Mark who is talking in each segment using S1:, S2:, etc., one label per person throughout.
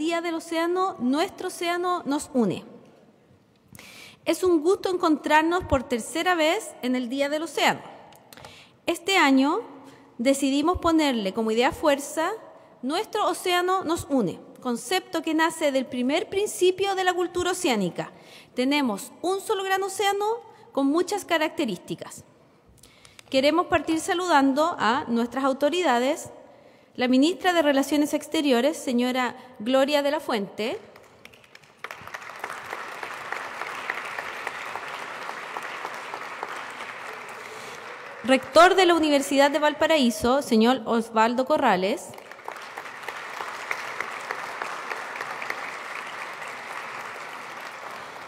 S1: Día del Océano, nuestro océano nos une. Es un gusto encontrarnos por tercera vez en el Día del Océano. Este año decidimos ponerle como idea fuerza Nuestro océano nos une, concepto que nace del primer principio de la cultura oceánica. Tenemos un solo gran océano con muchas características. Queremos partir saludando a nuestras autoridades, la ministra de Relaciones Exteriores, señora Gloria de la Fuente, rector de la Universidad de Valparaíso, señor Osvaldo Corrales,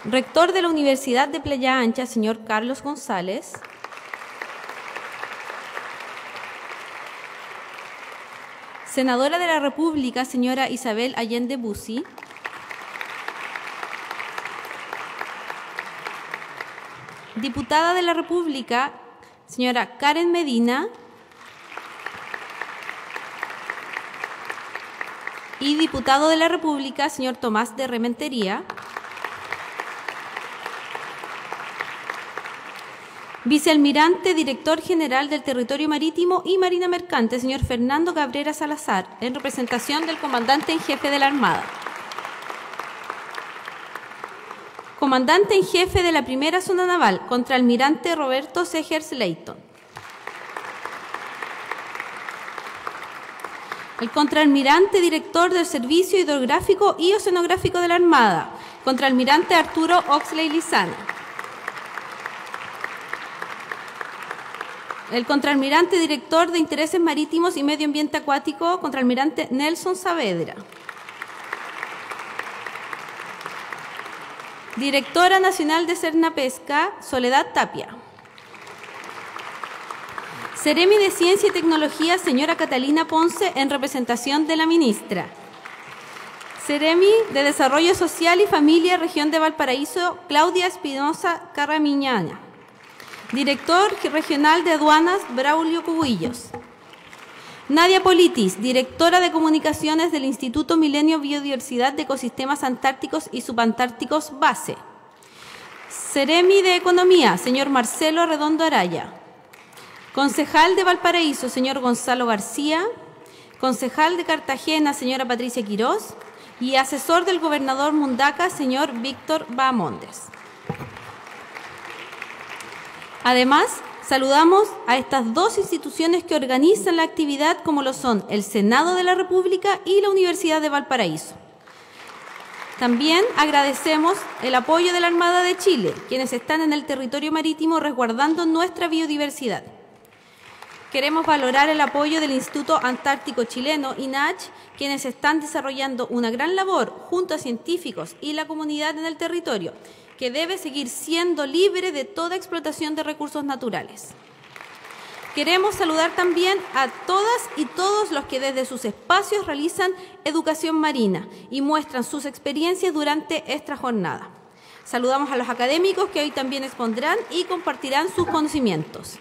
S1: rector de la Universidad de Playa Ancha, señor Carlos González, senadora de la República, señora Isabel Allende Bussi. Diputada de la República, señora Karen Medina. Y diputado de la República, señor Tomás de Rementería. Vicealmirante, director general del Territorio Marítimo y Marina Mercante, señor Fernando Cabrera Salazar, en representación del comandante en jefe de la Armada. Comandante en jefe de la primera zona naval, contraalmirante Roberto Segers Leighton. El contraalmirante director del Servicio Hidrográfico y Oceanográfico de la Armada, contraalmirante Arturo Oxley Lizana. el contralmirante director de Intereses Marítimos y Medio Ambiente Acuático, contralmirante Nelson Saavedra. Directora Nacional de Cerna Pesca, Soledad Tapia. Seremi de Ciencia y Tecnología, señora Catalina Ponce, en representación de la ministra. Seremi de Desarrollo Social y Familia, Región de Valparaíso, Claudia Espinosa Carramiñana. Director Regional de Aduanas, Braulio Cubillos. Nadia Politis, directora de comunicaciones del Instituto Milenio Biodiversidad de Ecosistemas Antárticos y Subantárticos Base. Seremi de Economía, señor Marcelo Redondo Araya. Concejal de Valparaíso, señor Gonzalo García. Concejal de Cartagena, señora Patricia Quirós. Y asesor del gobernador Mundaca, señor Víctor Bahamondes. Además, saludamos a estas dos instituciones que organizan la actividad como lo son el Senado de la República y la Universidad de Valparaíso. También agradecemos el apoyo de la Armada de Chile, quienes están en el territorio marítimo resguardando nuestra biodiversidad. Queremos valorar el apoyo del Instituto Antártico Chileno, INACH, quienes están desarrollando una gran labor junto a científicos y la comunidad en el territorio, que debe seguir siendo libre de toda explotación de recursos naturales. Queremos saludar también a todas y todos los que desde sus espacios realizan educación marina y muestran sus experiencias durante esta jornada. Saludamos a los académicos que hoy también expondrán y compartirán sus conocimientos.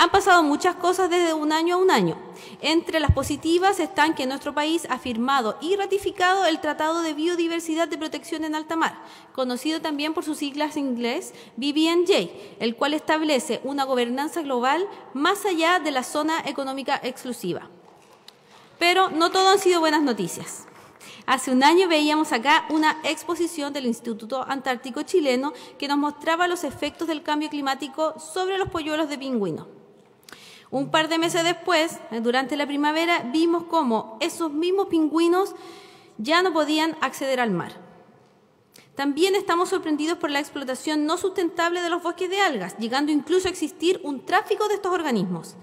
S1: Han pasado muchas cosas desde un año a un año. Entre las positivas están que nuestro país ha firmado y ratificado el Tratado de Biodiversidad de Protección en Alta Mar, conocido también por sus siglas en inglés BBNJ, el cual establece una gobernanza global más allá de la zona económica exclusiva. Pero no todo han sido buenas noticias. Hace un año veíamos acá una exposición del Instituto Antártico Chileno que nos mostraba los efectos del cambio climático sobre los polluelos de pingüino. Un par de meses después, eh, durante la primavera, vimos cómo esos mismos pingüinos ya no podían acceder al mar. También estamos sorprendidos por la explotación no sustentable de los bosques de algas, llegando incluso a existir un tráfico de estos organismos.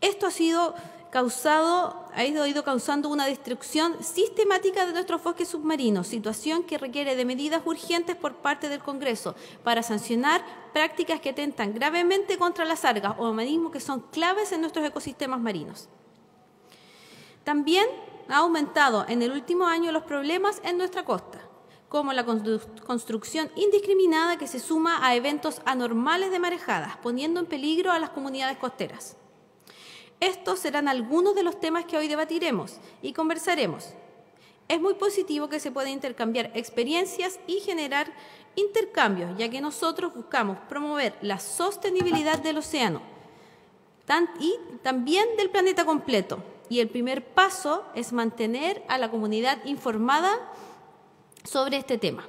S1: Esto ha sido ha ido causando una destrucción sistemática de nuestros bosques submarinos, situación que requiere de medidas urgentes por parte del Congreso para sancionar prácticas que atentan gravemente contra las algas o organismos que son claves en nuestros ecosistemas marinos. También ha aumentado en el último año los problemas en nuestra costa como la construcción indiscriminada que se suma a eventos anormales de marejadas, poniendo en peligro a las comunidades costeras. Estos serán algunos de los temas que hoy debatiremos y conversaremos. Es muy positivo que se pueda intercambiar experiencias y generar intercambios, ya que nosotros buscamos promover la sostenibilidad del océano y también del planeta completo. Y el primer paso es mantener a la comunidad informada sobre este tema.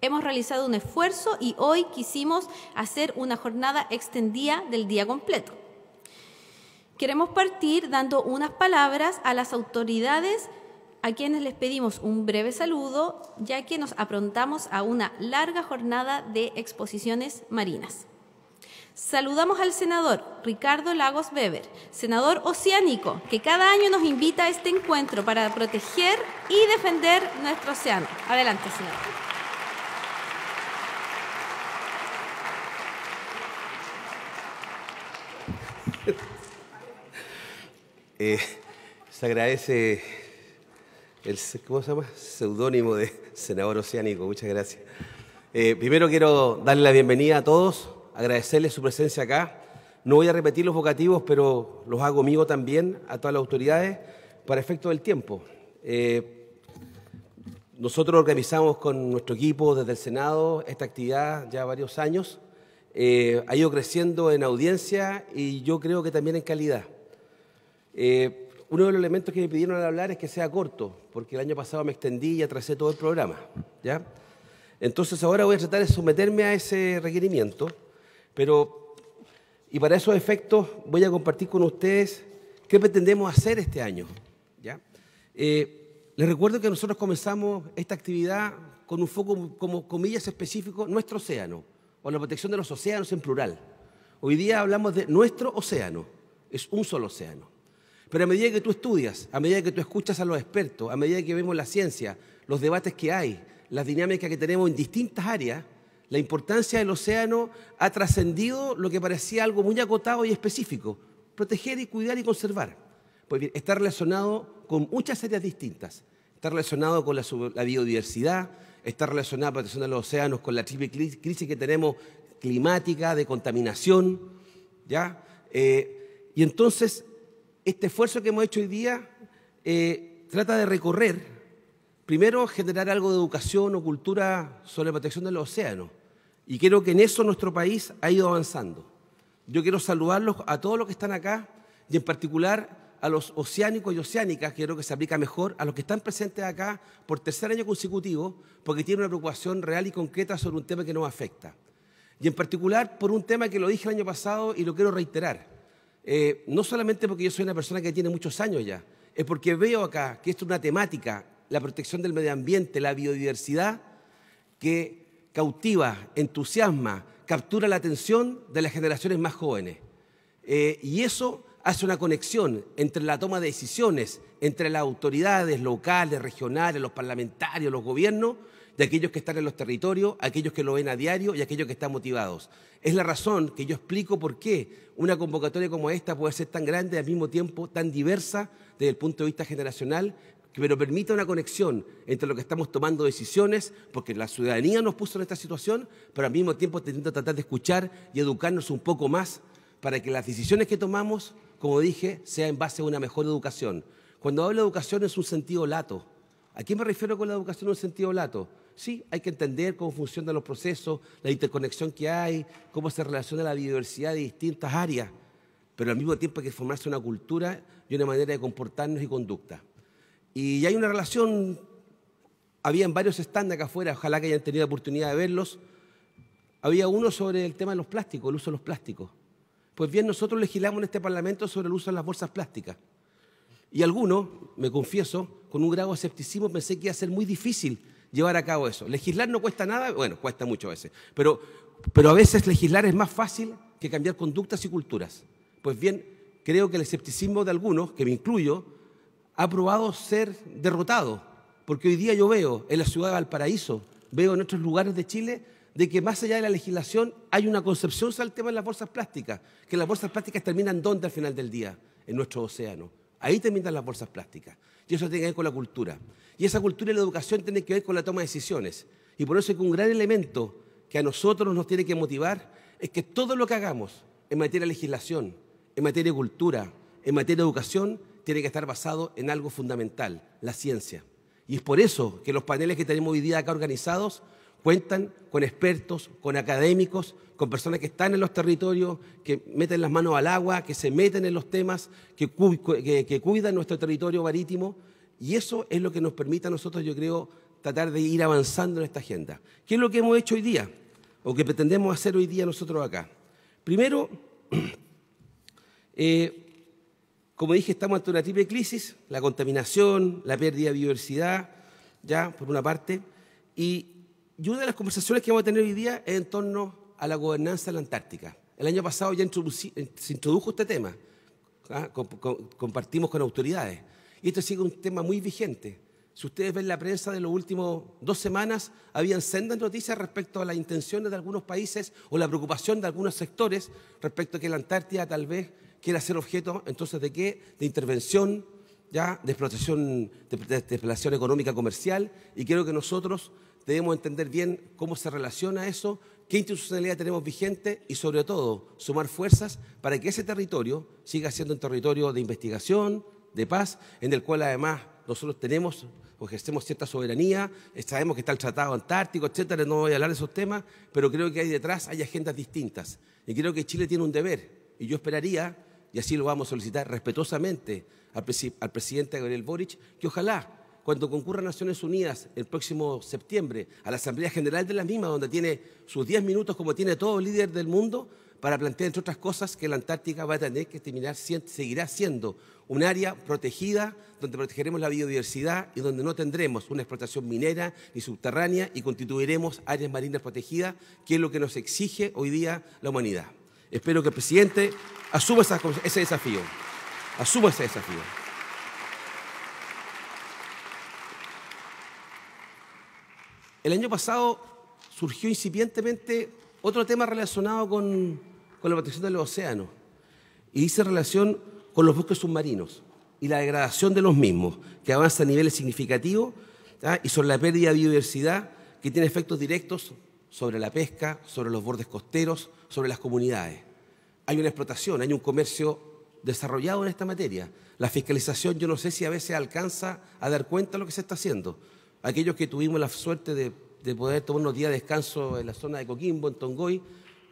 S1: Hemos realizado un esfuerzo y hoy quisimos hacer una jornada extendida del día completo queremos partir dando unas palabras a las autoridades a quienes les pedimos un breve saludo, ya que nos aprontamos a una larga jornada de exposiciones marinas. Saludamos al senador Ricardo Lagos Weber, senador oceánico, que cada año nos invita a este encuentro para proteger y defender nuestro océano. Adelante, senador.
S2: Eh, se agradece el ¿cómo seudónimo de senador oceánico. Muchas gracias. Eh, primero quiero darle la bienvenida a todos, agradecerles su presencia acá. No voy a repetir los vocativos, pero los hago mío también a todas las autoridades para efecto del tiempo. Eh, nosotros organizamos con nuestro equipo desde el Senado esta actividad ya varios años. ha ido creciendo en audiencia y yo creo que también en calidad. Eh, uno de los elementos que me pidieron al hablar es que sea corto, porque el año pasado me extendí y atrasé todo el programa. Entonces ahora voy a tratar de someterme a ese requerimiento, pero y para esos efectos voy a compartir con ustedes qué pretendemos hacer este año. Eh, les recuerdo que nosotros comenzamos esta actividad con un foco, como comillas específico, nuestro océano, o la protección de los océanos en plural. Hoy día hablamos de nuestro océano, es un solo océano. Pero a medida que tú estudias, a medida que tú escuchas a los expertos, a medida que vemos la ciencia, los debates que hay, las dinámicas que tenemos en distintas áreas, la importancia del océano ha trascendido lo que parecía algo muy acotado y específico, proteger y cuidar y conservar. Pues bien, está relacionado con muchas áreas distintas. Está relacionado con la, biodiversidad, está relacionado con la protección de los océanos, con la crisis que tenemos climática, de contaminación, ¿ya? Eh, y entonces este esfuerzo que hemos hecho hoy día eh, trata de recorrer, primero, generar algo de educación o cultura sobre la protección del océano. Y creo que en eso nuestro país ha ido avanzando. Yo quiero saludarlos a todos los que están acá y en particular a los oceánicos y oceánicas, que creo que se aplica mejor, a los que están presentes acá por tercer año consecutivo, porque tienen una preocupación real y concreta sobre un tema que nos afecta. Y en particular por un tema que lo dije el año pasado y lo quiero reiterar. Eh, no solamente porque yo soy una persona que tiene muchos años ya, es porque veo acá que esto es una temática, la protección del medio ambiente, la biodiversidad, que cautiva, entusiasma, captura la atención de las generaciones más jóvenes. Eh, y eso hace una conexión entre la toma de decisiones, entre las autoridades locales, regionales, los parlamentarios, los gobiernos de aquellos que están en los territorios, aquellos que lo ven a diario y aquellos que están motivados. Es la razón que yo explico por qué una convocatoria como esta puede ser tan grande y al mismo tiempo tan diversa desde el punto de vista generacional, que pero permita una conexión entre lo que estamos tomando decisiones, porque la ciudadanía nos puso en esta situación, pero al mismo tiempo intento tratar de escuchar y educarnos un poco más para que las decisiones que tomamos, como dije, sean en base a una mejor educación. Cuando hablo de educación es un sentido lato. ¿A qué me refiero con la educación en un sentido lato? Sí, hay que entender cómo funcionan los procesos, la interconexión que hay, cómo se relaciona la biodiversidad de distintas áreas, pero al mismo tiempo hay que formarse una cultura y una manera de comportarnos y conducta. Y hay una relación, había en varios estándares afuera, ojalá que hayan tenido la oportunidad de verlos. Había uno sobre el tema de los plásticos, el uso de los plásticos. Pues bien, nosotros legislamos en este Parlamento sobre el uso de las bolsas plásticas. Y algunos, me confieso, con un grado de escepticismo pensé que iba a ser muy difícil llevar a cabo eso. Legislar no cuesta nada, bueno, cuesta mucho a veces, pero, pero a veces legislar es más fácil que cambiar conductas y culturas. Pues bien, creo que el escepticismo de algunos, que me incluyo, ha probado ser derrotado, porque hoy día yo veo en la ciudad de Valparaíso, veo en otros lugares de Chile, de que más allá de la legislación hay una concepción sobre el tema de las bolsas plásticas, que las bolsas plásticas terminan donde al final del día, en nuestro océano. Ahí terminan las bolsas plásticas. Y eso tiene que ver con la cultura. Y esa cultura y la educación tienen que ver con la toma de decisiones. Y por eso es que un gran elemento que a nosotros nos tiene que motivar es que todo lo que hagamos en materia de legislación, en materia de cultura, en materia de educación, tiene que estar basado en algo fundamental, la ciencia. Y es por eso que los paneles que tenemos hoy día acá organizados cuentan con expertos, con académicos, con personas que están en los territorios, que meten las manos al agua, que se meten en los temas, que, que cuidan nuestro territorio marítimo y eso es lo que nos permite a nosotros, yo creo, tratar de ir avanzando en esta agenda. ¿Qué es lo que hemos hecho hoy día? O qué pretendemos hacer hoy día nosotros acá. Primero, eh, como dije, estamos ante una triple crisis, la contaminación, la pérdida de biodiversidad, ya, por una parte, y, una de las conversaciones que vamos a tener hoy día es en torno a la gobernanza de la Antártica. El año pasado ya eh, se introdujo este tema, ¿ah? compartimos con autoridades, y esto sigue un tema muy vigente. Si ustedes ven la prensa de los últimos dos semanas, habían sendas noticias respecto a las intenciones de algunos países o la preocupación de algunos sectores respecto a que la Antártida tal vez quiera ser objeto, entonces, ¿de qué? De intervención, ya, de explotación, de, de explotación económica comercial. Y creo que nosotros debemos entender bien cómo se relaciona eso, qué institucionalidad tenemos vigente y, sobre todo, sumar fuerzas para que ese territorio siga siendo un territorio de investigación, de paz, en el cual además nosotros tenemos ejercemos cierta soberanía, sabemos que está el Tratado Antártico, etcétera, no voy a hablar de esos temas, pero creo que ahí detrás hay agendas distintas. Y creo que Chile tiene un deber, y yo esperaría, y así lo vamos a solicitar respetuosamente al, presidente Gabriel Boric, que ojalá cuando concurra Naciones Unidas el próximo septiembre a la Asamblea General de la misma, donde tiene sus diez minutos como tiene todo líder del mundo, para plantear, entre otras cosas, que la Antártica va a tener que terminar, seguirá siendo un área protegida donde protegeremos la biodiversidad y donde no tendremos una explotación minera ni subterránea y constituiremos áreas marinas protegidas, que es lo que nos exige hoy día la humanidad. Espero que el presidente asuma ese desafío. Asuma ese desafío. El año pasado surgió incipientemente otro tema relacionado con con la protección de los océanos y dice relación con los bosques submarinos y la degradación de los mismos, que avanza a niveles significativos y sobre la pérdida de biodiversidad que tiene efectos directos sobre la pesca, sobre los bordes costeros, sobre las comunidades. Hay una explotación, hay un comercio desarrollado en esta materia. La fiscalización yo no sé si a veces alcanza a dar cuenta de lo que se está haciendo. Aquellos que tuvimos la suerte de, de poder tomar unos días de descanso en la zona de Coquimbo, en Tongoy,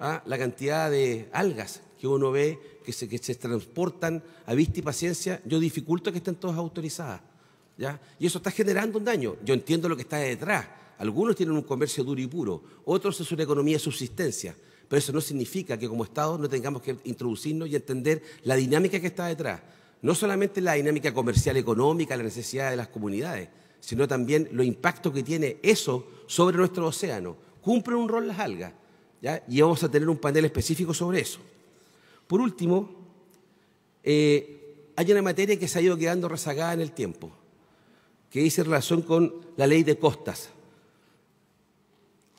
S2: ¿ah? la cantidad de algas que uno ve que se, transportan a vista y paciencia, yo dificulto que estén todas autorizadas. Y eso está generando un daño. Yo entiendo lo que está detrás. Algunos tienen un comercio duro y puro, otros es una economía de subsistencia, pero eso no significa que como Estado no tengamos que introducirnos y entender la dinámica que está detrás. No solamente la dinámica comercial económica, la necesidad de las comunidades, sino también lo impacto que tiene eso sobre nuestro océano. Cumplen un rol las algas, y vamos a tener un panel específico sobre eso. Por último, eh, hay una materia que se ha ido quedando rezagada en el tiempo, que dice relación con la ley de costas.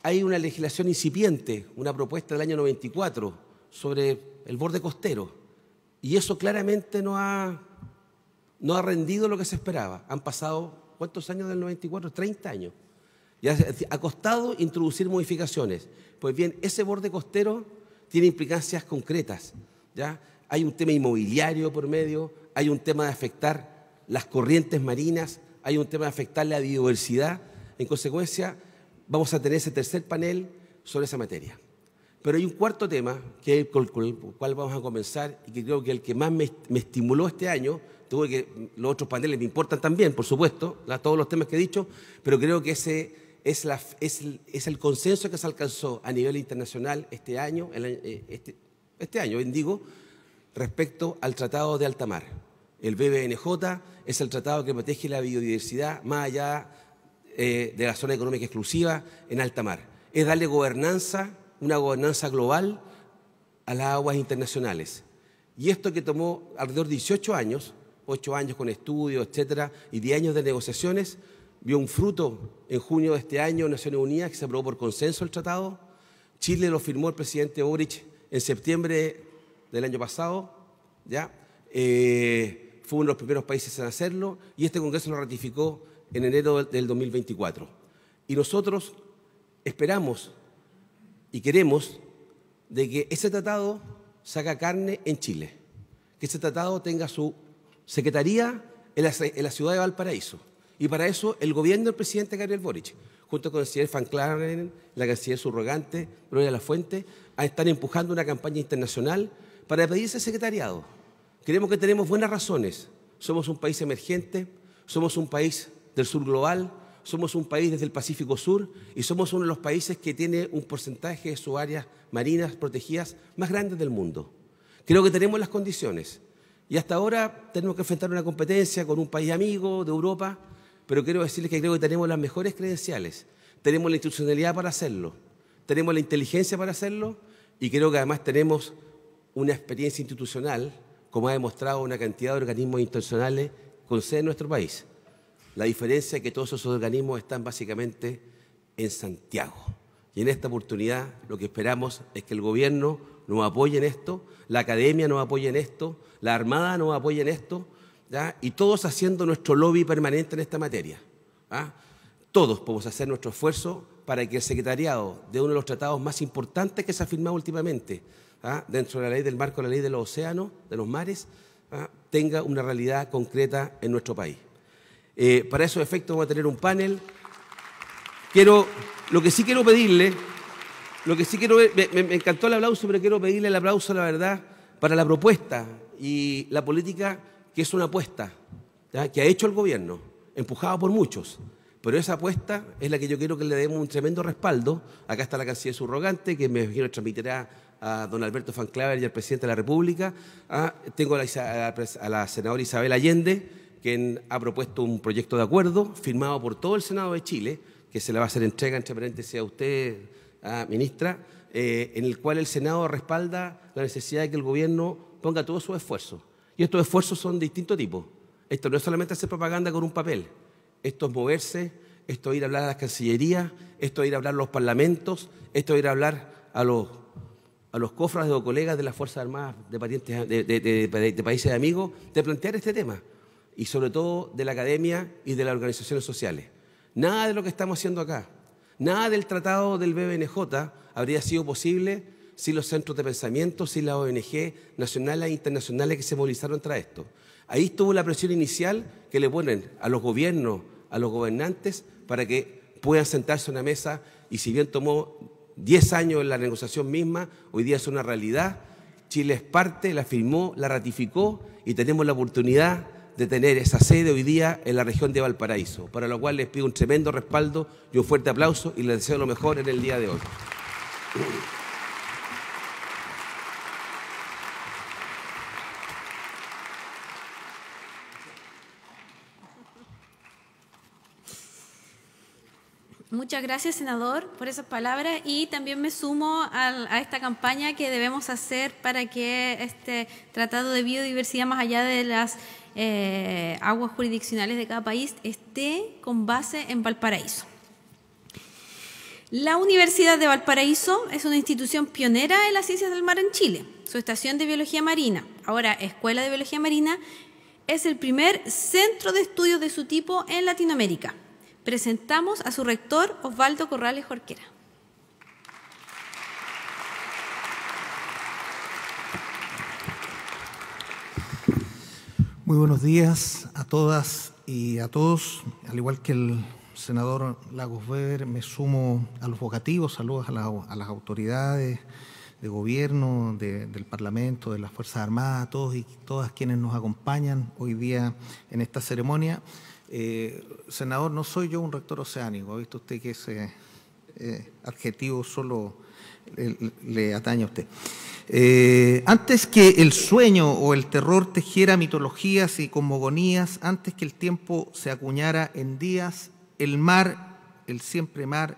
S2: Hay una legislación incipiente, una propuesta del año 94 sobre el borde costero, y eso claramente no ha, no ha rendido lo que se esperaba. Han pasado, ¿cuántos años del 94? 30 años ha costado introducir modificaciones. Pues bien, ese borde costero tiene implicancias concretas. ¿ya? Hay un tema inmobiliario por medio, hay un tema de afectar las corrientes marinas, hay un tema de afectar la biodiversidad. En consecuencia, vamos a tener ese tercer panel sobre esa materia. Pero hay un cuarto tema con el cual vamos a comenzar y que creo que el que más me, estimuló este año, tuve que los otros paneles me importan también, por supuesto, todos los temas que he dicho, pero creo que ese es, el consenso que se alcanzó a nivel internacional este año, eh, este, este, año, bendigo, respecto al Tratado de Altamar. El BBNJ es el tratado que protege la biodiversidad más allá eh, de la zona económica exclusiva en alta mar Es darle gobernanza, una gobernanza global a las aguas internacionales. Y esto que tomó alrededor de 18 años, 8 años con estudios, etcétera, y 10 años de negociaciones, vio un fruto en junio de este año en Naciones Unidas, que se aprobó por consenso el tratado. Chile lo firmó el presidente Boric en septiembre del año pasado, ¿ya? Eh, fue uno de los primeros países en hacerlo y este Congreso lo ratificó en enero del 2024. Y nosotros esperamos y queremos de que ese tratado saca carne en Chile, que ese tratado tenga su secretaría en la ciudad de Valparaíso y para eso el gobierno del presidente Gabriel Boric, junto con el señor Van Claren, la canciller subrogante, Gloria La Fuente, están empujando una campaña internacional para pedirse secretariado. Creemos que tenemos buenas razones. Somos un país emergente, somos un país del sur global, somos un país desde el Pacífico Sur y somos uno de los países que tiene un porcentaje de sus áreas marinas protegidas más grandes del mundo. Creo que tenemos las condiciones. Y hasta ahora tenemos que enfrentar una competencia con un país amigo de Europa pero quiero decirles que creo que tenemos las mejores credenciales, tenemos la institucionalidad para hacerlo, tenemos la inteligencia para hacerlo y creo que además tenemos una experiencia institucional, como ha demostrado una cantidad de organismos institucionales con sede en nuestro país. La diferencia es que todos esos organismos están básicamente en Santiago. Y en esta oportunidad lo que esperamos es que el gobierno nos apoye en esto, la academia nos apoye en esto, la Armada nos apoye en esto, y todos haciendo nuestro lobby permanente en esta materia. ¿ah? Todos podemos hacer nuestro esfuerzo para que el secretariado de uno de los tratados más importantes que se ha firmado últimamente, ¿ah? dentro de la ley del marco de la ley de los océanos, de los mares, ¿ah? tenga una realidad concreta en nuestro país. Eh, para esos efectos vamos a tener un panel. Quiero, lo que sí quiero pedirle, lo que sí quiero, me, me encantó el aplauso, pero quiero pedirle el aplauso, la verdad, para la propuesta y la política que es una apuesta que ha hecho el gobierno, empujado por muchos. Pero esa apuesta es la que yo quiero que le demos un tremendo respaldo. Acá está la canciller subrogante, que me transmitirá a don Alberto Fanclaver y al presidente de la República. Ah, tengo a la, senadora Isabel Allende, quien ha propuesto un proyecto de acuerdo firmado por todo el Senado de Chile, que se le va a hacer entrega, entre paréntesis, a usted, ah, ministra, eh, en el cual el Senado respalda la necesidad de que el gobierno ponga todo su esfuerzo y estos esfuerzos son de distinto tipo. Esto no es solamente hacer propaganda con un papel, esto es moverse, esto es ir a hablar a las cancillerías, esto es ir a hablar a los parlamentos, esto es ir a hablar a los, a los cofras o colegas de las Fuerzas Armadas de, parientes, de, países amigos, de plantear este tema y sobre todo de la academia y de las organizaciones sociales. Nada de lo que estamos haciendo acá, nada del tratado del BBNJ habría sido posible sin los centros de pensamiento, sin las ONG nacionales e internacionales que se movilizaron tras esto. Ahí estuvo la presión inicial que le ponen a los gobiernos, a los gobernantes, para que puedan sentarse a una mesa y si bien tomó 10 años en la negociación misma, hoy día es una realidad. Chile es parte, la firmó, la ratificó y tenemos la oportunidad de tener esa sede hoy día en la región de Valparaíso, para lo cual les pido un tremendo respaldo y un fuerte aplauso y les deseo lo mejor en el día de hoy.
S1: Muchas gracias, senador, por esas palabras y también me sumo a, esta campaña que debemos hacer para que este Tratado de Biodiversidad, más allá de las eh, aguas jurisdiccionales de cada país, esté con base en Valparaíso. La Universidad de Valparaíso es una institución pionera en las ciencias del mar en Chile. Su estación de biología marina, ahora Escuela de Biología Marina, es el primer centro de estudios de su tipo en Latinoamérica. Presentamos a su rector, Osvaldo Corrales Jorquera.
S3: Muy buenos días a todas y a todos. Al igual que el senador Lagos Weber, me sumo a los vocativos, saludos a, las autoridades de gobierno, del Parlamento, de las Fuerzas Armadas, a todos y todas quienes nos acompañan hoy día en esta ceremonia. Eh, senador, no soy yo un rector oceánico. ¿Ha visto usted que ese eh, adjetivo solo le, atañe a usted? Eh, antes que el sueño o el terror tejiera mitologías y cosmogonías, antes que el tiempo se acuñara en días, el mar, el siempre mar,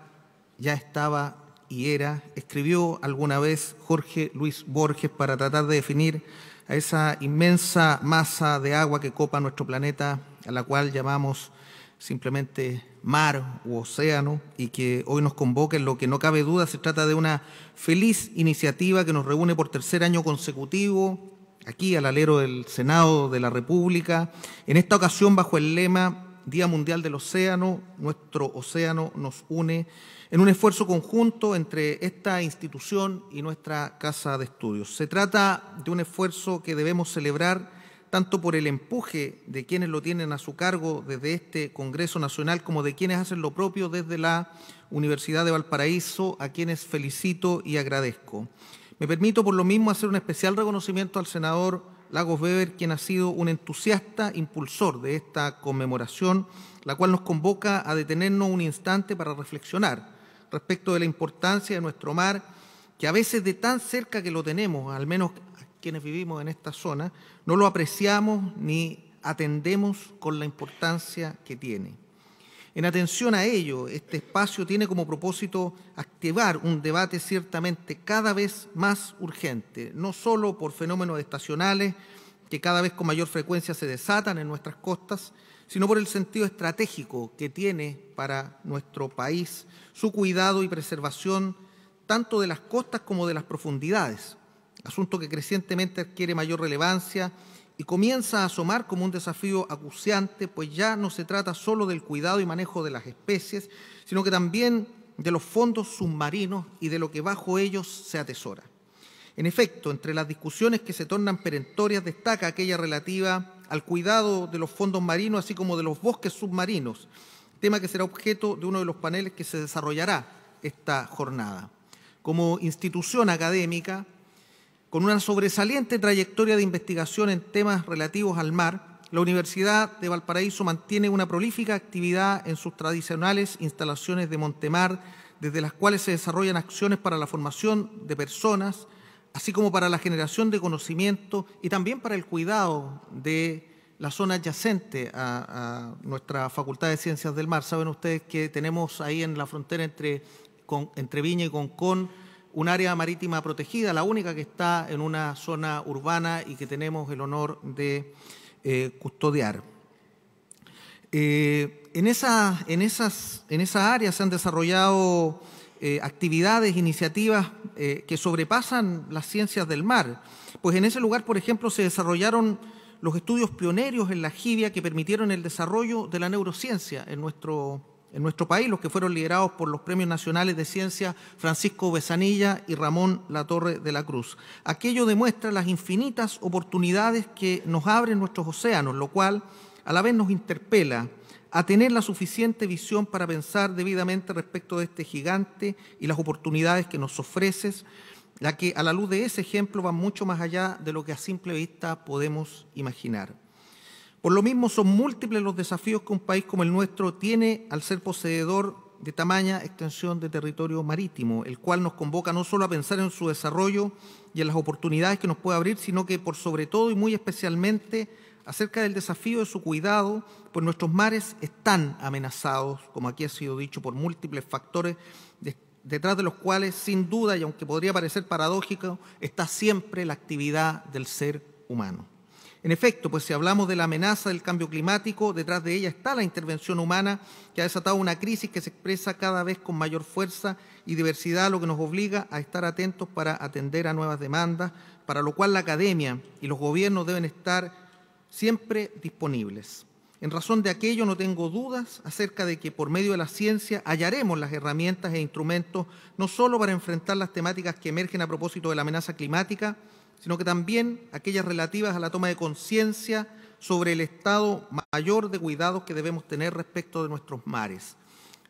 S3: ya estaba y era, escribió alguna vez Jorge Luis Borges para tratar de definir a esa inmensa masa de agua que copa nuestro planeta, a la cual llamamos simplemente mar u océano, y que hoy nos convoca en lo que no cabe duda se trata de una feliz iniciativa que nos reúne por tercer año consecutivo aquí al alero del Senado de la República, en esta ocasión bajo el lema Día Mundial del Océano, nuestro océano nos une en un esfuerzo conjunto entre esta institución y nuestra Casa de Estudios. Se trata de un esfuerzo que debemos celebrar tanto por el empuje de quienes lo tienen a su cargo desde este Congreso Nacional como de quienes hacen lo propio desde la Universidad de Valparaíso, a quienes felicito y agradezco. Me permito por lo mismo hacer un especial reconocimiento al senador Lagos Weber, quien ha sido un entusiasta impulsor de esta conmemoración, la cual nos convoca a detenernos un instante para reflexionar respecto de la importancia de nuestro mar, que a veces de tan cerca que lo tenemos, al menos quienes vivimos en esta zona, no lo apreciamos ni atendemos con la importancia que tiene. En atención a ello, este espacio tiene como propósito activar un debate ciertamente cada vez más urgente, no solo por fenómenos estacionales que cada vez con mayor frecuencia se desatan en nuestras costas, sino por el sentido estratégico que tiene para nuestro país su cuidado y preservación tanto de las costas como de las profundidades, asunto que crecientemente adquiere mayor relevancia y comienza a asomar como un desafío acuciante, pues ya no se trata solo del cuidado y manejo de las especies, sino que también de los fondos submarinos y de lo que bajo ellos se atesora. En efecto, entre las discusiones que se tornan perentorias destaca aquella relativa al cuidado de los fondos marinos, así como de los bosques submarinos, tema que será objeto de uno de los paneles que se desarrollará esta jornada. Como institución académica, con una sobresaliente trayectoria de investigación en temas relativos al mar, la Universidad de Valparaíso mantiene una prolífica actividad en sus tradicionales instalaciones de Montemar, desde las cuales se desarrollan acciones para la formación de personas así como para la generación de conocimiento y también para el cuidado de la zona adyacente a, nuestra Facultad de Ciencias del Mar. Saben ustedes que tenemos ahí en la frontera entre, entre Viña y Concón un área marítima protegida, la única que está en una zona urbana y que tenemos el honor de eh, custodiar. Eh, en, esa, esas, en esa área se han desarrollado eh, actividades, iniciativas eh, que sobrepasan las ciencias del mar. Pues en ese lugar, por ejemplo, se desarrollaron los estudios pioneros en la jibia que permitieron el desarrollo de la neurociencia en nuestro, en nuestro país, los que fueron liderados por los premios nacionales de ciencia Francisco Besanilla y Ramón Latorre de la Cruz. Aquello demuestra las infinitas oportunidades que nos abren nuestros océanos, lo cual a la vez nos interpela a tener la suficiente visión para pensar debidamente respecto de este gigante y las oportunidades que nos ofreces, la que a la luz de ese ejemplo va mucho más allá de lo que a simple vista podemos imaginar. Por lo mismo, son múltiples los desafíos que un país como el nuestro tiene al ser poseedor de tamaña extensión de territorio marítimo, el cual nos convoca no solo a pensar en su desarrollo y en las oportunidades que nos puede abrir, sino que por sobre todo y muy especialmente acerca del desafío de su cuidado, pues nuestros mares están amenazados, como aquí ha sido dicho, por múltiples factores detrás de los cuales, sin duda, y aunque podría parecer paradójico, está siempre la actividad del ser humano. En efecto, pues si hablamos de la amenaza del cambio climático, detrás de ella está la intervención humana que ha desatado una crisis que se expresa cada vez con mayor fuerza y diversidad, lo que nos obliga a estar atentos para atender a nuevas demandas, para lo cual la academia y los gobiernos deben estar siempre disponibles. En razón de aquello no tengo dudas acerca de que por medio de la ciencia hallaremos las herramientas e instrumentos no solo para enfrentar las temáticas que emergen a propósito de la amenaza climática, sino que también aquellas relativas a la toma de conciencia sobre el estado mayor de cuidados que debemos tener respecto de nuestros mares.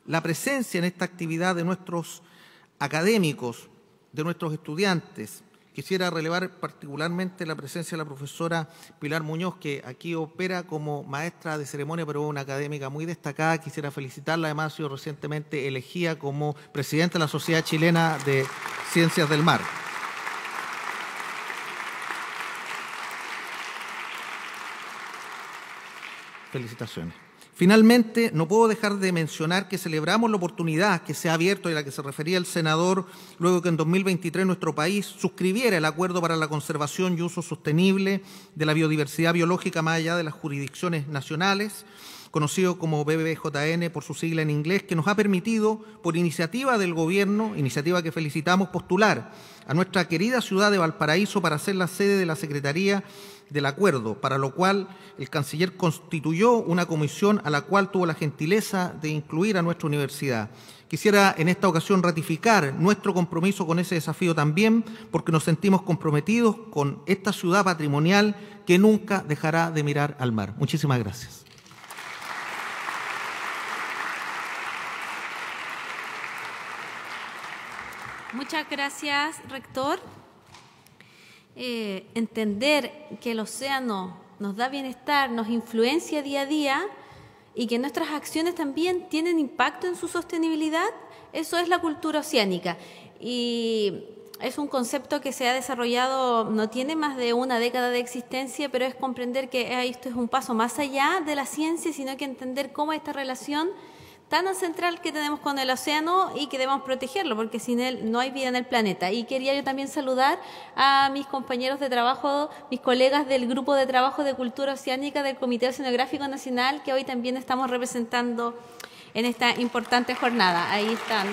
S3: La presencia en esta actividad de nuestros académicos, de nuestros estudiantes, Quisiera relevar particularmente la presencia de la profesora Pilar Muñoz, que aquí opera como maestra de ceremonia, pero una académica muy destacada. Quisiera felicitarla, además ha sido recientemente elegida como presidenta de la Sociedad Chilena de Ciencias del Mar. Felicitaciones. Finalmente, no puedo dejar de mencionar que celebramos la oportunidad que se ha abierto y a la que se refería el senador luego que en 2023 nuestro país suscribiera el Acuerdo para la Conservación y Uso Sostenible de la Biodiversidad Biológica más allá de las jurisdicciones nacionales conocido como BBJN por su sigla en inglés, que nos ha permitido, por iniciativa del Gobierno, iniciativa que felicitamos, postular a nuestra querida ciudad de Valparaíso para ser la sede de la Secretaría del Acuerdo, para lo cual el canciller constituyó una comisión a la cual tuvo la gentileza de incluir a nuestra universidad. Quisiera en esta ocasión ratificar nuestro compromiso con ese desafío también, porque nos sentimos comprometidos con esta ciudad patrimonial que nunca dejará de mirar al mar. Muchísimas gracias.
S1: Muchas gracias, rector. Eh, entender que el océano nos da bienestar, nos influencia día a día y que nuestras acciones también tienen impacto en su sostenibilidad, eso es la cultura oceánica. Y es un concepto que se ha desarrollado, no tiene más de una década de existencia, pero es comprender que esto es un paso más allá de la ciencia, sino que entender cómo esta relación tan central que tenemos con el océano y que debemos protegerlo, porque sin él no hay vida en el planeta. Y quería yo también saludar a mis compañeros de trabajo, mis colegas del Grupo de Trabajo de Cultura Oceánica del Comité Oceanográfico Nacional, que hoy también estamos representando en esta importante jornada. Ahí están.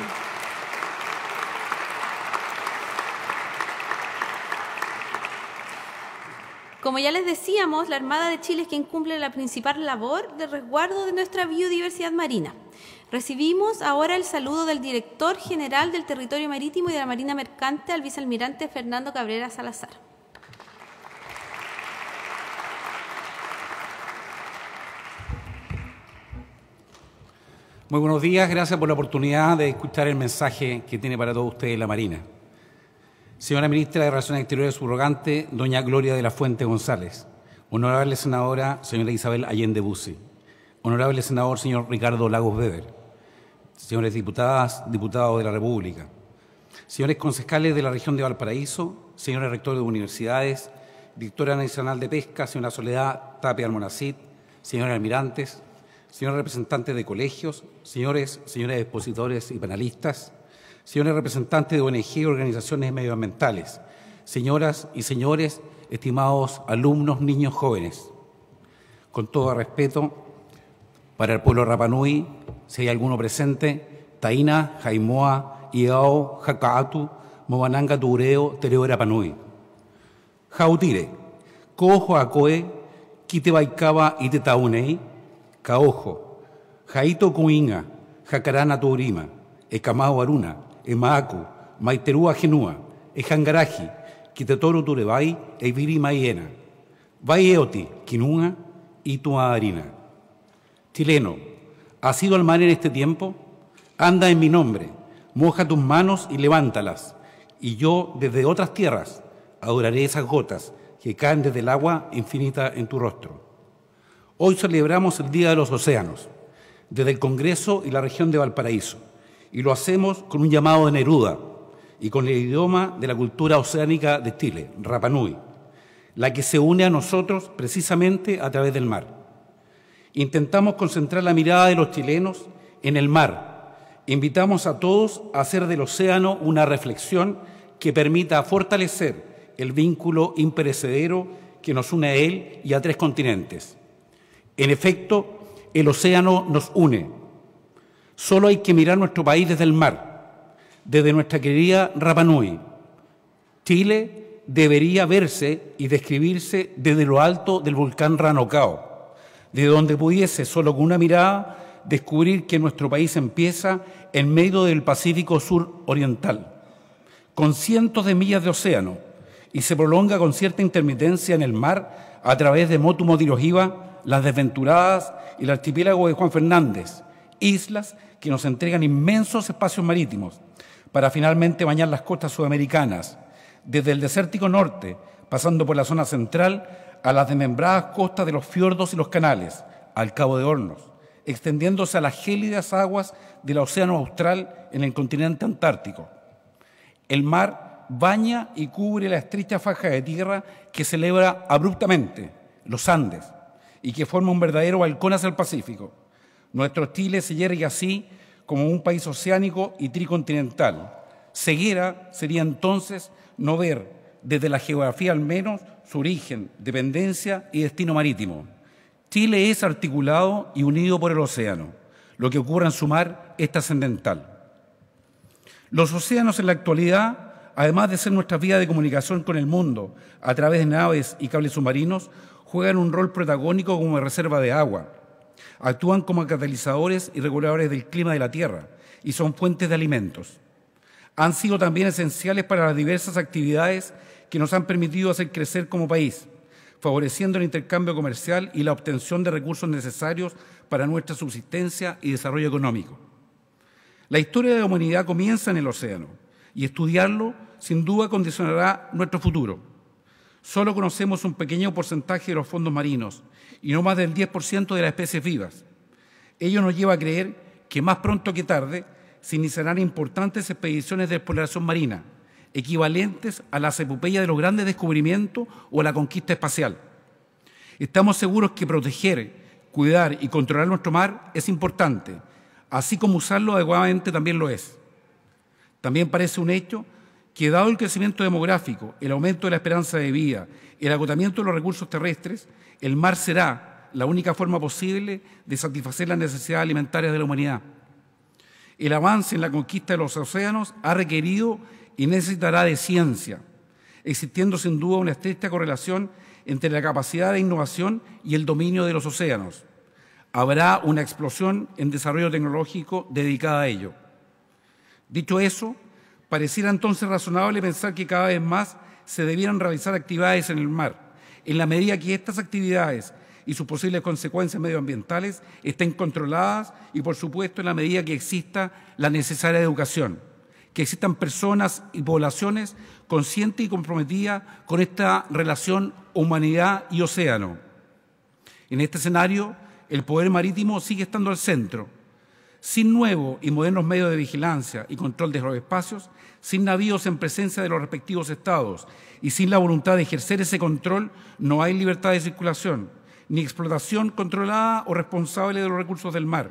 S1: Como ya les decíamos, la Armada de Chile es quien cumple la principal labor de resguardo de nuestra biodiversidad marina. Recibimos ahora el saludo del director general del Territorio Marítimo y de la Marina Mercante, al vicealmirante Fernando Cabrera Salazar.
S4: Muy buenos días, gracias por la oportunidad de escuchar el mensaje que tiene para todos ustedes la Marina. Señora Ministra de Relaciones Exteriores subrogante, doña Gloria de la Fuente González. Honorable senadora, señora Isabel Allende Bussi. Honorable senador, señor Ricardo Lagos Weber señores diputadas, diputados de la República, señores concejales de la región de Valparaíso, señores rectores de universidades, directora nacional de pesca, señora Soledad Tapia Almonacid, señores almirantes, señores representantes de colegios, señores, señores expositores y panelistas, señores representantes de ONG y organizaciones medioambientales, señoras y señores, estimados alumnos, niños, jóvenes. Con todo respeto, para el pueblo Rapanui, si hay alguno presente, Taina, Jaimoa, Iao, Jacaatu, Mobananga, Tureo, Tereo Erapanui. Jautire, Cojo akoe... Kitebaikaba, y Tetaunei, Kaojo, Jaito kuinga... Jacarana Turima, Ecamao Aruna, Emaaku, Maiterúa Genua, Ejangaraji, Kitetoro Turebai, ...eviri, Maiena, Vaieoti, Kinunga, Itua, harina. Chileno, ha sido al mar en este tiempo? Anda en mi nombre, moja tus manos y levántalas, y yo desde otras tierras adoraré esas gotas que caen desde el agua infinita en tu rostro. Hoy celebramos el Día de los Océanos, desde el Congreso y la región de Valparaíso, y lo hacemos con un llamado de Neruda y con el idioma de la cultura oceánica de Chile, Rapanui, la que se une a nosotros precisamente a través del mar. Intentamos concentrar la mirada de los chilenos en el mar. Invitamos a todos a hacer del océano una reflexión que permita fortalecer el vínculo imperecedero que nos une a él y a tres continentes. En efecto, el océano nos une. Solo hay que mirar nuestro país desde el mar, desde nuestra querida Rapanui. Chile debería verse y describirse desde lo alto del volcán Ranocao de donde pudiese, solo con una mirada, descubrir que nuestro país empieza en medio del Pacífico Sur Oriental, con cientos de millas de océano, y se prolonga con cierta intermitencia en el mar a través de de Las Desventuradas y el archipiélago de Juan Fernández, islas que nos entregan inmensos espacios marítimos para finalmente bañar las costas sudamericanas, desde el desértico norte, pasando por la zona central a las desmembradas costas de los fiordos y los canales, al Cabo de Hornos, extendiéndose a las gélidas aguas del Océano Austral en el continente antártico. El mar baña y cubre la estrecha faja de tierra que celebra abruptamente, los Andes, y que forma un verdadero balcón hacia el Pacífico. Nuestro Chile se yergue así como un país oceánico y tricontinental. Ceguera sería entonces no ver, desde la geografía al menos, su origen, dependencia y destino marítimo. Chile es articulado y unido por el océano. Lo que ocurre en su mar es trascendental. Los océanos en la actualidad, además de ser nuestra vía de comunicación con el mundo a través de naves y cables submarinos, juegan un rol protagónico como reserva de agua. Actúan como catalizadores y reguladores del clima de la Tierra y son fuentes de alimentos. Han sido también esenciales para las diversas actividades que nos han permitido hacer crecer como país, favoreciendo el intercambio comercial y la obtención de recursos necesarios para nuestra subsistencia y desarrollo económico. La historia de la humanidad comienza en el océano y estudiarlo sin duda condicionará nuestro futuro. Solo conocemos un pequeño porcentaje de los fondos marinos y no más del 10% de las especies vivas. Ello nos lleva a creer que más pronto que tarde se iniciarán importantes expediciones de exploración marina equivalentes a las epopeyas de los grandes descubrimientos o a la conquista espacial. Estamos seguros que proteger, cuidar y controlar nuestro mar es importante, así como usarlo adecuadamente también lo es. También parece un hecho que dado el crecimiento demográfico, el aumento de la esperanza de vida, el agotamiento de los recursos terrestres, el mar será la única forma posible de satisfacer las necesidades alimentarias de la humanidad. El avance en la conquista de los océanos ha requerido y necesitará de ciencia, existiendo sin duda una estrecha correlación entre la capacidad de innovación y el dominio de los océanos. Habrá una explosión en desarrollo tecnológico dedicada a ello. Dicho eso, pareciera entonces razonable pensar que cada vez más se debieran realizar actividades en el mar, en la medida que estas actividades y sus posibles consecuencias medioambientales estén controladas y, por supuesto, en la medida que exista la necesaria educación que existan personas y poblaciones conscientes y comprometidas con esta relación humanidad y océano. En este escenario, el poder marítimo sigue estando al centro. Sin nuevos y modernos medios de vigilancia y control de los espacios, sin navíos en presencia de los respectivos estados y sin la voluntad de ejercer ese control, no hay libertad de circulación, ni explotación controlada o responsable de los recursos del mar,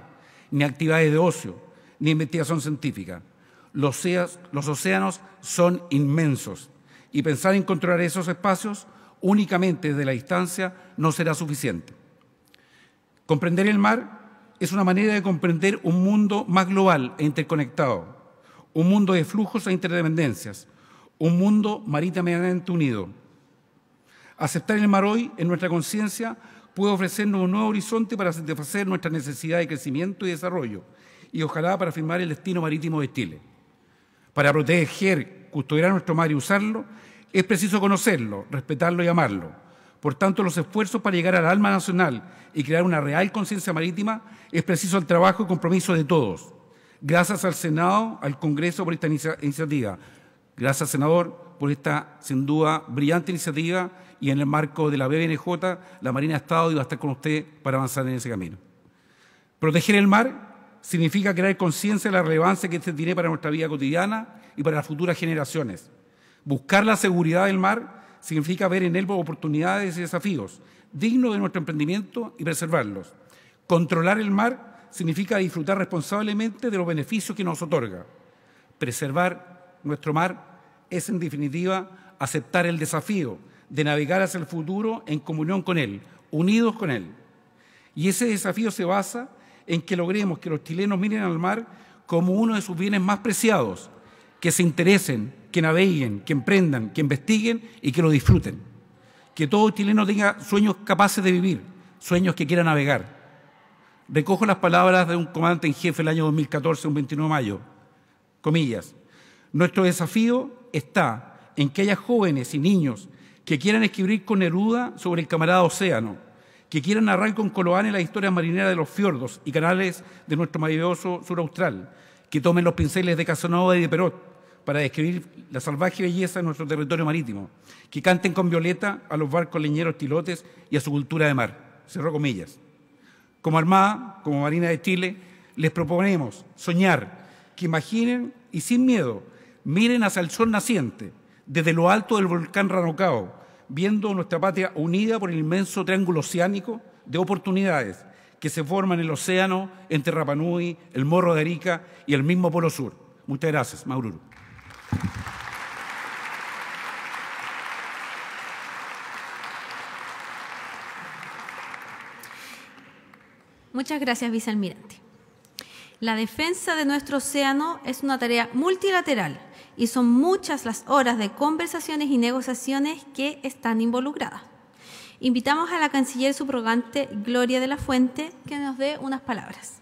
S4: ni actividades de ocio, ni investigación científica los océanos son inmensos y pensar en controlar esos espacios únicamente desde la distancia no será suficiente. Comprender el mar es una manera de comprender un mundo más global e interconectado, un mundo de flujos e interdependencias, un mundo marítimamente unido. Aceptar el mar hoy en nuestra conciencia puede ofrecernos un nuevo horizonte para satisfacer nuestra necesidad de crecimiento y desarrollo y ojalá para firmar el destino marítimo de Chile. Para proteger, custodiar a nuestro mar y usarlo, es preciso conocerlo, respetarlo y amarlo. Por tanto, los esfuerzos para llegar al alma nacional y crear una real conciencia marítima es preciso el trabajo y compromiso de todos. Gracias al Senado, al Congreso por esta iniciativa. Gracias, senador, por esta sin duda brillante iniciativa y en el marco de la BBNJ, la Marina ha estado y va a estar con usted para avanzar en ese camino. Proteger el mar significa crear conciencia de la relevancia que este tiene para nuestra vida cotidiana y para las futuras generaciones. Buscar la seguridad del mar significa ver en él oportunidades y desafíos dignos de nuestro emprendimiento y preservarlos. Controlar el mar significa disfrutar responsablemente de los beneficios que nos otorga. Preservar nuestro mar es, en definitiva, aceptar el desafío de navegar hacia el futuro en comunión con él, unidos con él. Y ese desafío se basa en que logremos que los chilenos miren al mar como uno de sus bienes más preciados, que se interesen, que naveguen, que emprendan, que investiguen y que lo disfruten. Que todo chileno tenga sueños capaces de vivir, sueños que quiera navegar. Recojo las palabras de un comandante en jefe el año 2014, un 29 de mayo. Comillas. Nuestro desafío está en que haya jóvenes y niños que quieran escribir con Neruda sobre el camarada Océano que quieran narrar con Coloane la historia marinera de los fiordos y canales de nuestro maravilloso sur austral, que tomen los pinceles de Casanova y de Perot para describir la salvaje belleza de nuestro territorio marítimo, que canten con violeta a los barcos leñeros tilotes y a su cultura de mar. Cerró comillas. Como Armada, como Marina de Chile, les proponemos soñar, que imaginen y sin miedo miren hacia el sol naciente, desde lo alto del volcán Ranocao, viendo nuestra patria unida por el inmenso triángulo oceánico de oportunidades que se forma en el océano entre Rapanui, el Morro de Arica y el mismo Polo Sur. Muchas gracias, Maururu.
S1: Muchas gracias, vicealmirante. La defensa de nuestro océano es una tarea multilateral y son muchas las horas de conversaciones y negociaciones que están involucradas. Invitamos a la canciller subrogante Gloria de la Fuente que nos dé unas palabras.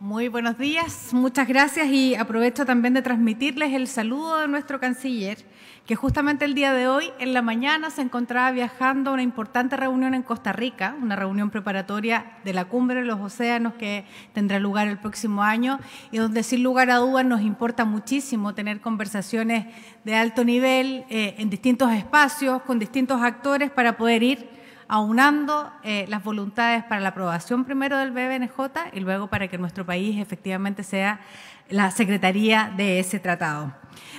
S5: Muy buenos días, muchas gracias y aprovecho también de transmitirles el saludo de nuestro canciller que justamente el día de hoy, en la mañana, se encontraba viajando a una importante reunión en Costa Rica, una reunión preparatoria de la Cumbre de los Océanos que tendrá lugar el próximo año y donde sin lugar a dudas nos importa muchísimo tener conversaciones de alto nivel eh, en distintos espacios, con distintos actores para poder ir aunando eh, las voluntades para la aprobación primero del BBNJ y luego para que nuestro país efectivamente sea la secretaría de ese tratado.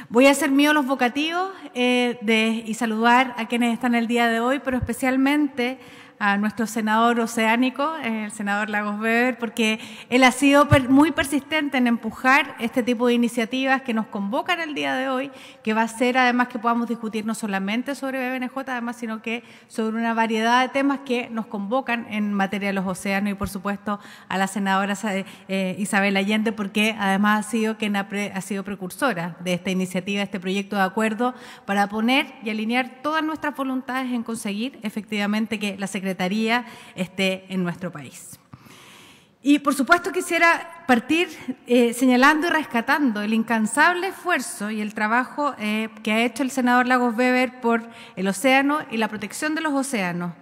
S5: Voy a hacer mío los vocativos eh, y saludar a quienes están el día de hoy, pero especialmente a nuestro senador oceánico, el senador Lagos Weber, porque él ha sido muy persistente en empujar este tipo de iniciativas que nos convocan el día de hoy, que va a ser además que podamos discutir no solamente sobre BBNJ, además, sino que sobre una variedad de temas que nos convocan en materia de los océanos y, por supuesto, a la senadora eh, Isabel Allende, porque además ha sido quien ha sido precursora de esta iniciativa, de este proyecto de acuerdo para poner y alinear todas nuestras voluntades en conseguir efectivamente que la Secretaría esté en nuestro país. Y por supuesto quisiera partir eh, señalando y rescatando el incansable esfuerzo y el trabajo eh, que ha hecho el senador Lagos Weber por el océano y la protección de los océanos.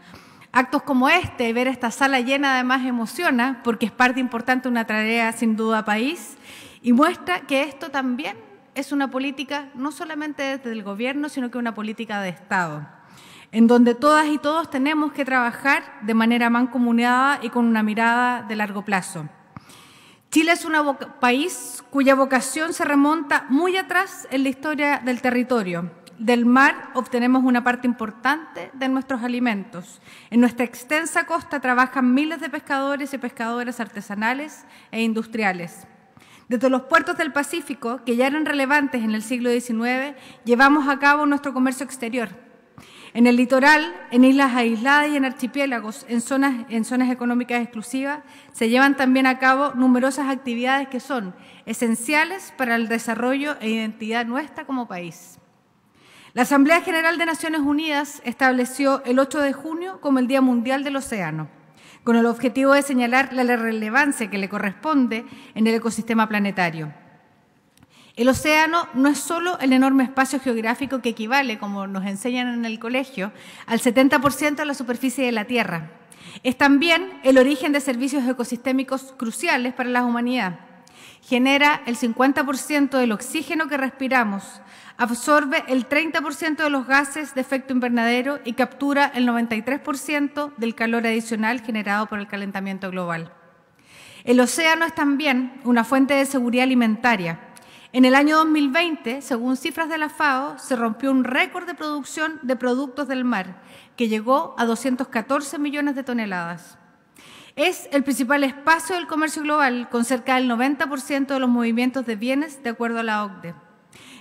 S5: Actos como este, ver esta sala llena además emociona porque es parte importante de una tarea sin duda país y muestra que esto también es una política no solamente desde el gobierno, sino que una política de Estado en donde todas y todos tenemos que trabajar de manera mancomunada y con una mirada de largo plazo. Chile es un país cuya vocación se remonta muy atrás en la historia del territorio. Del mar obtenemos una parte importante de nuestros alimentos. En nuestra extensa costa trabajan miles de pescadores y pescadoras artesanales e industriales. Desde los puertos del Pacífico, que ya eran relevantes en el siglo XIX, llevamos a cabo nuestro comercio exterior, en el litoral, en islas aisladas y en archipiélagos, en zonas, en zonas económicas exclusivas, se llevan también a cabo numerosas actividades que son esenciales para el desarrollo e identidad nuestra como país. La Asamblea General de Naciones Unidas estableció el 8 de junio como el Día Mundial del Océano, con el objetivo de señalar la relevancia que le corresponde en el ecosistema planetario. El océano no es solo el enorme espacio geográfico que equivale, como nos enseñan en el colegio, al 70% de la superficie de la Tierra. Es también el origen de servicios ecosistémicos cruciales para la humanidad. Genera el 50% del oxígeno que respiramos, absorbe el 30% de los gases de efecto invernadero y captura el 93% del calor adicional generado por el calentamiento global. El océano es también una fuente de seguridad alimentaria en el año 2020, según cifras de la FAO, se rompió un récord de producción de productos del mar, que llegó a 214 millones de toneladas. Es el principal espacio del comercio global, con cerca del 90% de los movimientos de bienes, de acuerdo a la OCDE.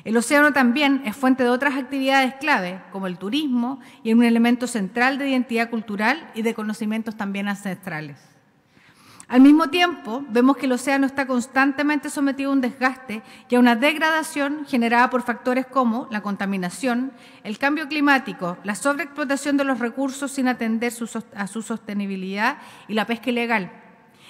S5: El océano también es fuente de otras actividades clave, como el turismo, y es un elemento central de identidad cultural y de conocimientos también ancestrales. Al mismo tiempo, vemos que el océano está constantemente sometido a un desgaste y a una degradación generada por factores como la contaminación, el cambio climático, la sobreexplotación de los recursos sin atender a su sostenibilidad y la pesca ilegal,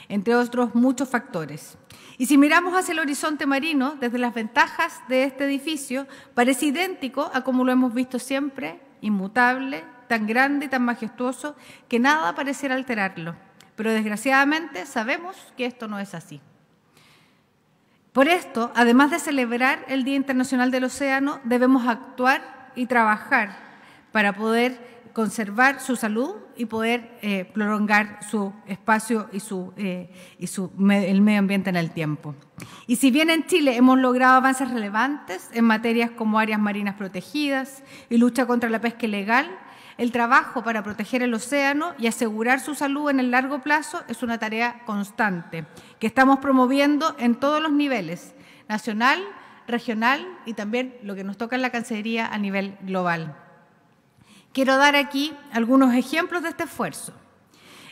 S5: entre otros muchos factores. Y si miramos hacia el horizonte marino, desde las ventajas de este edificio, parece idéntico a como lo hemos visto siempre, inmutable, tan grande y tan majestuoso, que nada pareciera alterarlo. Pero desgraciadamente sabemos que esto no es así. Por esto, además de celebrar el Día Internacional del Océano, debemos actuar y trabajar para poder conservar su salud y poder eh, prolongar su espacio y, su, eh, y su, el medio ambiente en el tiempo. Y si bien en Chile hemos logrado avances relevantes en materias como áreas marinas protegidas y lucha contra la pesca ilegal, el trabajo para proteger el océano y asegurar su salud en el largo plazo es una tarea constante que estamos promoviendo en todos los niveles, nacional, regional y también lo que nos toca en la Cancillería a nivel global. Quiero dar aquí algunos ejemplos de este esfuerzo.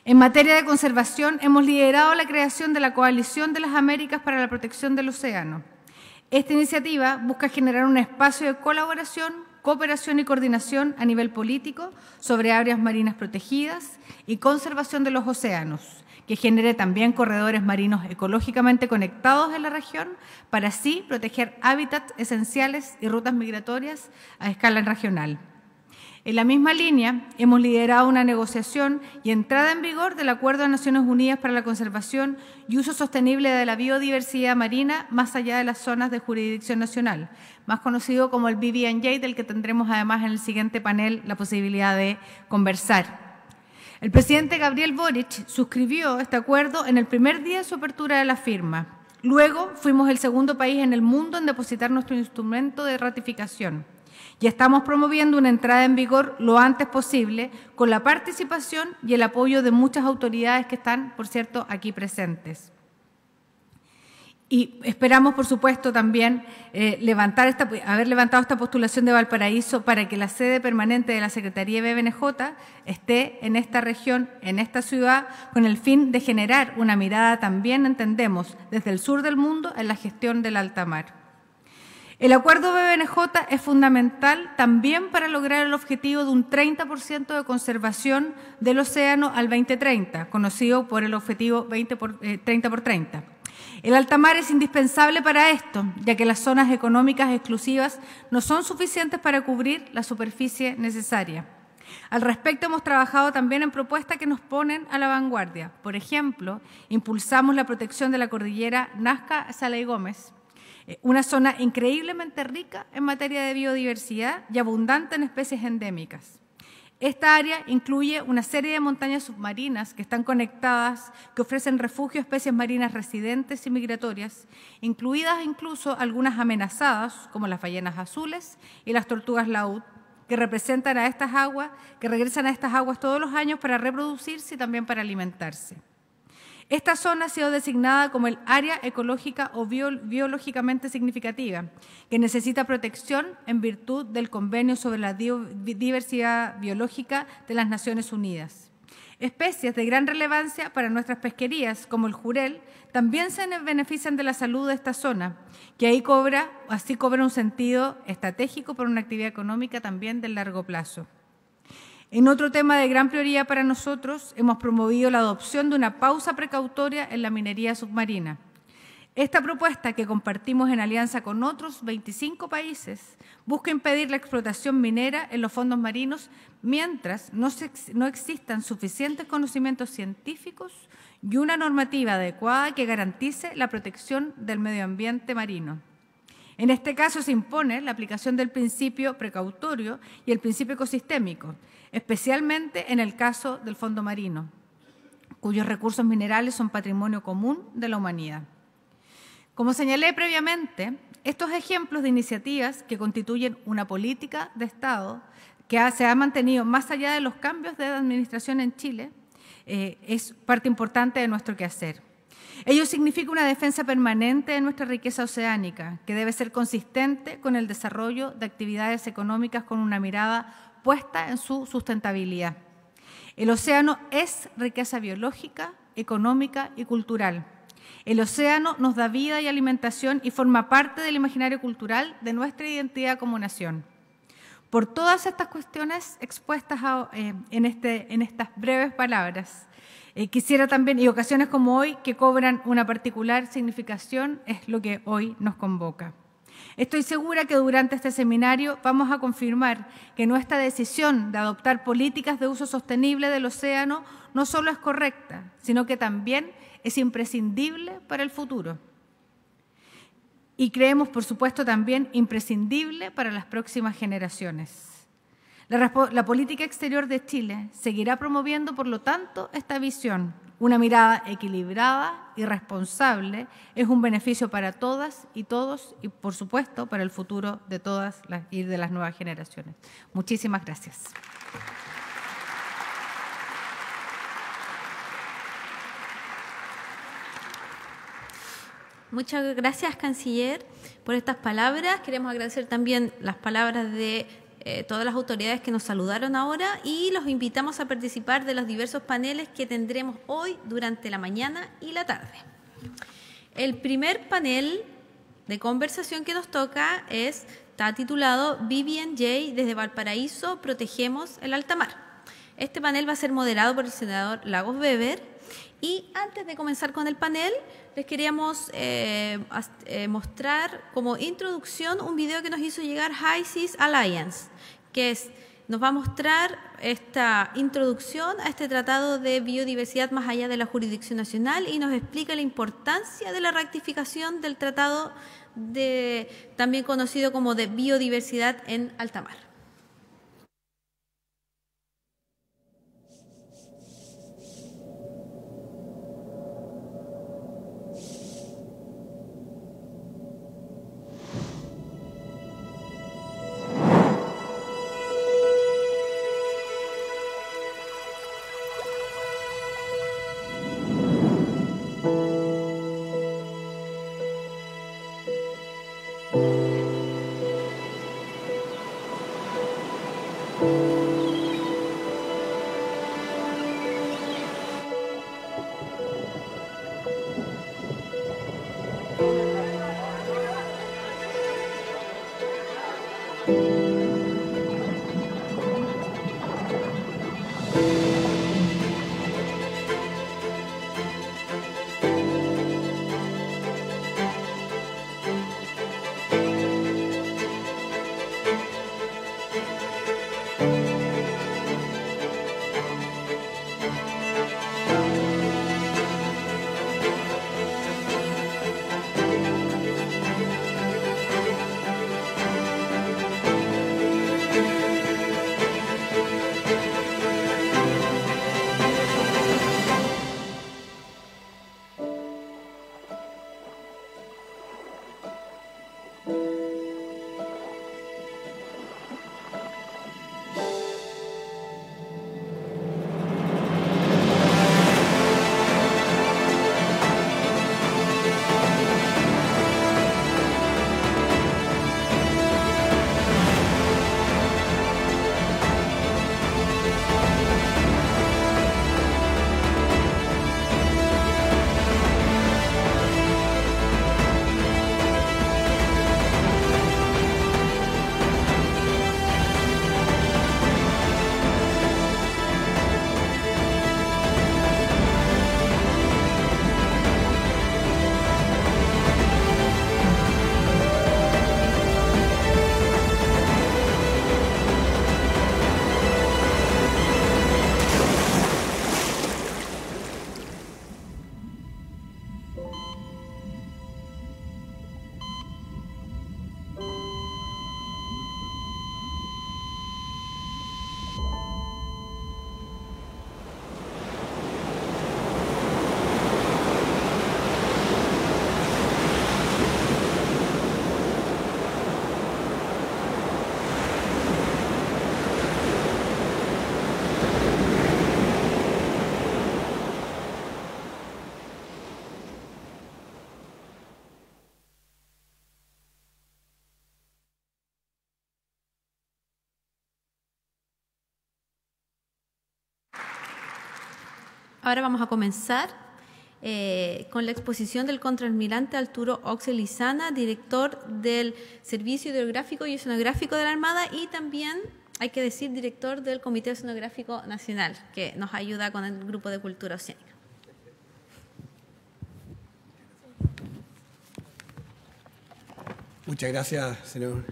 S5: En materia de conservación, hemos liderado la creación de la Coalición de las Américas para la Protección del Océano. Esta iniciativa busca generar un espacio de colaboración cooperación y coordinación a nivel político sobre áreas marinas protegidas y conservación de los océanos, que genere también corredores marinos ecológicamente conectados en la región para así proteger hábitats esenciales y rutas migratorias a escala regional. En la misma línea, hemos liderado una negociación y entrada en vigor del Acuerdo de Naciones Unidas para la Conservación y Uso Sostenible de la Biodiversidad Marina más allá de las zonas de jurisdicción nacional, más conocido como el BBNJ, del que tendremos además en el siguiente panel la posibilidad de conversar. El presidente Gabriel Boric suscribió este acuerdo en el primer día de su apertura de la firma. Luego fuimos el segundo país en el mundo en depositar nuestro instrumento de ratificación y estamos promoviendo una entrada en vigor lo antes posible con la participación y el apoyo de muchas autoridades que están, por cierto, aquí presentes. Y esperamos, por supuesto, también eh, levantar esta, haber levantado esta postulación de Valparaíso para que la sede permanente de la Secretaría de BBNJ esté en esta región, en esta ciudad, con el fin de generar una mirada también, entendemos, desde el sur del mundo en la gestión del alta mar. El acuerdo BBNJ es fundamental también para lograr el objetivo de un 30% de conservación del océano al 2030, conocido por el objetivo 20 por, 30 eh, por 30. El alta mar es indispensable para esto, ya que las zonas económicas exclusivas no son suficientes para cubrir la superficie necesaria. Al respecto, hemos trabajado también en propuestas que nos ponen a la vanguardia. Por ejemplo, impulsamos la protección de la cordillera Nazca-Salay Gómez, eh, una zona increíblemente rica en materia de biodiversidad y abundante en especies endémicas. Esta área incluye una serie de montañas submarinas que están conectadas, que ofrecen refugio a especies marinas residentes y migratorias, incluidas incluso algunas amenazadas, como las ballenas azules y las tortugas laúd, que representan a estas aguas, que regresan a estas aguas todos los años para reproducirse y también para alimentarse. Esta zona ha sido designada como el área ecológica o biológicamente significativa, que necesita protección en virtud del Convenio sobre la Diversidad Biológica de las Naciones Unidas. Especies de gran relevancia para nuestras pesquerías, como el jurel, también se benefician de la salud de esta zona, que ahí cobra, así cobra un sentido estratégico para una actividad económica también de largo plazo. En otro tema de gran prioridad para nosotros, hemos promovido la adopción de una pausa precautoria en la minería submarina. Esta propuesta, que compartimos en alianza con otros 25 países, busca impedir la explotación minera en los fondos marinos mientras no, no existan suficientes conocimientos científicos y una normativa adecuada que garantice la protección del medio ambiente marino. En este caso se impone la aplicación del principio precautorio y el principio ecosistémico, especialmente en el caso del fondo marino, cuyos recursos minerales son patrimonio común de la humanidad. Como señalé previamente, estos ejemplos de iniciativas que constituyen una política de Estado que se ha mantenido más allá de los cambios de administración en Chile eh, es parte importante de nuestro quehacer. Ello significa una defensa permanente de nuestra riqueza oceánica, que debe ser consistente con el desarrollo de actividades económicas con una mirada puesta en su sustentabilidad. El océano es riqueza biológica, económica y cultural. El océano nos da vida y alimentación y forma parte del imaginario cultural de nuestra identidad como nación. Por todas estas cuestiones expuestas eh, este, en estas breves palabras, eh, quisiera también, y ocasiones como hoy, que cobran una particular significación, es lo que hoy nos convoca. Estoy segura que durante este seminario vamos a confirmar que nuestra decisión de adoptar políticas de uso sostenible del océano no solo es correcta, sino que también es imprescindible para el futuro. Y creemos, por supuesto, también imprescindible para las próximas generaciones. La, política exterior de Chile seguirá promoviendo, por lo tanto, esta visión. Una mirada equilibrada y responsable es un beneficio para todas y todos y, por supuesto, para el futuro de todas las, y de las nuevas generaciones. Muchísimas gracias.
S1: Muchas gracias, canciller, por estas palabras. Queremos agradecer también las palabras de eh, todas las autoridades que nos saludaron ahora y los invitamos a participar de los diversos paneles que tendremos hoy durante la mañana y la tarde. El primer panel de conversación que nos toca es, está titulado Jay desde Valparaíso, protegemos el alta mar. Este panel va a ser moderado por el senador Lagos Weber. Y antes de comenzar con el panel, les queríamos eh, eh, mostrar como introducción un video que nos hizo llegar HISIS Alliance que es, nos va a mostrar esta introducción a este Tratado de Biodiversidad más allá de la jurisdicción nacional y nos explica la importancia de la rectificación del Tratado de, también conocido como de Biodiversidad en alta mar. Ahora vamos a comenzar eh, con la exposición del contraalmirante Arturo Oxelizana, director del Servicio Hidrográfico y Oceanográfico de la Armada y también, hay que decir, director del Comité Oceanográfico Nacional, que nos ayuda con el Grupo de Cultura Oceánica.
S6: Muchas gracias, señor.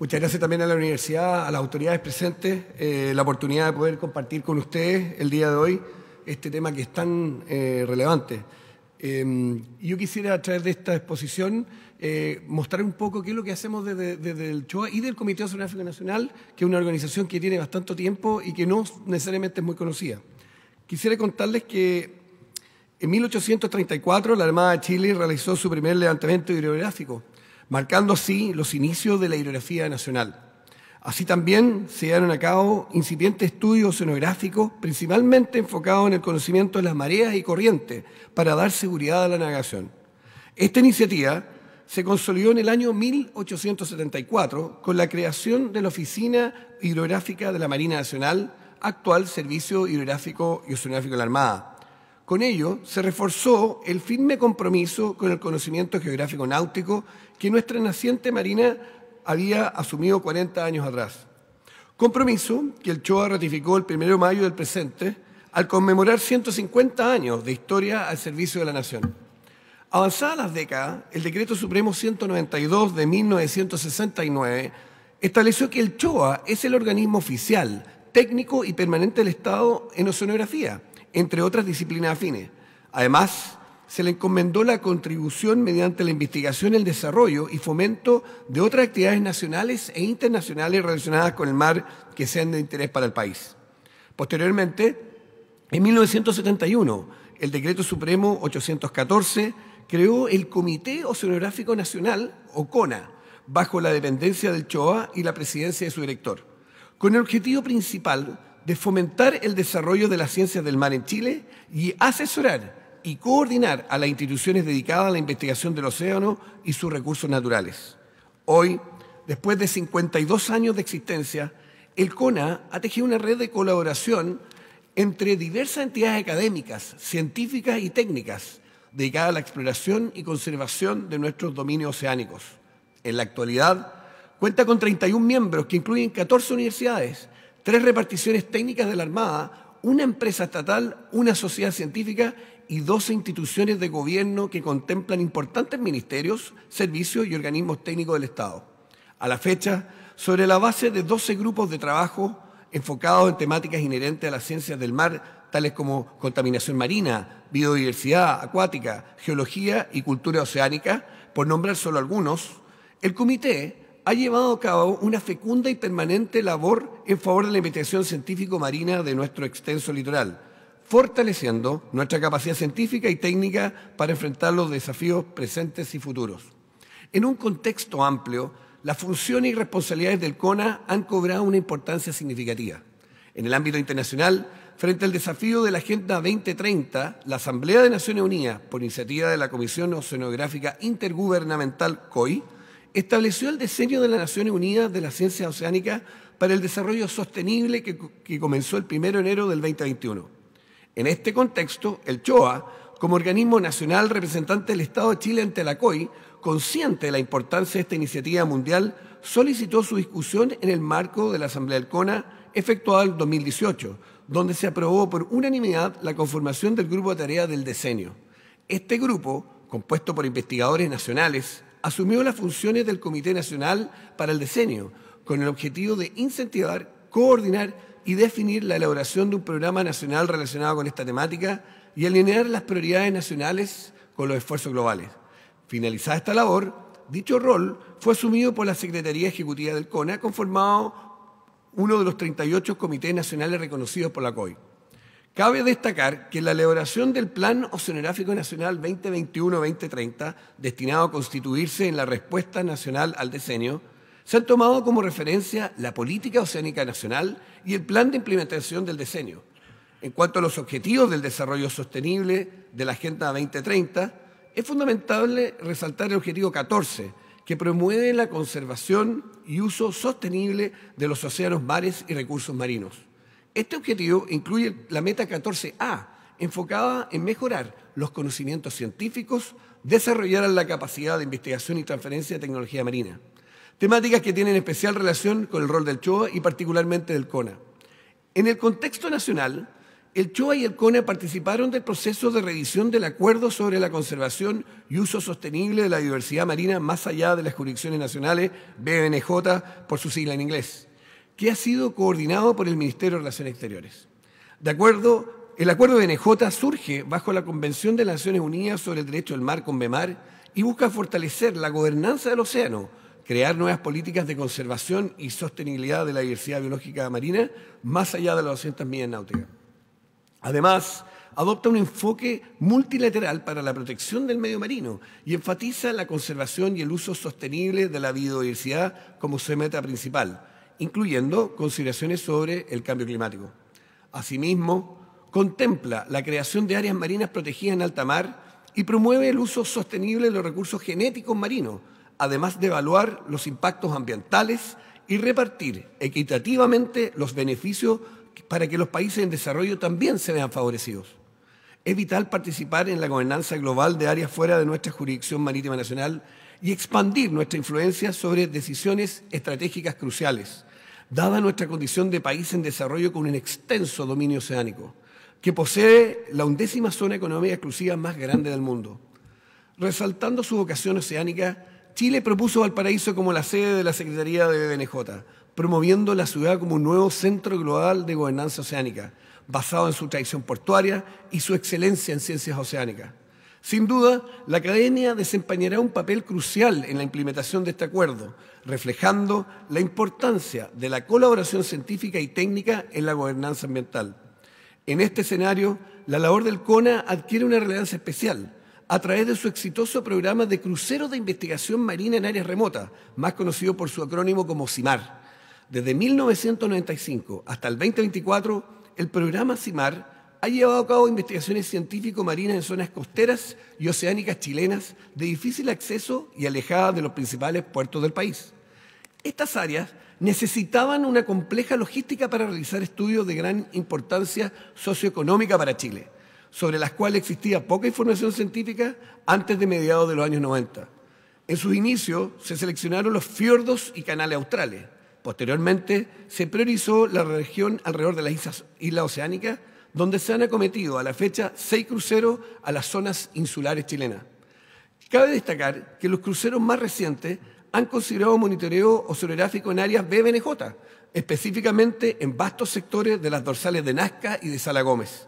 S6: Muchas gracias también a la universidad, a las autoridades presentes, eh, la oportunidad de poder compartir con ustedes el día de hoy este tema que es tan eh, relevante. Em, yo quisiera, a través de esta exposición, eh, mostrar un poco qué es lo que hacemos desde, desde el CHOA y del Comité Oceanográfico Nacional, que es una organización que tiene bastante tiempo y que no necesariamente es muy conocida. Quisiera contarles que en 1834 la Armada de Chile realizó su primer levantamiento hidrográfico, marcando así los inicios de la hidrografía nacional. Así también se llevaron a cabo incipientes estudios oceanográficos, principalmente enfocados en el conocimiento de las mareas y corrientes, para dar seguridad a la navegación. Esta iniciativa se consolidó en el año 1874 con la creación de la Oficina Hidrográfica de la Marina Nacional, actual Servicio Hidrográfico y Oceanográfico de la Armada. Con ello, se reforzó el firme compromiso con el conocimiento geográfico náutico que nuestra naciente marina había asumido 40 años atrás. Compromiso que el Choa ratificó el 1 de mayo del presente al conmemorar 150 años de historia al servicio de la nación. Avanzadas las décadas, el Decreto Supremo 192 de 1969 estableció que el CHOA es el organismo oficial, técnico y permanente del Estado en oceanografía, entre otras disciplinas afines. Además, se le encomendó la contribución mediante la investigación, el desarrollo y fomento de otras actividades nacionales e internacionales relacionadas con el mar que sean de interés para el país. Posteriormente, en 1971, el Decreto Supremo 814 creó el Comité Oceanográfico Nacional, OCONA, bajo la dependencia del CHOA y la presidencia de su director, con el objetivo principal de fomentar el desarrollo de las ciencias del mar en Chile y asesorar y coordinar a las instituciones dedicadas a la investigación del océano y sus recursos naturales. Hoy, después de 52 años de existencia, el CONA ha tejido una red de colaboración entre diversas entidades académicas, científicas y técnicas dedicadas a la exploración y conservación de nuestros dominios oceánicos. En la actualidad, cuenta con 31 miembros que incluyen 14 universidades, tres reparticiones técnicas de la Armada, una empresa estatal, una sociedad científica y 12 instituciones de gobierno que contemplan importantes ministerios, servicios y organismos técnicos del Estado. A la fecha, sobre la base de 12 grupos de trabajo enfocados en temáticas inherentes a las ciencias del mar, tales como contaminación marina, biodiversidad acuática, geología y cultura oceánica, por nombrar solo algunos, el comité ha llevado a cabo una fecunda y permanente labor en favor de la investigación científico-marina de nuestro extenso litoral fortaleciendo nuestra capacidad científica y técnica para enfrentar los desafíos presentes y futuros. En un contexto amplio, las funciones y responsabilidades del CONA han cobrado una importancia significativa. En el ámbito internacional, frente al desafío de la Agenda 2030, la Asamblea de Naciones Unidas, por iniciativa de la Comisión Oceanográfica Intergubernamental COI, estableció el diseño de las Naciones Unidas de la Ciencia Oceánica para el Desarrollo Sostenible que, comenzó el 1 de enero del 2021. En este contexto, el CHOA, como organismo nacional representante del Estado de Chile ante la COI, consciente de la importancia de esta iniciativa mundial, solicitó su discusión en el marco de la Asamblea del CONA efectuada en 2018, donde se aprobó por unanimidad la conformación del Grupo de Tarea del Decenio. Este grupo, compuesto por investigadores nacionales, asumió las funciones del Comité Nacional para el Decenio, con el objetivo de incentivar, coordinar y definir la elaboración de un programa nacional relacionado con esta temática y alinear las prioridades nacionales con los esfuerzos globales. Finalizada esta labor, dicho rol fue asumido por la Secretaría Ejecutiva del CONA, conformado uno de los 38 comités nacionales reconocidos por la COI. Cabe destacar que la elaboración del Plan Oceanográfico Nacional 2021-2030, destinado a constituirse en la respuesta nacional al decenio, se han tomado como referencia la política oceánica nacional y el plan de implementación del diseño. En cuanto a los objetivos del desarrollo sostenible de la Agenda 2030, es fundamental resaltar el objetivo 14, que promueve la conservación y uso sostenible de los océanos, mares y recursos marinos. Este objetivo incluye la meta 14A, enfocada en mejorar los conocimientos científicos, desarrollar la capacidad de investigación y transferencia de tecnología marina temáticas que tienen especial relación con el rol del CHOA y particularmente del CONA. En el contexto nacional, el CHOA y el CONA participaron del proceso de revisión del acuerdo sobre la conservación y uso sostenible de la diversidad marina más allá de las jurisdicciones nacionales, BNJ por su sigla en inglés, que ha sido coordinado por el Ministerio de Relaciones Exteriores. De acuerdo, el acuerdo BNJ surge bajo la Convención de las Naciones Unidas sobre el Derecho del Mar, con BEMAR y busca fortalecer la gobernanza del océano crear nuevas políticas de conservación y sostenibilidad de la diversidad biológica marina más allá de las 200 millas náuticas. Además, adopta un enfoque multilateral para la protección del medio marino y enfatiza la conservación y el uso sostenible de la biodiversidad como su meta principal, incluyendo consideraciones sobre el cambio climático. Asimismo, contempla la creación de áreas marinas protegidas en alta mar y promueve el uso sostenible de los recursos genéticos marinos, además de evaluar los impactos ambientales y repartir equitativamente los beneficios para que los países en desarrollo también se vean favorecidos. Es vital participar en la gobernanza global de áreas fuera de nuestra jurisdicción marítima nacional y expandir nuestra influencia sobre decisiones estratégicas cruciales, dada nuestra condición de país en desarrollo con un extenso dominio oceánico, que posee la undécima zona económica exclusiva más grande del mundo. Resaltando su vocación oceánica, Chile propuso Valparaíso como la sede de la Secretaría de DNJ, promoviendo la ciudad como un nuevo centro global de gobernanza oceánica, basado en su tradición portuaria y su excelencia en ciencias oceánicas. Sin duda, la academia desempeñará un papel crucial en la implementación de este acuerdo, reflejando la importancia de la colaboración científica y técnica en la gobernanza ambiental. En este escenario, la labor del CONA adquiere una relevancia especial, a través de su exitoso programa de cruceros de investigación marina en áreas remotas, más conocido por su acrónimo como CIMAR. Desde 1995 hasta el 2024, el programa CIMAR ha llevado a cabo investigaciones científico-marinas en zonas costeras y oceánicas chilenas de difícil acceso y alejadas de los principales puertos del país. Estas áreas necesitaban una compleja logística para realizar estudios de gran importancia socioeconómica para Chile sobre las cuales existía poca información científica antes de mediados de los años 90. En sus inicios se seleccionaron los fiordos y canales australes. Posteriormente se priorizó la región alrededor de las islas, oceánicas, donde se han acometido a la fecha seis cruceros a las zonas insulares chilenas. Cabe destacar que los cruceros más recientes han considerado monitoreo oceanográfico en áreas BBNJ, específicamente en vastos sectores de las dorsales de Nazca y de Salagómez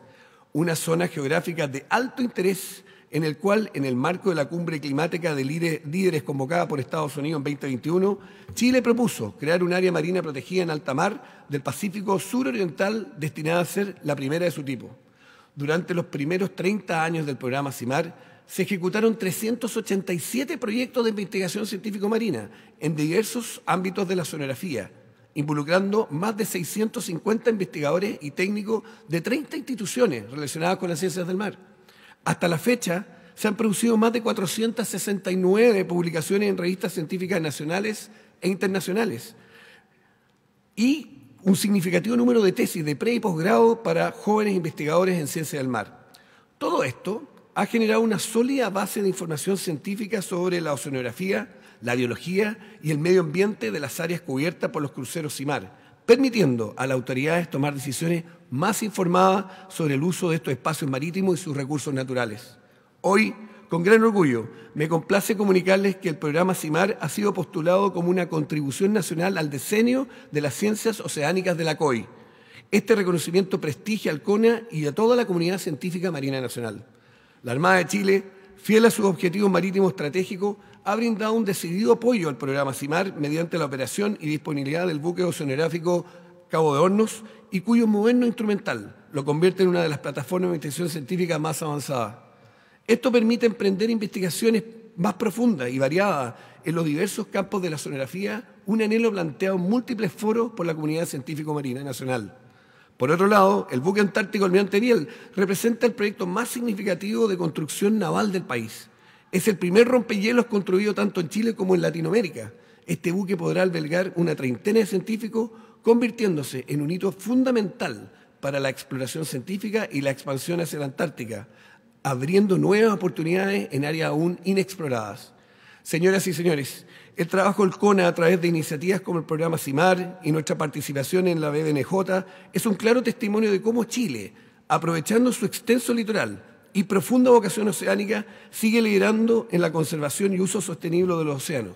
S6: una zona geográfica de alto interés en el cual, en el marco de la cumbre climática de líderes convocada por Estados Unidos en 2021, Chile propuso crear un área marina protegida en alta mar del Pacífico suroriental destinada a ser la primera de su tipo. Durante los primeros 30 años del programa CIMAR, se ejecutaron 387 proyectos de investigación científico-marina en diversos ámbitos de la sonografía, involucrando más de 650 investigadores y técnicos de 30 instituciones relacionadas con las ciencias del mar. Hasta la fecha se han producido más de 469 publicaciones en revistas científicas nacionales e internacionales y un significativo número de tesis de pre y posgrado para jóvenes investigadores en ciencias del mar. Todo esto ha generado una sólida base de información científica sobre la oceanografía, la biología y el medio ambiente de las áreas cubiertas por los cruceros CIMAR, permitiendo a las autoridades tomar decisiones más informadas sobre el uso de estos espacios marítimos y sus recursos naturales. Hoy, con gran orgullo, me complace comunicarles que el programa CIMAR ha sido postulado como una contribución nacional al decenio de las ciencias oceánicas de la COI. Este reconocimiento prestigia al CONA y a toda la comunidad científica marina nacional. La Armada de Chile, fiel a sus objetivos marítimos estratégicos, ha brindado un decidido apoyo al programa CIMAR mediante la operación y disponibilidad del buque oceanográfico Cabo de Hornos y cuyo moderno instrumental lo convierte en una de las plataformas de investigación científica más avanzadas. Esto permite emprender investigaciones más profundas y variadas en los diversos campos de la oceanografía, un anhelo planteado en múltiples foros por la comunidad científico-marina nacional. Por otro lado, el buque antártico Almirante Biel representa el proyecto más significativo de construcción naval del país es el primer rompehielos construido tanto en Chile como en Latinoamérica. Este buque podrá albergar una treintena de científicos, convirtiéndose en un hito fundamental para la exploración científica y la expansión hacia la Antártica, abriendo nuevas oportunidades en áreas aún inexploradas. Señoras y señores, el trabajo del CONA a través de iniciativas como el programa CIMAR y nuestra participación en la BDNJ es un claro testimonio de cómo Chile, aprovechando su extenso litoral, y profunda vocación oceánica sigue liderando en la conservación y uso sostenible de los océanos.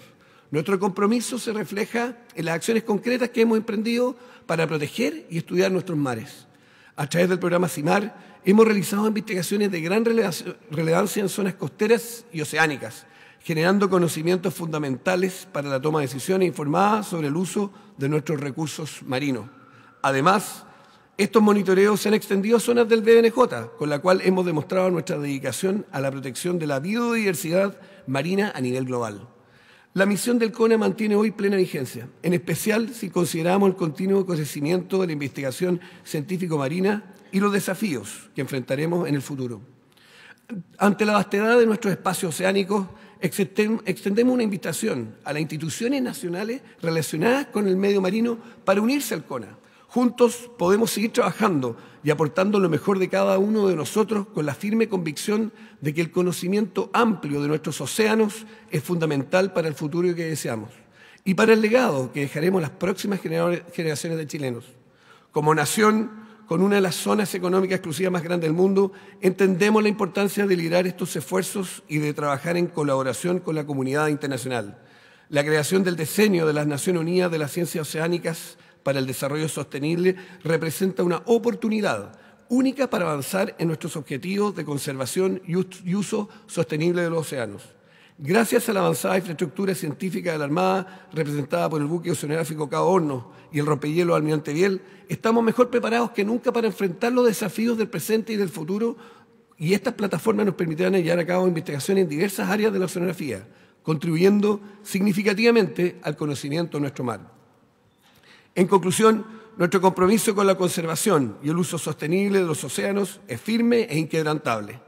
S6: Nuestro compromiso se refleja en las acciones concretas que hemos emprendido para proteger y estudiar nuestros mares. A través del programa CIMAR hemos realizado investigaciones de gran relevancia en zonas costeras y oceánicas, generando conocimientos fundamentales para la toma de decisiones informadas sobre el uso de nuestros recursos marinos. Además, estos monitoreos se han extendido a zonas del BNJ, con la cual hemos demostrado nuestra dedicación a la protección de la biodiversidad marina a nivel global. La misión del CONA mantiene hoy plena vigencia, en especial si consideramos el continuo crecimiento de la investigación científico-marina y los desafíos que enfrentaremos en el futuro. Ante la vastedad de nuestros espacios oceánicos, extendemos una invitación a las instituciones nacionales relacionadas con el medio marino para unirse al CONA Juntos podemos seguir trabajando y aportando lo mejor de cada uno de nosotros con la firme convicción de que el conocimiento amplio de nuestros océanos es fundamental para el futuro que deseamos y para el legado que dejaremos a las próximas generaciones de chilenos. Como nación, con una de las zonas económicas exclusivas más grandes del mundo, entendemos la importancia de liderar estos esfuerzos y de trabajar en colaboración con la comunidad internacional. La creación del diseño de las Naciones Unidas de las Ciencias Oceánicas para el Desarrollo Sostenible representa una oportunidad única para avanzar en nuestros objetivos de conservación y uso sostenible de los océanos. Gracias a la avanzada infraestructura científica de la Armada, representada por el buque oceanográfico Cabo Hornos y el rompehielo Almirante Biel, estamos mejor preparados que nunca para enfrentar los desafíos del presente y del futuro, y estas plataformas nos permitirán llevar a cabo investigaciones en diversas áreas de la oceanografía, contribuyendo significativamente al conocimiento de nuestro mar. En conclusión, nuestro compromiso con la conservación y el uso sostenible de los océanos es firme e inquebrantable.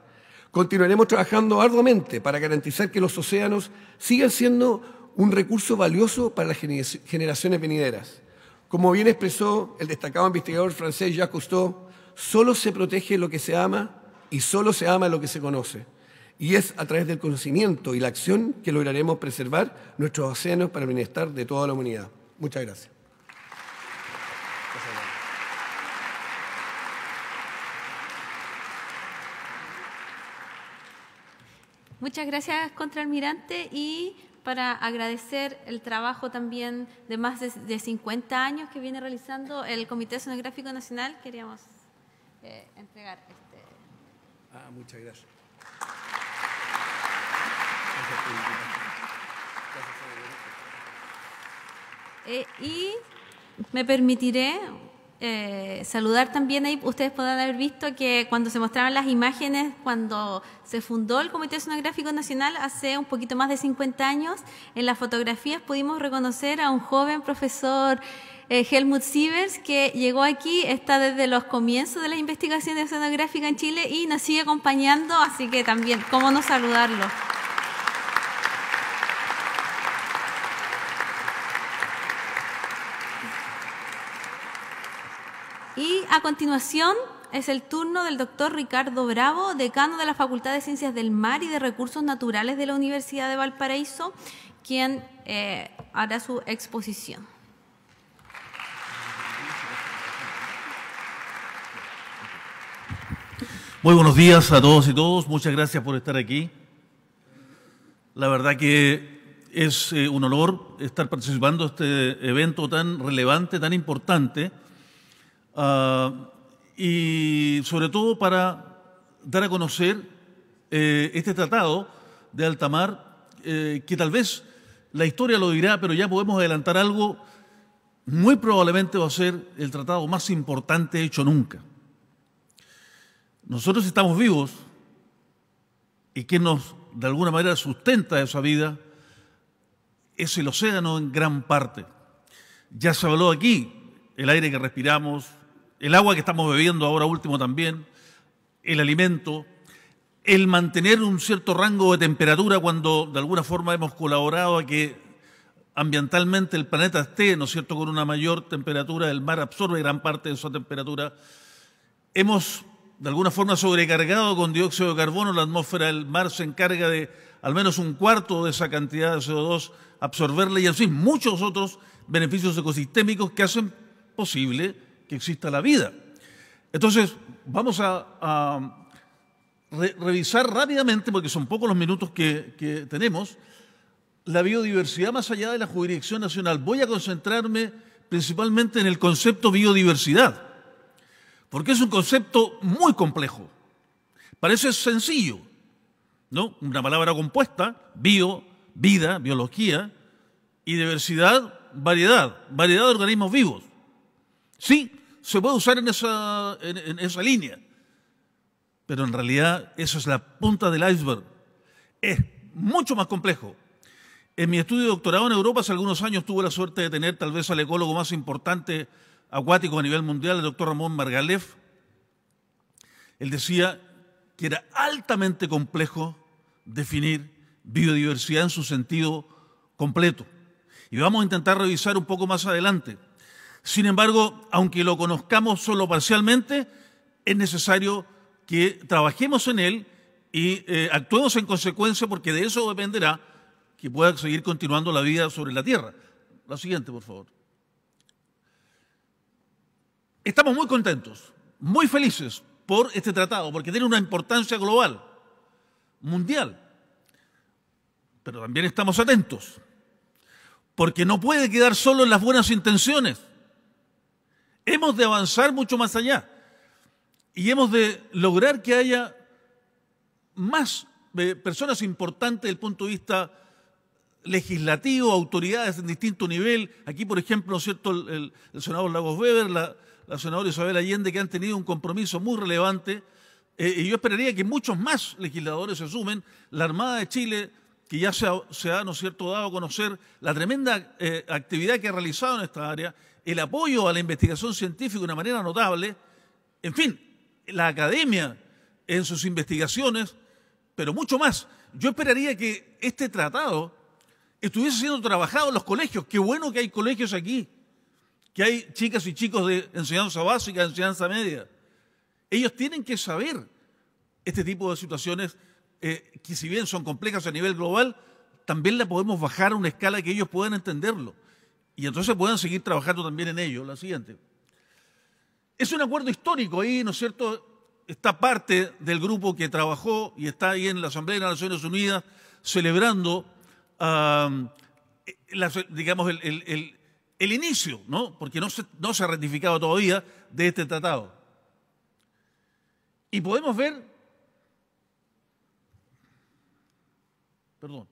S6: Continuaremos trabajando arduamente para garantizar que los océanos sigan siendo un recurso valioso para las generaciones venideras. Como bien expresó el destacado investigador francés Jacques Cousteau, solo se protege lo que se ama y solo se ama lo que se conoce. Y es a través del conocimiento y la acción que lograremos preservar nuestros océanos para el bienestar de toda la humanidad. Muchas gracias.
S1: Muchas gracias, Contraalmirante, y para agradecer el trabajo también de más de, 50 años que viene realizando el Comité Sonográfico Nacional, queríamos
S7: eh, entregar este.
S6: Ah, muchas gracias.
S1: Eh, y me permitiré eh, saludar también ahí, ustedes podrán haber visto que cuando se mostraron las imágenes, cuando se fundó el Comité Oceanográfico Nacional hace un poquito más de 50 años, en las fotografías pudimos reconocer a un joven profesor eh, Helmut Sievers, que llegó aquí, está desde los comienzos de las investigaciones sonográficas en Chile y nos sigue acompañando, así que también, cómo no saludarlo. a continuación es el turno del doctor Ricardo Bravo, decano de la Facultad de Ciencias del Mar y de Recursos Naturales de la Universidad de Valparaíso, quien eh, hará su exposición.
S8: Muy buenos días a todos y todos, muchas gracias por estar aquí. La verdad que es eh, un honor estar participando de este evento tan relevante, tan importante Ah, y sobre todo para dar a conocer eh, este tratado de Altamar, eh, que tal vez la historia lo dirá, pero ya podemos adelantar algo, muy probablemente va a ser el tratado más importante hecho nunca. Nosotros estamos vivos y quien nos de alguna manera sustenta esa vida es el océano en gran parte. Ya se habló aquí, el aire que respiramos, el agua que estamos bebiendo ahora último también, el alimento, el mantener un cierto rango de temperatura cuando de alguna forma hemos colaborado a que ambientalmente el planeta esté, ¿no es cierto?, con una mayor temperatura, el mar absorbe gran parte de esa temperatura. Hemos de alguna forma sobrecargado con dióxido de carbono, la atmósfera del mar se encarga de al menos un cuarto de esa cantidad de CO2 absorberla y así muchos otros beneficios ecosistémicos que hacen posible que exista la vida. Entonces, vamos a, revisar rápidamente, porque son pocos los minutos que, que tenemos, la biodiversidad más allá de la jurisdicción nacional. Voy a concentrarme principalmente en el concepto biodiversidad, porque es un concepto muy complejo. Parece sencillo, ¿no? Una palabra compuesta, bio, vida, biología, y diversidad, variedad, variedad de organismos vivos. Sí, se puede usar en esa, en, esa línea. Pero en realidad esa es la punta del iceberg. Es mucho más complejo. En mi estudio de doctorado en Europa hace algunos años tuve la suerte de tener tal vez al ecólogo más importante acuático a nivel mundial, el doctor Ramón Margalef. Él decía que era altamente complejo definir biodiversidad en su sentido completo. Y vamos a intentar revisar un poco más adelante sin embargo, aunque lo conozcamos solo parcialmente, es necesario que trabajemos en él y eh, actuemos en consecuencia porque de eso dependerá que pueda seguir continuando la vida sobre la tierra. La siguiente, por favor. Estamos muy contentos, muy felices por este tratado, porque tiene una importancia global, mundial. Pero también estamos atentos, porque no puede quedar solo en las buenas intenciones. Hemos de avanzar mucho más allá y hemos de lograr que haya más eh, personas importantes desde el punto de vista legislativo, autoridades en distinto nivel. Aquí, por ejemplo, ¿cierto? El, senador Lagos Weber, la, senadora Isabel Allende, que han tenido un compromiso muy relevante. Eh, y yo esperaría que muchos más legisladores se sumen. La Armada de Chile, que ya se ha, ¿no cierto?, dado a conocer la tremenda eh, actividad que ha realizado en esta área el apoyo a la investigación científica de una manera notable. En fin, la academia en sus investigaciones, pero mucho más. Yo esperaría que este tratado estuviese siendo trabajado en los colegios. Qué bueno que hay colegios aquí, que hay chicas y chicos de enseñanza básica, de enseñanza media. Ellos tienen que saber este tipo de situaciones eh, que si bien son complejas a nivel global, también la podemos bajar a una escala que ellos puedan entenderlo y entonces puedan seguir trabajando también en ello. La siguiente. Es un acuerdo histórico ahí, ¿no es cierto? Está parte del grupo que trabajó y está ahí en la Asamblea de las Naciones Unidas celebrando, digamos, el, inicio, ¿no? Porque no no se ha ratificado todavía de este tratado. Y podemos ver, perdón,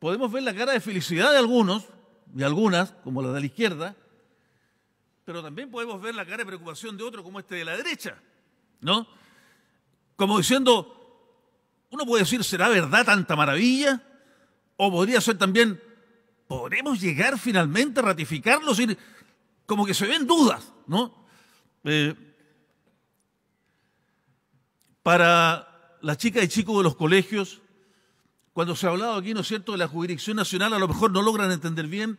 S8: podemos ver la cara de felicidad de algunos, de algunas, como la de la izquierda, pero también podemos ver la cara de preocupación de otros, como este de la derecha, ¿no? Como diciendo, uno puede decir, ¿será verdad tanta maravilla? O podría ser también, ¿podremos llegar finalmente a ratificarlo? como que se ven dudas, ¿no? Eh, para las chicas y chicos de los colegios, cuando se ha hablado aquí, ¿no es cierto?, de la jurisdicción nacional, a lo mejor no logran entender bien.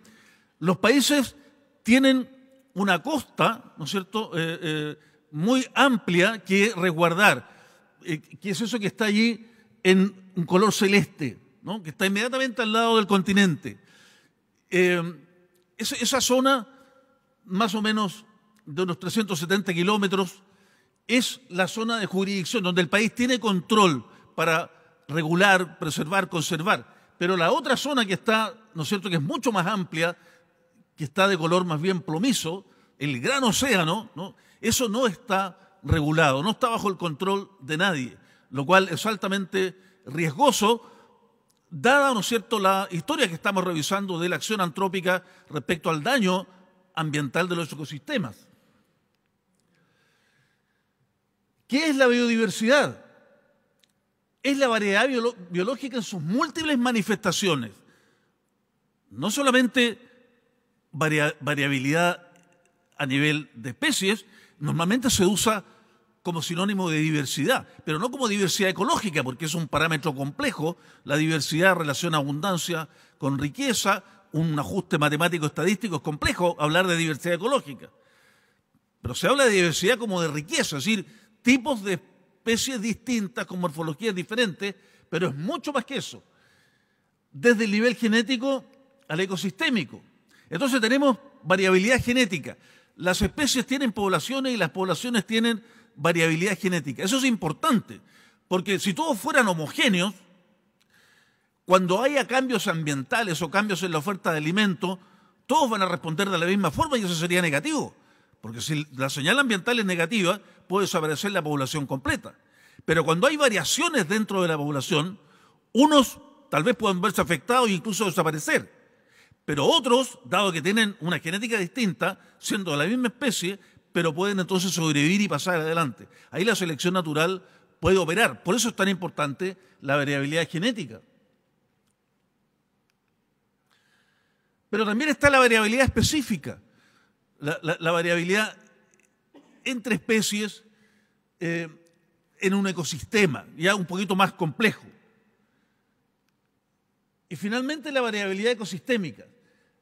S8: Los países tienen una costa, ¿no es cierto?, eh, eh, muy amplia que resguardar, eh, que es eso que está allí en un color celeste, ¿no? que está inmediatamente al lado del continente. esa, zona, más o menos de unos 370 kilómetros, es la zona de jurisdicción donde el país tiene control para regular, preservar, conservar. Pero la otra zona que está, ¿no es cierto?, que es mucho más amplia, que está de color más bien plomizo, el gran océano, ¿no? eso no está regulado, no está bajo el control de nadie, lo cual es altamente riesgoso, dada, ¿no es cierto?, la historia que estamos revisando de la acción antrópica respecto al daño ambiental de los ecosistemas. ¿Qué es la biodiversidad? es la variedad biológica en sus múltiples manifestaciones. No solamente variabilidad a nivel de especies, normalmente se usa como sinónimo de diversidad, pero no como diversidad ecológica, porque es un parámetro complejo. La diversidad relaciona abundancia con riqueza, un ajuste matemático estadístico es complejo hablar de diversidad ecológica. Pero se habla de diversidad como de riqueza, es decir, tipos de, especies distintas, con morfologías diferentes, pero es mucho más que eso. Desde el nivel genético al ecosistémico. Entonces tenemos variabilidad genética. Las especies tienen poblaciones y las poblaciones tienen variabilidad genética. Eso es importante, porque si todos fueran homogéneos, cuando haya cambios ambientales o cambios en la oferta de alimento, todos van a responder de la misma forma y eso sería negativo. Porque si la señal ambiental es negativa, puede desaparecer la población completa. Pero cuando hay variaciones dentro de la población, unos tal vez puedan verse afectados e incluso desaparecer. Pero otros, dado que tienen una genética distinta, siendo de la misma especie, pero pueden entonces sobrevivir y pasar adelante. Ahí la selección natural puede operar. Por eso es tan importante la variabilidad genética. Pero también está la variabilidad específica, la, la entre especies eh, en un ecosistema, ya un poquito más complejo. Y finalmente la variabilidad ecosistémica,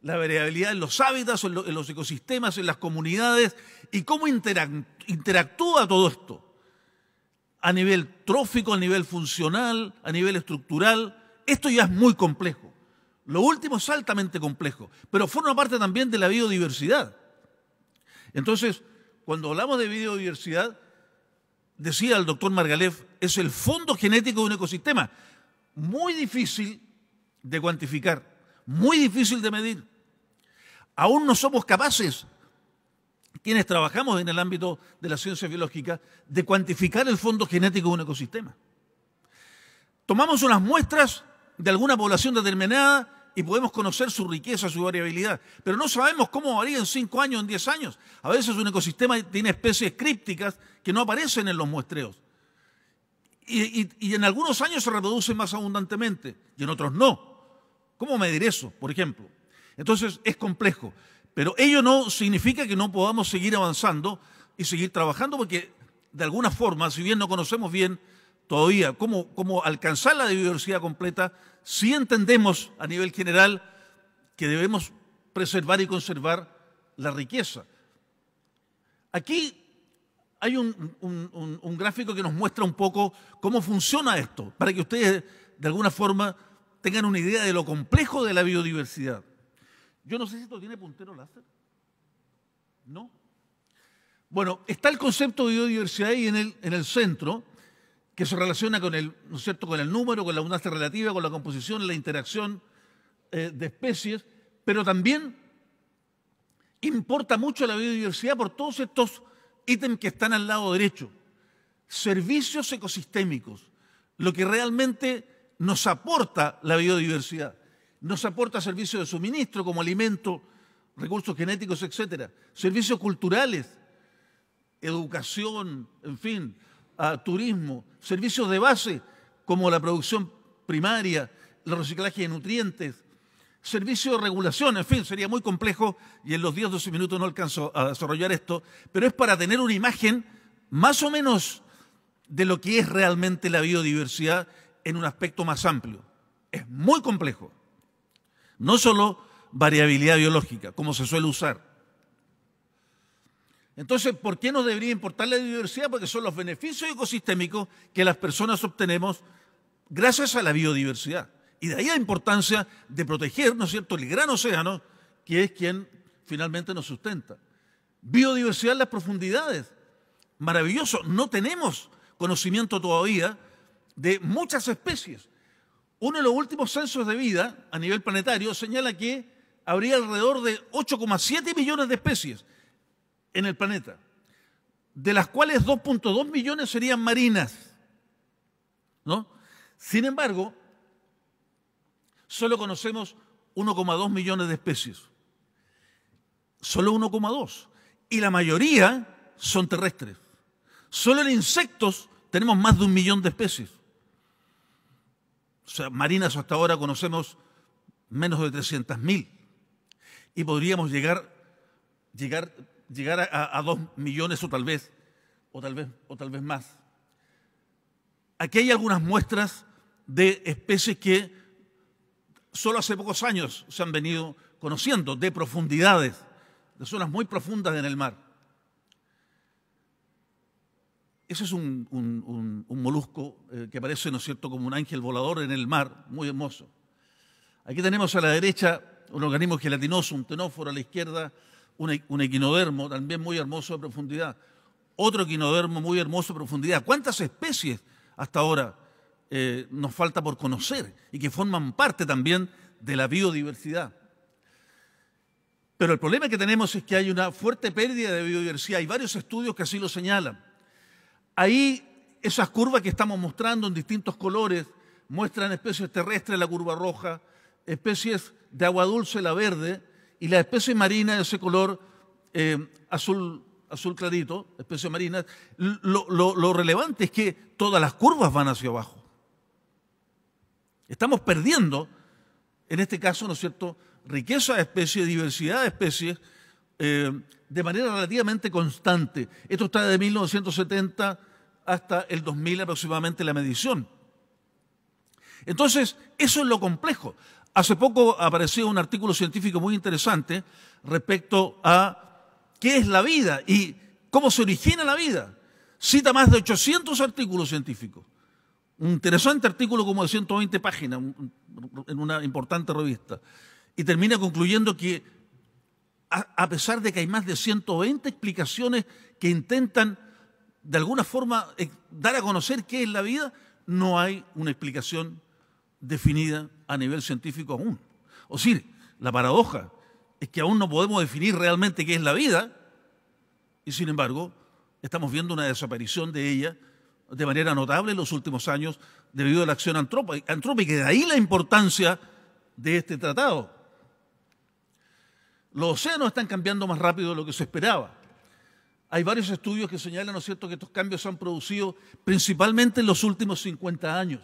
S8: la variabilidad en los hábitats, en, los ecosistemas, en las comunidades y cómo interactúa todo esto a nivel trófico, a nivel funcional, a nivel estructural. Esto ya es muy complejo. Lo último es altamente complejo, pero forma parte también de la biodiversidad. Entonces, cuando hablamos de biodiversidad, decía el doctor Margalef, es el fondo genético de un ecosistema. Muy difícil de cuantificar, muy difícil de medir. Aún no somos capaces, quienes trabajamos en el ámbito de la ciencia biológica, de cuantificar el fondo genético de un ecosistema. Tomamos unas muestras de alguna población determinada y podemos conocer su riqueza, su variabilidad, pero no sabemos cómo varía en 5 años, en 10 años. A veces un ecosistema tiene especies crípticas que no aparecen en los muestreos. Y, en algunos años se reproducen más abundantemente y en otros no. ¿Cómo medir eso, por ejemplo? Entonces es complejo, pero ello no significa que no podamos seguir avanzando y seguir trabajando porque de alguna forma, si bien no conocemos bien todavía cómo, cómo alcanzar la diversidad completa, si entendemos a nivel general que debemos preservar y conservar la riqueza. Aquí hay un, gráfico que nos muestra un poco cómo funciona esto, para que ustedes de alguna forma tengan una idea de lo complejo de la biodiversidad. Yo no sé si esto tiene puntero láser. ¿No? Bueno, está el concepto de biodiversidad ahí en el centro que se relaciona con el, cierto? con el número, con la abundancia relativa, con la composición, la interacción eh, de especies, pero también importa mucho la biodiversidad por todos estos ítems que están al lado derecho. Servicios ecosistémicos, lo que realmente nos aporta la biodiversidad. Nos aporta servicios de suministro como alimento, recursos genéticos, etcétera. Servicios culturales, educación, en fin, a turismo, servicios de base como la producción primaria, el reciclaje de nutrientes, servicios de regulación, en fin, sería muy complejo y en los 10-12 minutos no alcanzo a desarrollar esto, pero es para tener una imagen más o menos de lo que es realmente la biodiversidad en un aspecto más amplio. Es muy complejo. No solo variabilidad biológica, como se suele usar, entonces, ¿por qué nos debería importar la biodiversidad? Porque son los beneficios ecosistémicos que las personas obtenemos gracias a la biodiversidad. Y de ahí la importancia de proteger, ¿no es cierto?, el gran océano, que es quien finalmente nos sustenta. Biodiversidad en las profundidades. Maravilloso. No tenemos conocimiento todavía de muchas especies. Uno de los últimos censos de vida a nivel planetario señala que habría alrededor de 8,7 millones de especies en el planeta, de las cuales 2.2 millones serían marinas. ¿no? Sin embargo, solo conocemos 1,2 millones de especies. Solo 1,2. Y la mayoría son terrestres. Solo en insectos tenemos más de un millón de especies. O sea, marinas hasta ahora conocemos menos de 300.000. Y podríamos llegar, llegar llegar a, dos millones o tal vez, o tal vez, o tal vez más. Aquí hay algunas muestras de especies que solo hace pocos años se han venido conociendo, de profundidades, de zonas muy profundas en el mar. Ese es un, molusco eh, que parece, ¿no es cierto?, como un ángel volador en el mar, muy hermoso. Aquí tenemos a la derecha un organismo gelatinoso, un tenóforo, a la izquierda e-, un, equinodermo también muy hermoso de profundidad, otro equinodermo muy hermoso de profundidad. ¿Cuántas especies hasta ahora eh, nos falta por conocer y que forman parte también de la biodiversidad? Pero el problema que tenemos es que hay una fuerte pérdida de biodiversidad. Hay varios estudios que así lo señalan. Ahí esas curvas que estamos mostrando en distintos colores muestran especies terrestres, la curva roja, especies de agua dulce, la verde, y la especie marina, de ese color eh, azul, azul clarito, especie marina, lo, relevante es que todas las curvas van hacia abajo. Estamos perdiendo, en este caso, ¿no es cierto?, riqueza de especies, diversidad de especies, eh, de manera relativamente constante. Esto está de 1970 hasta el 2000 aproximadamente la medición. Entonces, eso es lo complejo. Hace poco apareció un artículo científico muy interesante respecto a qué es la vida y cómo se origina la vida. Cita más de 800 artículos científicos. Un interesante artículo como de 120 páginas en una importante revista. Y termina concluyendo que a pesar de que hay más de 120 explicaciones que intentan de alguna forma eh, dar a conocer qué es la vida, no hay una explicación definida a nivel científico aún. O sea, la paradoja es que aún no podemos definir realmente qué es la vida y sin embargo estamos viendo una desaparición de ella de manera notable en los últimos años debido a la acción antrópica. Y de ahí la importancia de este tratado. Los océanos están cambiando más rápido de lo que se esperaba. Hay varios estudios que señalan, es cierto?, que estos cambios se han producido principalmente en los últimos 50 años.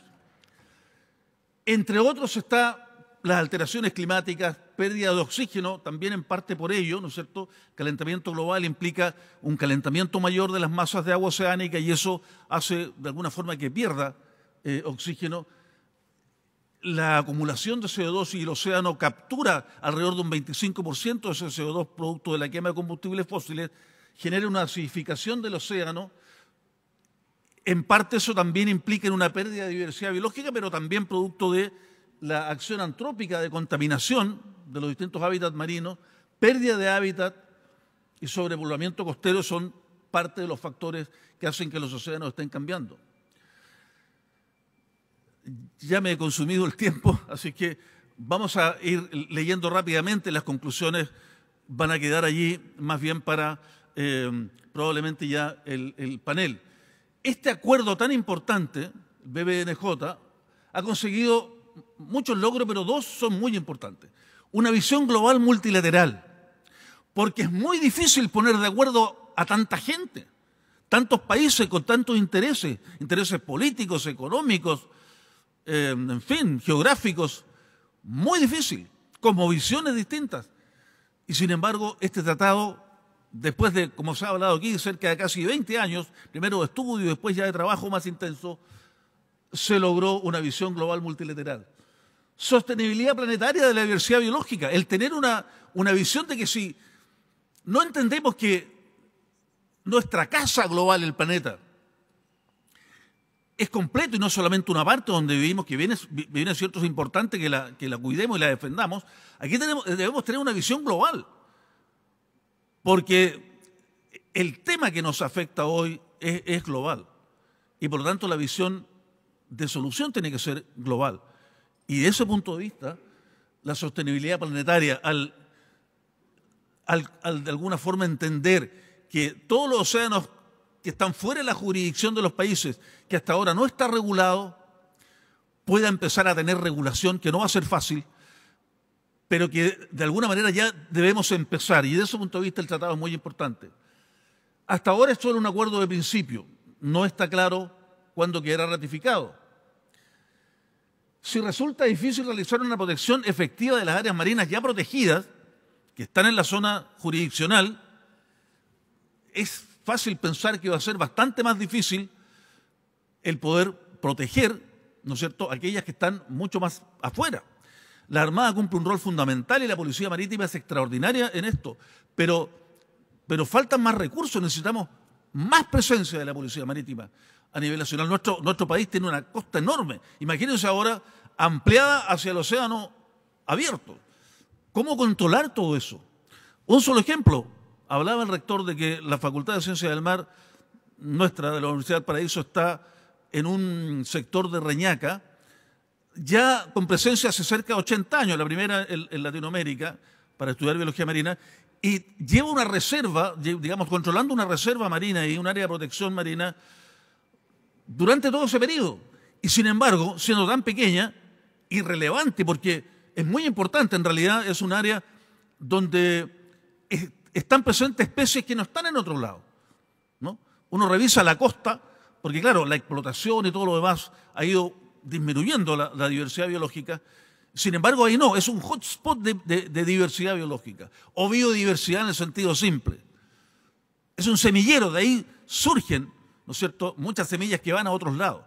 S8: Entre otros está las alteraciones climáticas, pérdida de oxígeno, también en parte por ello, ¿no es cierto? Calentamiento global implica un calentamiento mayor de las masas de agua oceánica y eso hace de alguna forma que pierda eh, oxígeno. La acumulación de CO2 y el océano captura alrededor de un 25% de ese CO2 producto de la quema de combustibles fósiles, genera una acidificación del océano, en parte eso también implica una pérdida de diversidad biológica, pero también producto de la acción antrópica de contaminación de los distintos hábitats marinos, pérdida de hábitat y sobrepoblamiento costero son parte de los factores que hacen que los océanos estén cambiando. Ya me he consumido el tiempo, así que vamos a ir leyendo rápidamente las conclusiones, van a quedar allí más bien para eh, probablemente ya el panel este acuerdo tan importante, BBNJ, ha conseguido muchos logros, pero dos son muy importantes. Una visión global multilateral, porque es muy difícil poner de acuerdo a tanta gente, tantos países con tantos intereses, intereses políticos, económicos, eh, en fin, geográficos, muy difícil, como visiones distintas. Y sin embargo, este tratado después de, como se ha hablado aquí, cerca de casi 20 años, primero de estudio, después ya de trabajo más intenso, se logró una visión global multilateral. Sostenibilidad planetaria de la diversidad biológica, el tener una, visión de que si no entendemos que nuestra casa global, el planeta, es completo y no solamente una parte donde vivimos, que viene, viene cierto, es importante que la, que la cuidemos y la defendamos, aquí debemos tener una visión global porque el tema que nos afecta hoy es, global y por lo tanto la visión de solución tiene que ser global. Y de ese punto de vista, la sostenibilidad planetaria, al, de alguna forma entender que todos los océanos que están fuera de la jurisdicción de los países, que hasta ahora no está regulado, pueda empezar a tener regulación, que no va a ser fácil, pero que de alguna manera ya debemos empezar. Y de ese punto de vista el tratado es muy importante. Hasta ahora es solo un acuerdo de principio. No está claro cuándo quedará ratificado. Si resulta difícil realizar una protección efectiva de las áreas marinas ya protegidas, que están en la zona jurisdiccional, es fácil pensar que va a ser bastante más difícil el poder proteger, ¿no es cierto?, aquellas que están mucho más afuera. La Armada cumple un rol fundamental y la Policía Marítima es extraordinaria en esto, pero, pero faltan más recursos, necesitamos más presencia de la Policía Marítima a nivel nacional. Nuestro, nuestro país tiene una costa enorme, imagínense ahora ampliada hacia el océano abierto. ¿Cómo controlar todo eso? Un solo ejemplo, hablaba el rector de que la Facultad de Ciencias del Mar nuestra, de la Universidad del Paraíso, está en un sector de Reñaca, ya con presencia hace cerca de 80 años, la primera en, Latinoamérica, para estudiar biología marina, y lleva una reserva, digamos, controlando una reserva marina y un área de protección marina durante todo ese periodo. Y sin embargo, siendo tan pequeña, irrelevante, porque es muy importante, en realidad es un área donde están presentes especies que no están en otro lado. ¿no? Uno revisa la costa, porque claro, la explotación y todo lo demás ha ido disminuyendo la, diversidad biológica. Sin embargo, ahí no, es un hotspot de, diversidad biológica o biodiversidad en el sentido simple. Es un semillero, de ahí surgen, ¿no es cierto?, muchas semillas que van a otros lados.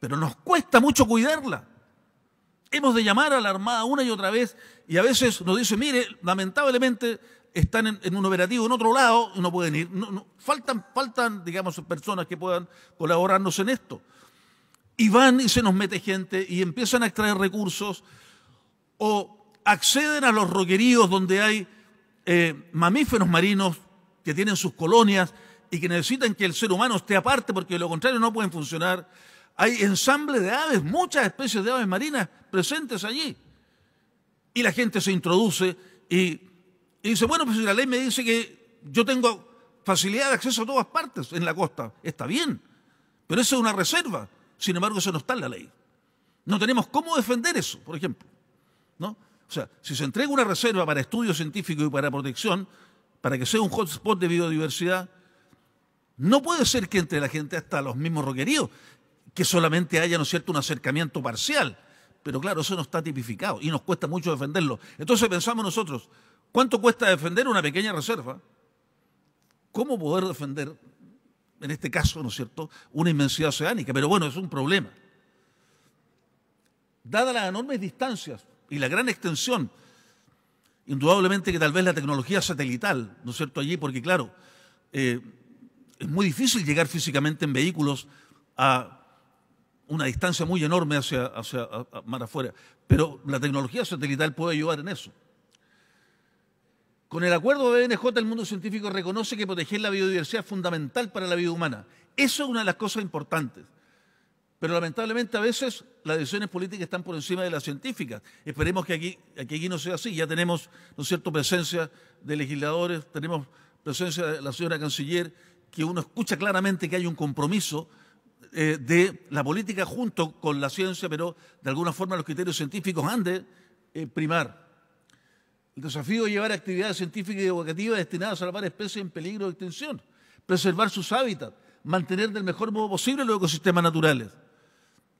S8: Pero nos cuesta mucho cuidarla. Hemos de llamar a la Armada una y otra vez y a veces nos dicen, mire, lamentablemente están en, un operativo en otro lado y no pueden ir. faltan, faltan, digamos, personas que puedan colaborarnos en esto y van y se nos mete gente y empiezan a extraer recursos o acceden a los roqueríos donde hay eh, mamíferos marinos que tienen sus colonias y que necesitan que el ser humano esté aparte porque de lo contrario no pueden funcionar. Hay ensamble de aves, muchas especies de aves marinas presentes allí. Y la gente se introduce y, dice, bueno, pues la ley me dice que yo tengo facilidad de acceso a todas partes en la costa, está bien, pero eso es una reserva. Sin embargo, eso no está en la ley. No tenemos cómo defender eso, por ejemplo. ¿no? O sea, si se entrega una reserva para estudio científico y para protección, para que sea un hotspot de biodiversidad, no puede ser que entre la gente hasta los mismos roqueríos, que solamente haya, ¿no cierto?, un acercamiento parcial. Pero claro, eso no está tipificado y nos cuesta mucho defenderlo. Entonces pensamos nosotros, ¿cuánto cuesta defender una pequeña reserva? ¿Cómo poder defender en este caso, ¿no es cierto?, una inmensidad oceánica, pero bueno, es un problema. Dadas las enormes distancias y la gran extensión, indudablemente que tal vez la tecnología satelital, ¿no es cierto?, allí, porque claro, eh, es muy difícil llegar físicamente en vehículos a una distancia muy enorme hacia, mar afuera, pero la tecnología satelital puede ayudar en eso. Con el acuerdo de BNJ, el mundo científico reconoce que proteger la biodiversidad es fundamental para la vida humana. Eso es una de las cosas importantes. Pero lamentablemente a veces las decisiones políticas están por encima de las científicas. Esperemos que aquí, aquí no sea así. Ya tenemos, ¿no cierto?, presencia de legisladores, tenemos presencia de la señora canciller, que uno escucha claramente que hay un compromiso eh, de la política junto con la ciencia, pero de alguna forma los criterios científicos han de eh, primar. El desafío es llevar actividades científicas y educativas destinadas a salvar especies en peligro de extinción, preservar sus hábitats, mantener del mejor modo posible los ecosistemas naturales.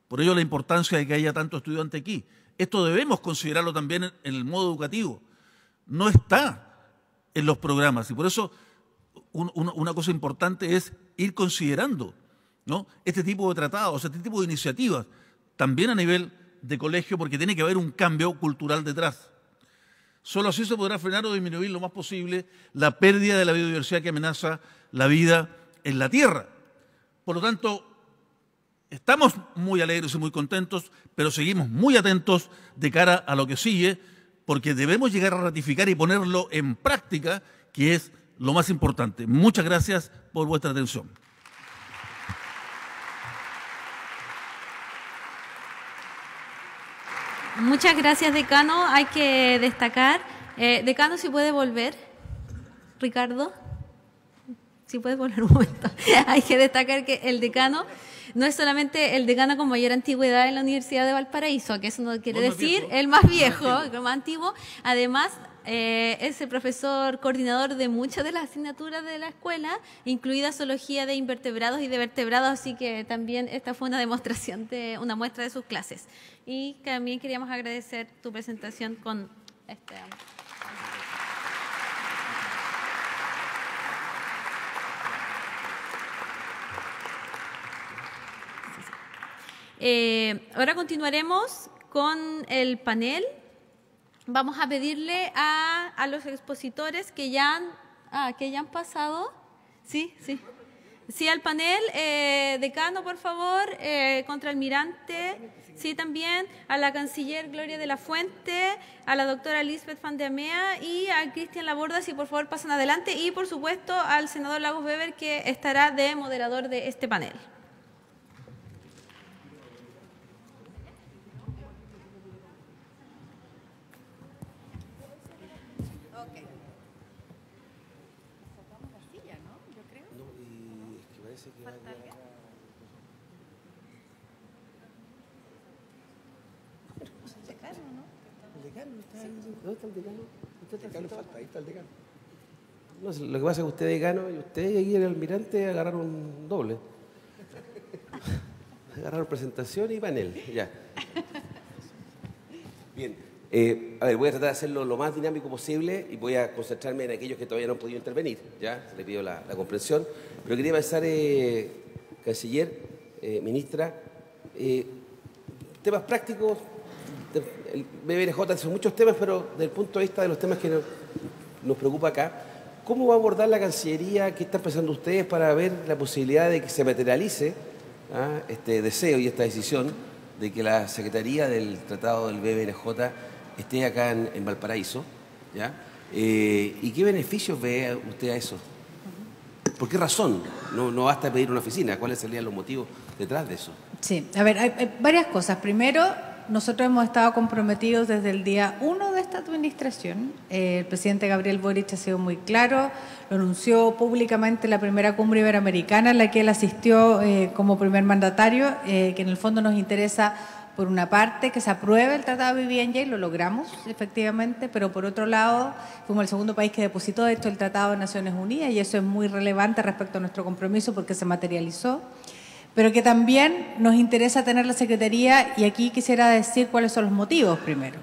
S8: Por ello la importancia de que haya tanto estudiante aquí. Esto debemos considerarlo también en el modo educativo. No está en los programas y por eso una cosa importante es ir considerando este tipo de tratados, este tipo de iniciativas, también a nivel de colegio, porque tiene que haber un cambio cultural detrás. Solo así se podrá frenar o disminuir lo más posible la pérdida de la biodiversidad que amenaza la vida en la Tierra. Por lo tanto, estamos muy alegres y muy contentos, pero seguimos muy atentos de cara a lo que sigue, porque debemos llegar a ratificar y ponerlo en práctica, que es lo más importante. Muchas gracias por vuestra atención.
S1: Muchas gracias, decano. Hay que destacar. Eh, decano, si puede volver. Ricardo, si puede volver un momento. Hay que destacar que el decano no es solamente el decano con mayor antigüedad en la Universidad de Valparaíso, que eso no quiere decir el más viejo, el más antiguo. Además, eh, es el profesor coordinador de muchas de las asignaturas de la escuela, incluida zoología de invertebrados y de vertebrados, así que también esta fue una demostración de una muestra de sus clases. Y también queríamos agradecer tu presentación con este. Eh, ahora continuaremos con el panel vamos a pedirle a, a los expositores que ya, han, ah, que ya han pasado, sí, sí, sí, al panel, eh, decano, por favor, eh, contraalmirante, sí, también, a la canciller Gloria de la Fuente, a la doctora Lisbeth Van de y a Cristian Laborda, si por favor pasan adelante, y por supuesto al senador Lagos Weber, que estará de moderador de este panel.
S2: ¿Dónde está el
S6: decano? ahí está el decano.
S2: lo que pasa es que usted decano y usted y el almirante agarraron doble. agarraron presentación y panel, ya. Bien, eh, a ver, voy a tratar de hacerlo lo más dinámico posible y voy a concentrarme en aquellos que todavía no han podido intervenir, ya, le pido la, comprensión. Pero quería pasar, eh, canciller, eh, ministra, temas prácticos el son muchos temas, pero desde el punto de vista de los temas que nos preocupa acá, ¿cómo va a abordar la Cancillería? ¿Qué están pensando ustedes para ver la posibilidad de que se materialice ah, este deseo y esta decisión de que la Secretaría del Tratado del BBRJ esté acá en, Valparaíso? ¿ya? Eh, ¿Y qué beneficios ve usted a eso? ¿Por qué razón? No, no basta pedir una oficina. ¿Cuáles serían los motivos detrás de eso?
S5: Sí, a ver, hay varias cosas. Primero, nosotros hemos estado comprometidos desde el día uno de esta administración. el presidente Gabriel Boric ha sido muy claro, lo anunció públicamente en la primera cumbre iberoamericana en la que él asistió eh, como primer mandatario, eh, que en el fondo nos interesa, por una parte, que se apruebe el Tratado de Vivienda y lo logramos, efectivamente, pero por otro lado, fuimos el segundo país que depositó, de hecho, el Tratado de Naciones Unidas y eso es muy relevante respecto a nuestro compromiso porque se materializó pero que también nos interesa tener la Secretaría y aquí quisiera decir cuáles son los motivos primero.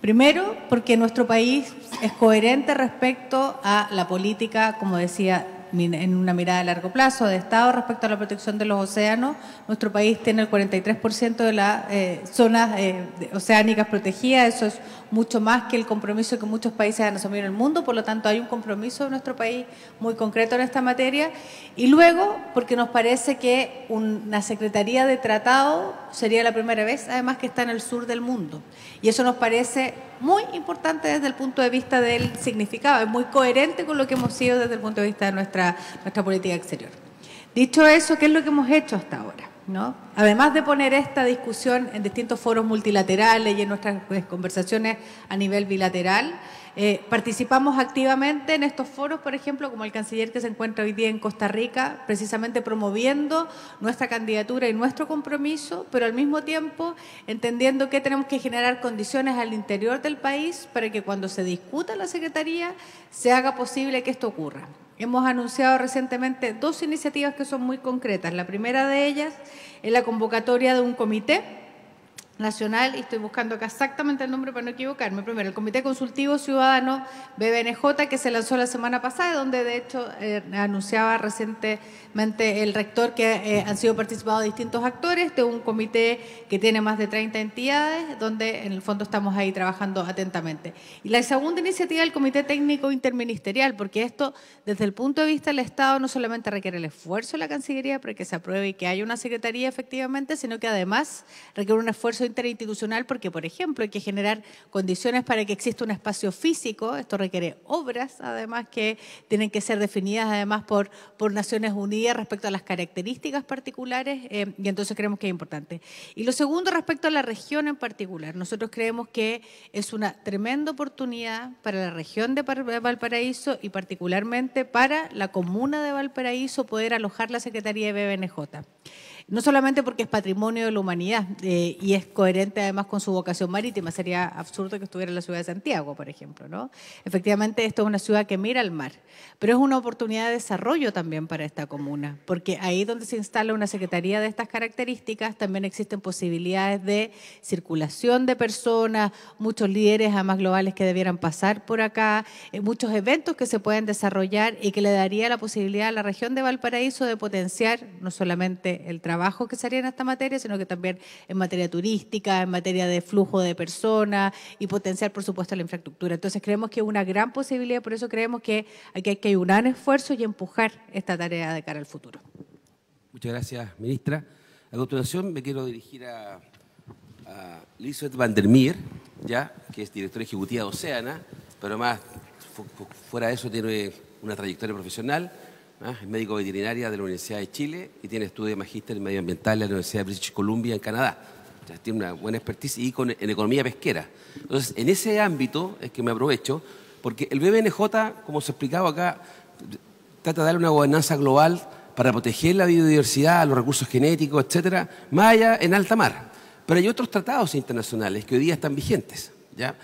S5: Primero, porque nuestro país es coherente respecto a la política, como decía, en una mirada de largo plazo de Estado respecto a la protección de los océanos. Nuestro país tiene el 43% de las eh, zonas eh, oceánicas protegidas, eso es mucho más que el compromiso que muchos países han asumido en el mundo, por lo tanto hay un compromiso de nuestro país muy concreto en esta materia. Y luego, porque nos parece que una Secretaría de Tratado sería la primera vez, además, que está en el sur del mundo. Y eso nos parece muy importante desde el punto de vista del significado, es muy coherente con lo que hemos sido desde el punto de vista de nuestra, nuestra política exterior. Dicho eso, ¿qué es lo que hemos hecho hasta ahora? Además de poner esta discusión en distintos foros multilaterales y en nuestras pues, conversaciones a nivel bilateral, eh, participamos activamente en estos foros, por ejemplo, como el canciller que se encuentra hoy día en Costa Rica, precisamente promoviendo nuestra candidatura y nuestro compromiso, pero al mismo tiempo entendiendo que tenemos que generar condiciones al interior del país para que cuando se discuta la Secretaría se haga posible que esto ocurra. Hemos anunciado recientemente dos iniciativas que son muy concretas. La primera de ellas es la convocatoria de un comité Nacional, y estoy buscando acá exactamente el nombre para no equivocarme. Primero, el Comité Consultivo Ciudadano BBNJ, que se lanzó la semana pasada, donde de hecho eh, anunciaba recientemente el rector que eh, han sido participados distintos actores de un comité que tiene más de 30 entidades, donde en el fondo estamos ahí trabajando atentamente. Y la segunda iniciativa, el Comité Técnico Interministerial, porque esto, desde el punto de vista del Estado, no solamente requiere el esfuerzo de la Cancillería para que se apruebe y que haya una secretaría efectivamente, sino que además requiere un esfuerzo interinstitucional porque, por ejemplo, hay que generar condiciones para que exista un espacio físico. Esto requiere obras, además, que tienen que ser definidas, además, por, por Naciones Unidas respecto a las características particulares eh, y entonces creemos que es importante. Y lo segundo, respecto a la región en particular, nosotros creemos que es una tremenda oportunidad para la región de Valparaíso y particularmente para la comuna de Valparaíso poder alojar la Secretaría de BBNJ no solamente porque es patrimonio de la humanidad eh, y es coherente además con su vocación marítima, sería absurdo que estuviera en la ciudad de Santiago, por ejemplo, ¿no? Efectivamente, esto es una ciudad que mira al mar, pero es una oportunidad de desarrollo también para esta comuna, porque ahí donde se instala una secretaría de estas características, también existen posibilidades de circulación de personas, muchos líderes más globales que debieran pasar por acá, eh, muchos eventos que se pueden desarrollar y que le daría la posibilidad a la región de Valparaíso de potenciar no solamente el trabajo, que se harían en esta materia, sino que también en materia turística, en materia de flujo de personas y potenciar, por supuesto, la infraestructura. Entonces creemos que es una gran posibilidad, por eso creemos que hay que ayudar en esfuerzo y empujar esta tarea de cara al futuro.
S2: Muchas gracias, ministra. A continuación me quiero dirigir a, a Lisbeth van der Meer, ya, que es directora ejecutiva de Oceana, pero más fuera de eso tiene una trayectoria profesional Ah, es médico veterinaria de la Universidad de Chile y tiene estudios de magíster medioambiental en la Universidad de British Columbia en Canadá. tiene una buena expertise y en economía pesquera. Entonces, en ese ámbito es que me aprovecho, porque el BBNJ, como se explicaba acá, trata de dar una gobernanza global para proteger la biodiversidad, los recursos genéticos, etcétera, más allá en alta mar. Pero hay otros tratados internacionales que hoy día están vigentes, ¿ya?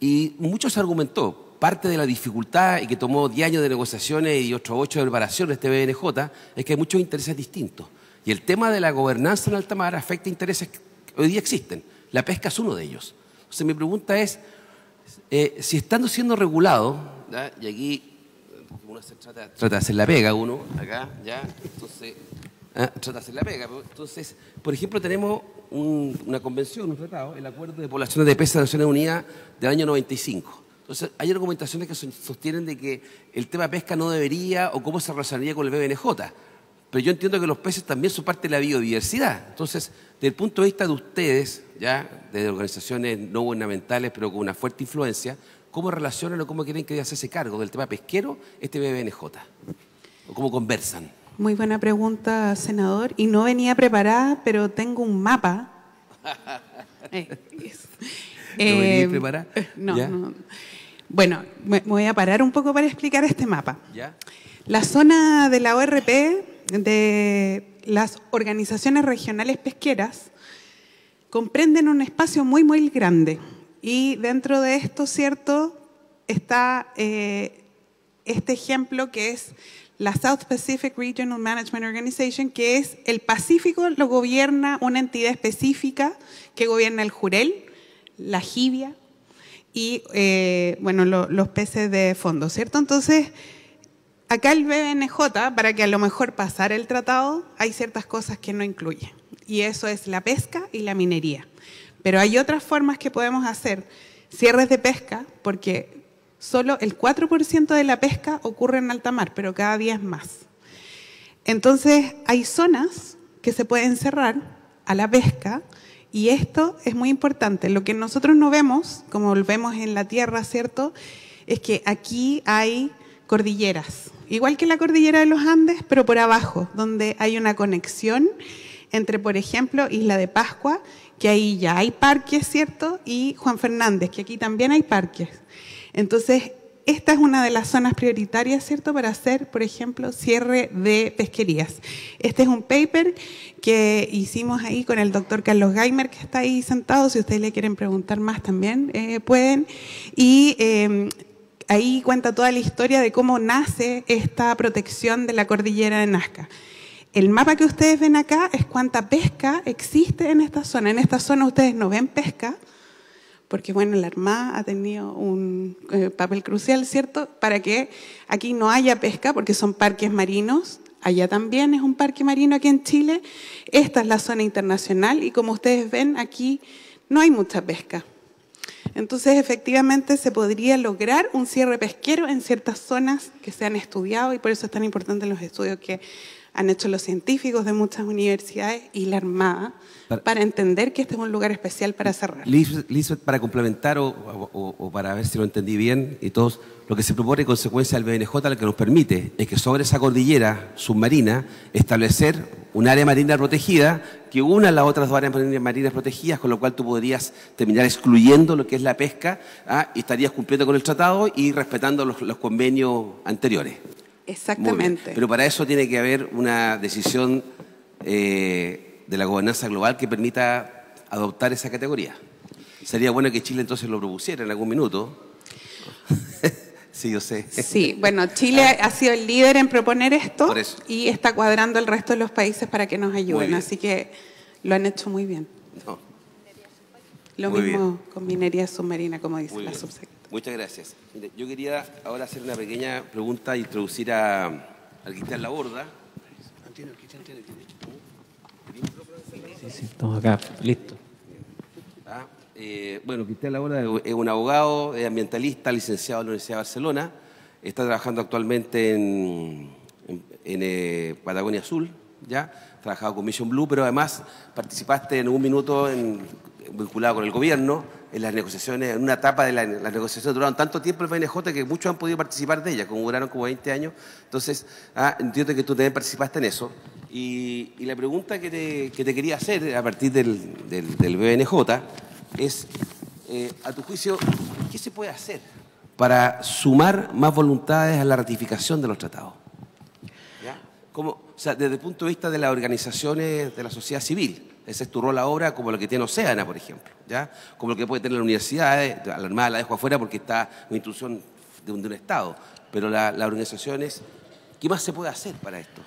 S2: Y muchos argumentó, parte de la dificultad y que tomó 10 años de negociaciones y otros 8 de preparación de este BNJ es que hay muchos intereses distintos. Y el tema de la gobernanza en alta mar afecta intereses que hoy día existen. La pesca es uno de ellos. Entonces mi pregunta es, eh, si estando siendo regulado, y aquí uno se trata, de hacer la pega, uno acá, ya, entonces, ¿ah? trata de hacer la pega. Pues. Entonces, por ejemplo, tenemos una convención, un tratado, el Acuerdo de Poblaciones de Pesca de Naciones Unidas del año 95 entonces, hay argumentaciones que sostienen de que el tema pesca no debería o cómo se relacionaría con el BBNJ. Pero yo entiendo que los peces también son parte de la biodiversidad. Entonces, desde el punto de vista de ustedes, ya desde organizaciones no gubernamentales, pero con una fuerte influencia, ¿cómo relacionan o cómo quieren que se hace cargo del tema pesquero este BBNJ? cómo conversan?
S9: Muy buena pregunta, senador. Y no venía preparada, pero tengo un mapa. Eh, ¿No venía eh, preparada? Eh, no, no. Bueno, me, voy a parar un poco para explicar este mapa. La zona de la ORP, de las organizaciones regionales pesqueras, comprenden un espacio muy, muy grande. Y dentro de esto, ¿cierto? Está eh, este ejemplo que es la South Pacific Regional Management Organization, que es el Pacífico, lo gobierna una entidad específica que gobierna el Jurel, la Jibia, y eh, bueno, los peces de fondo, ¿cierto? Entonces, acá el BNJ, para que a lo mejor pasar el tratado, hay ciertas cosas que no incluye, y eso es la pesca y la minería. Pero hay otras formas que podemos hacer, cierres de pesca, porque solo el 4% de la pesca ocurre en alta mar, pero cada día es más. Entonces, hay zonas que se pueden cerrar a la pesca, y esto es muy importante. Lo que nosotros no vemos, como lo vemos en la Tierra, ¿cierto? Es que aquí hay cordilleras, igual que la cordillera de los Andes, pero por abajo, donde hay una conexión entre, por ejemplo, Isla de Pascua, que ahí ya hay parques, ¿cierto? Y Juan Fernández, que aquí también hay parques. Entonces, esta es una de las zonas prioritarias, ¿cierto?, para hacer, por ejemplo, cierre de pesquerías. Este es un paper que hicimos ahí con el doctor Carlos Geimer, que está ahí sentado, si ustedes le quieren preguntar más también, eh, pueden. Y em, ahí cuenta toda la historia de cómo nace esta protección de la cordillera de Nazca. El mapa que ustedes ven acá es cuánta pesca existe en esta zona. En esta zona ustedes no ven pesca, porque bueno, la Armada ha tenido un eh, papel crucial, ¿cierto?, para que aquí no haya pesca, porque son parques marinos, allá también es un parque marino aquí en Chile, esta es la zona internacional y como ustedes ven, aquí no hay mucha pesca. Entonces, efectivamente, se podría lograr un cierre pesquero en ciertas zonas que se han estudiado y por eso es tan importante los estudios que han hecho los científicos de muchas universidades y la Armada, para, entender que este es un lugar especial para cerrar.
S2: Lisbeth, para complementar o, para ver si lo entendí bien, y todos, lo que se propone en consecuencia del BNJ lo que nos permite es que sobre esa cordillera submarina establecer un área marina protegida que una las otras dos áreas marinas protegidas, con lo cual tú podrías terminar excluyendo lo que es la pesca ¿ah? y estarías cumpliendo con el tratado y respetando los convenios anteriores.
S9: Exactamente. Pero para
S2: eso tiene que haber una decisión eh, de la gobernanza global que permita adoptar esa categoría. Sería bueno que Chile entonces lo propusiera en algún minuto. sí, yo sé. Sí,
S9: bueno, Chile ah. ha sido el líder en proponer esto y está cuadrando el resto de los países para que nos ayuden. Así que lo han hecho muy bien. Lo mismo con minería submarina, como dice la subsecretaria.
S2: Muchas gracias. yo quería ahora hacer una pequeña pregunta e introducir a, al Cristian Laborda.
S10: Sí, sí, estamos acá, listo.
S2: ¿Ah? Eh, bueno, Cristian Laborda es un abogado, es ambientalista, licenciado en la Universidad de Barcelona. Está trabajando actualmente en, en, eh, Patagonia Azul, ¿ya? Trabajado con Mission Blue, pero además participaste en un minuto en vinculado con el gobierno, en las negociaciones, en una etapa de la, las negociaciones duraron tanto tiempo el BNJ que muchos han podido participar de ella como duraron como 20 años. Entonces, ah, entiendo que tú también participaste en eso. Y, la pregunta que te, que te, quería hacer a partir del, del, BNJ es, eh, a tu juicio, ¿qué se puede hacer para sumar más voluntades a la ratificación de los tratados? ¿Ya? o sea, desde el punto de vista de las organizaciones de la sociedad civil, es tu la ahora, como lo que tiene Oceana, por ejemplo, ¿ya? como lo que puede tener la universidad, eh, la Armada la dejo afuera porque está una institución de un, Estado, pero la, organización es, ¿qué más se puede hacer para esto?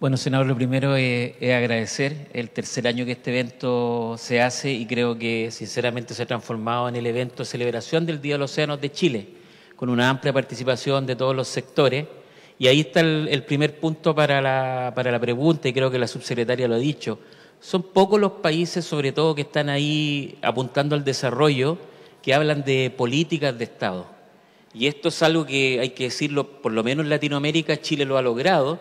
S10: Bueno, senador, lo primero eh, es, agradecer el tercer año que este evento se hace y creo que sinceramente se ha transformado en el evento celebración del Día de los Océanos de Chile, con una amplia participación de todos los sectores. Y ahí está el, primer punto para la, para la pregunta y creo que la subsecretaria lo ha dicho son pocos los países, sobre todo que están ahí apuntando al desarrollo, que hablan de políticas de Estado. Y esto es algo que hay que decirlo, por lo menos en Latinoamérica, Chile lo ha logrado,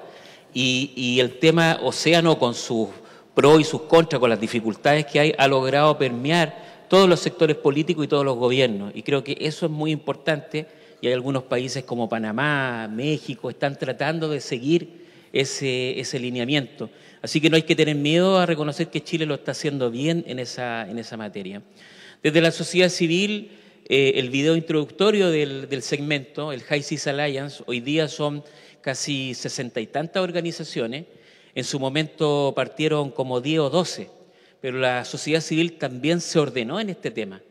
S10: y, el tema océano con sus pros y sus contras, con las dificultades que hay, ha logrado permear todos los sectores políticos y todos los gobiernos. Y creo que eso es muy importante, y hay algunos países como Panamá, México, están tratando de seguir ese, ese lineamiento. Así que no hay que tener miedo a reconocer que Chile lo está haciendo bien en esa, materia. Desde la sociedad civil, eh, el video introductorio del, segmento, el High Seas Alliance, hoy día son casi sesenta y tantas organizaciones. En su momento partieron como diez o doce, pero la sociedad civil también se ordenó en este tema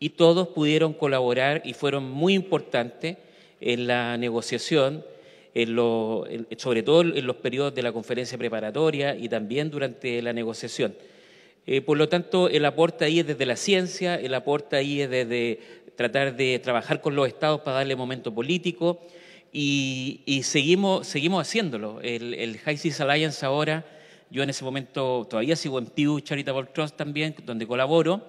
S10: y todos pudieron colaborar y fueron muy importantes en la negociación sobre todo en los periodos de la conferencia preparatoria y también durante la negociación. Eh, por lo tanto, el aporte ahí es desde la ciencia, el aporte ahí es desde tratar de trabajar con los estados para darle momento político y, seguimos, seguimos haciéndolo. El, High Seas Alliance ahora, yo en ese momento todavía sigo en Pew Charitable Trust también, donde colaboro,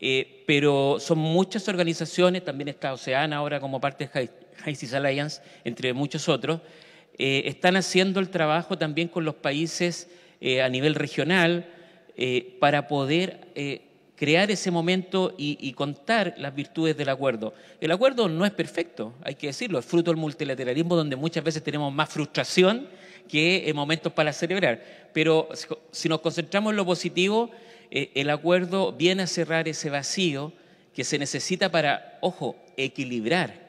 S10: eh, pero son muchas organizaciones, también está Oceana ahora como parte de High, ISIS Alliance, entre muchos otros, eh, están haciendo el trabajo también con los países eh, a nivel regional eh, para poder crear ese momento y, contar las virtudes del acuerdo. El acuerdo no es perfecto, hay que decirlo, es fruto del multilateralismo donde muchas veces tenemos más frustración que momentos para celebrar. Pero si nos concentramos en lo positivo, el acuerdo viene a cerrar ese vacío que se necesita para, ojo, equilibrar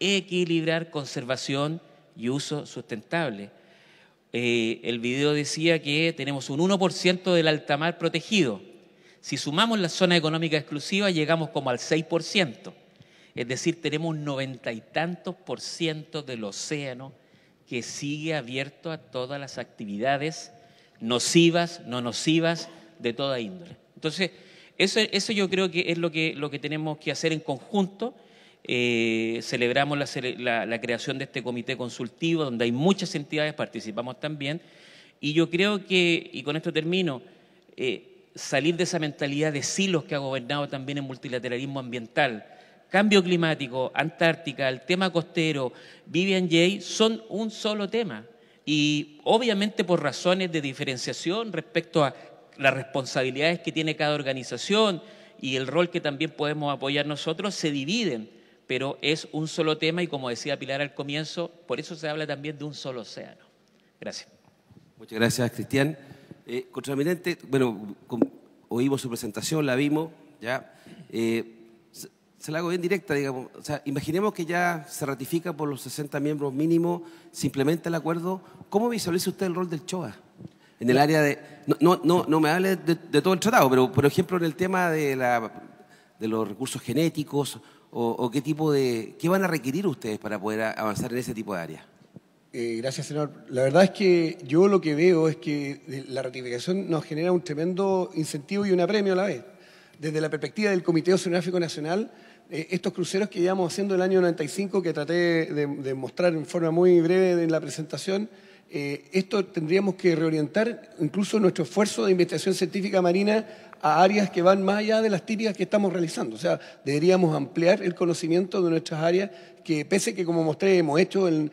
S10: equilibrar conservación y uso sustentable. Eh, el video decía que tenemos un 1% del altamar protegido. Si sumamos la zona económica exclusiva, llegamos como al 6%. Es decir, tenemos un noventa y tantos por ciento del océano que sigue abierto a todas las actividades nocivas, no nocivas, de toda índole. Entonces, eso, eso yo creo que es lo que, lo que tenemos que hacer en conjunto. Eh, celebramos la, creación de este comité consultivo, donde hay muchas entidades, participamos también. Y yo creo que, y con esto termino, eh, salir de esa mentalidad de silos que ha gobernado también el multilateralismo ambiental, cambio climático, Antártica, el tema costero, Vivian Jay, son un solo tema. Y obviamente por razones de diferenciación respecto a las responsabilidades que tiene cada organización y el rol que también podemos apoyar nosotros, se dividen pero es un solo tema y como decía Pilar al comienzo, por eso se habla también de un solo océano. Gracias.
S2: Muchas gracias, Cristian. Eh, contraminente, bueno, oímos su presentación, la vimos, ya. Eh, se, la hago bien directa, digamos. O sea, imaginemos que ya se ratifica por los 60 miembros mínimos, simplemente el acuerdo. ¿Cómo visualiza usted el rol del CHOA? En el área de. No, no, no, no me hable de, de, todo el tratado, pero por ejemplo en el tema de, la, de los recursos genéticos o, qué tipo de qué van a requerir ustedes para poder avanzar en ese tipo de áreas?
S6: Eh, gracias, señor. La verdad es que yo lo que veo es que la ratificación nos genera un tremendo incentivo y un apremio a la vez. Desde la perspectiva del Comité Oceanográfico Nacional, eh, estos cruceros que llevamos haciendo el año 95, que traté de, mostrar en forma muy breve en la presentación, eh, esto tendríamos que reorientar incluso nuestro esfuerzo de investigación científica marina a áreas que van más allá de las típicas que estamos realizando. O sea, deberíamos ampliar el conocimiento de nuestras áreas que pese que, como mostré, hemos hecho en,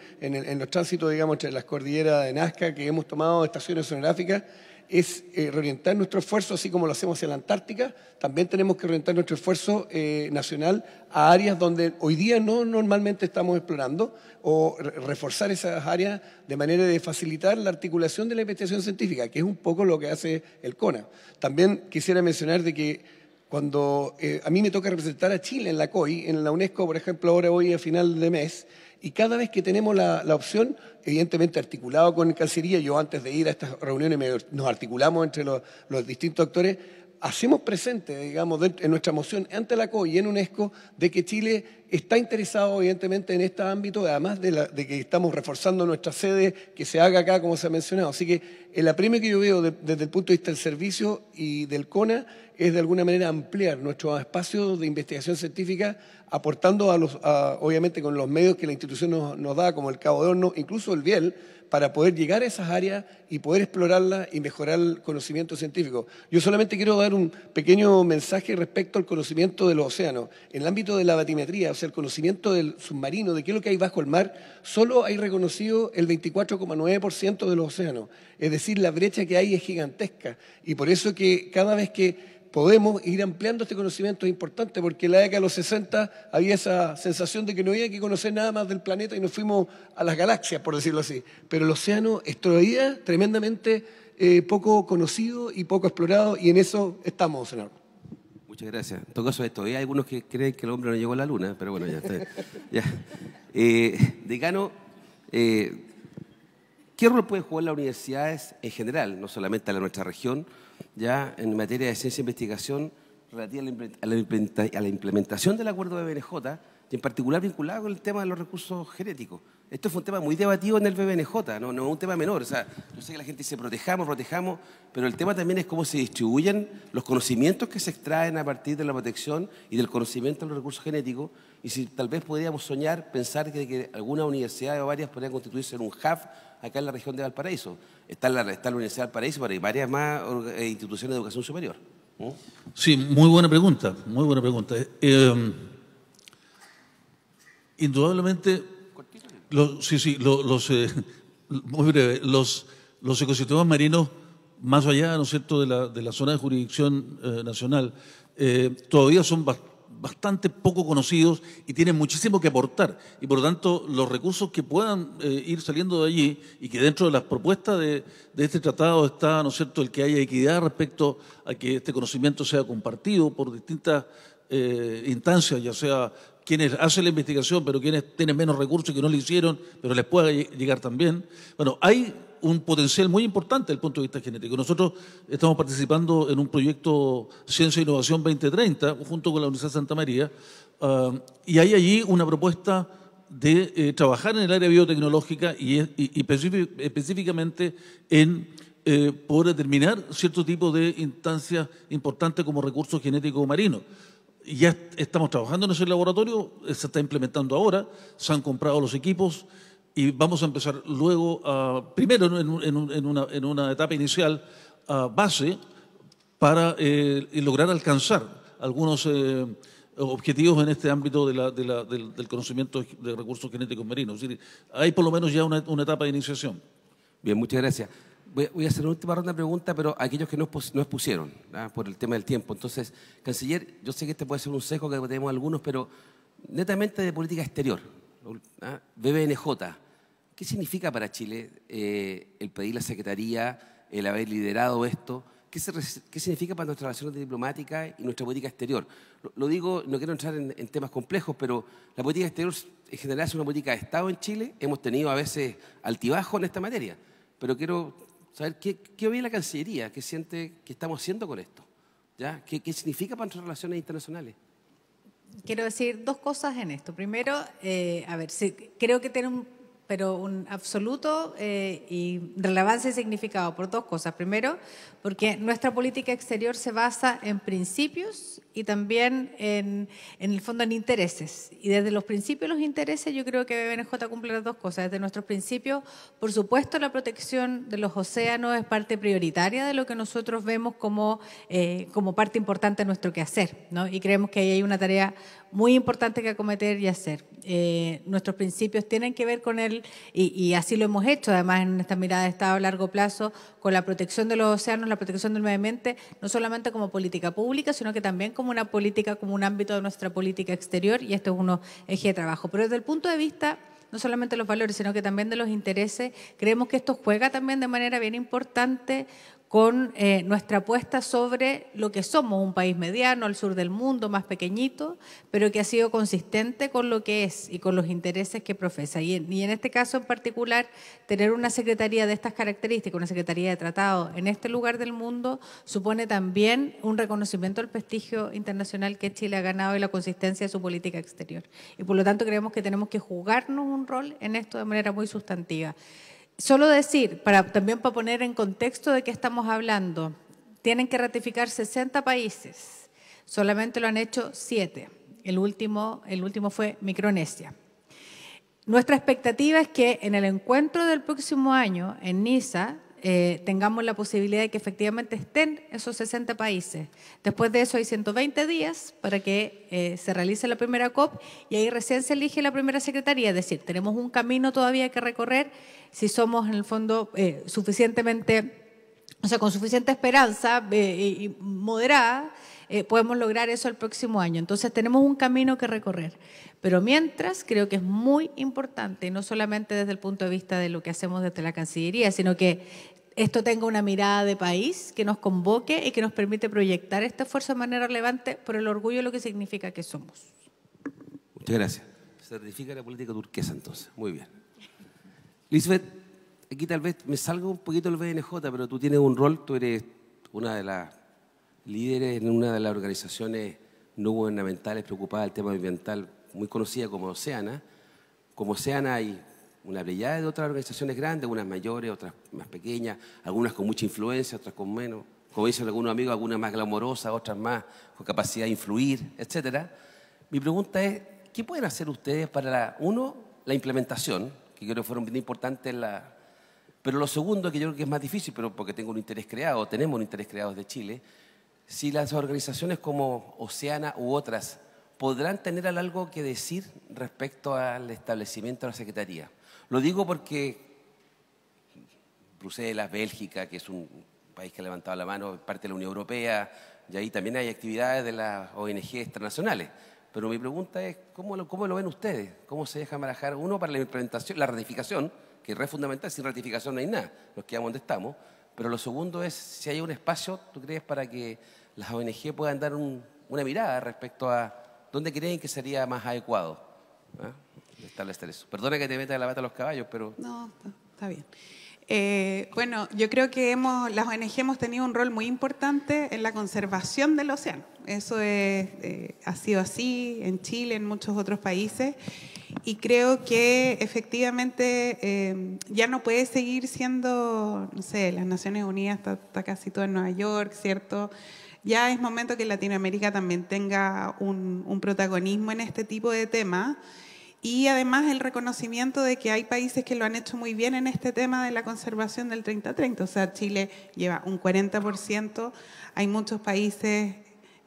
S6: los tránsitos, digamos, entre las cordilleras de Nazca, que hemos tomado estaciones sonográficas, es eh, reorientar nuestro esfuerzo, así como lo hacemos hacia la Antártica, también tenemos que orientar nuestro esfuerzo eh, nacional a áreas donde hoy día no normalmente estamos explorando, o reforzar esas áreas de manera de facilitar la articulación de la investigación científica, que es un poco lo que hace el CONA. También quisiera mencionar de que cuando eh, a mí me toca representar a Chile en la COI, en la UNESCO, por ejemplo, ahora hoy a final de mes, y cada vez que tenemos la, opción, evidentemente articulado con Cancillería, yo antes de ir a estas reuniones nos articulamos entre los, distintos actores, hacemos presente, digamos, en nuestra moción ante la COI y en UNESCO, de que Chile está interesado, evidentemente, en este ámbito, además de, que estamos reforzando nuestra sede, que se haga acá, como se ha mencionado. Así que el eh, apremio que yo veo desde el punto de vista del servicio y del CONA es, de alguna manera, ampliar nuestro espacio de investigación científica aportando a los, obviamente con los medios que la institución nos, nos, da, como el cabo de horno, incluso el biel, para poder llegar a esas áreas y poder explorarlas y mejorar el conocimiento científico. Yo solamente quiero dar un pequeño mensaje respecto al conocimiento de los océanos. En el ámbito de la batimetría, o sea, el conocimiento del submarino, de qué es lo que hay bajo el mar, solo hay reconocido el 24,9% de los océanos. Es decir, la brecha que hay es gigantesca. Y por eso que cada vez que podemos ir ampliando este conocimiento es importante, porque en la década de los 60 había esa sensación de que no había que conocer nada más del planeta y nos fuimos a las galaxias, por decirlo así. Pero el océano es todavía tremendamente eh, poco conocido y poco explorado, y en eso estamos, senador.
S2: Muchas gracias. En todo caso, esto, hay algunos que creen que el hombre no llegó a la luna, pero bueno, ya está. ya. Eh, decano, eh, ¿qué rol puede jugar las universidades en general, no solamente la nuestra región? ya en materia de ciencia e investigación relativa a la implementación del acuerdo de BNJ, y en particular vinculado con el tema de los recursos genéticos. Esto fue un tema muy debatido en el BBNJ, no, es un tema menor. O sea, yo sé que la gente dice protejamos, protejamos, pero el tema también es cómo se distribuyen los conocimientos que se extraen a partir de la protección y del conocimiento de los recursos genéticos. Y si tal vez podríamos soñar, pensar que, alguna universidad o varias podrían constituirse en un hub acá en la región de Valparaíso. Está la, está la Universidad de Valparaíso, pero varias más eh, instituciones de educación superior. Sí, muy buena pregunta, muy buena pregunta. Eh, em, indudablemente,
S8: los, sí, sí, los, eh, los muy breve, los, los ecosistemas marinos, más allá, ¿no es cierto?, de la, de la zona de jurisdicción nacional, todavía son bastante bastante poco conocidos y tienen muchísimo que aportar. Y por lo tanto, los recursos que puedan eh, ir saliendo de allí y que dentro de las propuestas de, este tratado está, ¿no es cierto?, el que haya equidad respecto a que este conocimiento sea compartido por distintas eh, instancias, ya sea quienes hacen la investigación, pero quienes tienen menos recursos y que no lo hicieron, pero les pueda llegar también. Bueno, hay un potencial muy importante desde el punto de vista genético. Nosotros estamos participando en un proyecto Ciencia e Innovación 2030 junto con la Universidad de Santa María ah, y hay allí una propuesta de eh, trabajar en el área biotecnológica y, específicamente en eh, poder determinar cierto tipo de instancias importantes como recursos genéticos marinos. Ya estamos trabajando en ese laboratorio, se está implementando ahora, se han comprado los equipos, y vamos a empezar luego, ah, primero en, una, etapa inicial, ah, base para eh, lograr alcanzar algunos eh, objetivos en este ámbito del, conocimiento de recursos
S2: genéticos marinos. hay por lo menos ya una, etapa de iniciación. Bien, muchas gracias. Voy, a hacer una última ronda de preguntas, pero aquellos que no, expusieron ¿ah? por el tema del tiempo. Entonces, canciller, yo sé que este puede ser un sesgo que tenemos algunos, pero netamente de política exterior, BBNJ ¿Qué significa para Chile eh, el pedir la Secretaría, el haber liderado esto? ¿Qué, significa para nuestras relaciones diplomáticas y nuestra política exterior? Lo, digo, no quiero entrar en, temas complejos, pero la política exterior en general es una política de Estado en Chile. Hemos tenido a veces altibajo en esta materia, pero quiero saber qué, qué la Cancillería, qué siente que estamos haciendo con esto. ¿Ya? ¿Qué, significa para nuestras
S5: relaciones internacionales? quiero decir dos cosas en esto. Primero, eh, a ver, creo que tener un pero un absoluto eh, y relevancia y significado por dos cosas. Primero, porque nuestra política exterior se basa en principios y también en, en el fondo en intereses. Y desde los principios y los intereses yo creo que BNJ cumple las dos cosas. Desde nuestros principios, por supuesto, la protección de los océanos es parte prioritaria de lo que nosotros vemos como, eh, como parte importante de nuestro quehacer. ¿no? Y creemos que ahí hay una tarea muy importante que acometer y hacer. Eh, nuestros principios tienen que ver con él, y, así lo hemos hecho, además, en esta mirada de Estado a largo plazo, con la protección de los océanos, la protección del medio ambiente, no solamente como política pública, sino que también como una política, como un ámbito de nuestra política exterior, y este es uno eje de trabajo. Pero desde el punto de vista no solamente de los valores, sino que también de los intereses. Creemos que esto juega también de manera bien importante con eh, nuestra apuesta sobre lo que somos, un país mediano, al sur del mundo, más pequeñito, pero que ha sido consistente con lo que es y con los intereses que profesa. Y en, y en este caso en particular, tener una secretaría de estas características, una secretaría de tratado en este lugar del mundo, supone también un reconocimiento al prestigio internacional que Chile ha ganado y la consistencia de su política exterior. Y por lo tanto creemos que tenemos que jugarnos un rol en esto de manera muy sustantiva. Solo decir, para, también para poner en contexto de qué estamos hablando, tienen que ratificar 60 países, solamente lo han hecho 7. El último, el último fue Micronesia. Nuestra expectativa es que en el encuentro del próximo año en Niza eh, tengamos la posibilidad de que efectivamente estén esos 60 países. Después de eso hay 120 días para que eh, se realice la primera COP y ahí recién se elige la primera secretaría. Es decir, tenemos un camino todavía que recorrer si somos en el fondo eh, suficientemente, o sea, con suficiente esperanza y moderada eh, podemos lograr eso el próximo año. Entonces tenemos un camino que recorrer. Pero mientras, creo que es muy importante, no solamente desde el punto de vista de lo que hacemos desde la Cancillería, sino que esto tenga una mirada de país que nos convoque y que nos permite proyectar este esfuerzo de manera relevante por el orgullo de lo que significa que somos.
S2: Muchas gracias. Certifica la política turquesa entonces. Muy bien. Lisbeth, aquí tal vez me salgo un poquito del BNJ, pero tú tienes un rol, tú eres una de las líderes en una de las organizaciones no gubernamentales preocupadas del tema ambiental, muy conocida como Oceana. Como Oceana hay una brillada de otras organizaciones grandes, unas mayores, otras más pequeñas, algunas con mucha influencia, otras con menos. Como dicen algunos amigos, algunas más glamorosas, otras más con capacidad de influir, etc. Mi pregunta es, ¿qué pueden hacer ustedes para, uno, la implementación, que creo que fueron bien importantes Pero lo segundo, que yo creo que es más difícil, pero porque tengo un interés creado, tenemos un interés creado desde Chile, si las organizaciones como Oceana u otras podrán tener algo que decir respecto al establecimiento de la Secretaría. Lo digo porque Bruselas, Bélgica, que es un país que ha levantado la mano, parte de la Unión Europea, y ahí también hay actividades de las ONG internacionales. Pero mi pregunta es, ¿cómo lo, ven ustedes? ¿Cómo se deja manejar uno para la implementación, la ratificación, que es re fundamental, sin ratificación no hay nada, nos quedamos donde estamos, pero lo segundo es si hay un espacio, ¿tú crees, para que las ONG puedan dar una mirada respecto a dónde creen que sería más adecuado ¿eh? establecer eso? Perdona que te meta la bata a los caballos, pero... No,
S9: está bien. Eh, bueno, yo creo que hemos, las ONG hemos tenido un rol muy importante en la conservación del océano. Eso es, eh, ha sido así en Chile, en muchos otros países y creo que efectivamente eh, ya no puede seguir siendo, no sé, las Naciones Unidas está, casi todo en Nueva York, ¿cierto? Ya es momento que Latinoamérica también tenga un, protagonismo en este tipo de temas y además el reconocimiento de que hay países que lo han hecho muy bien en este tema de la conservación del 30-30. O sea, Chile lleva un 40%, hay muchos países,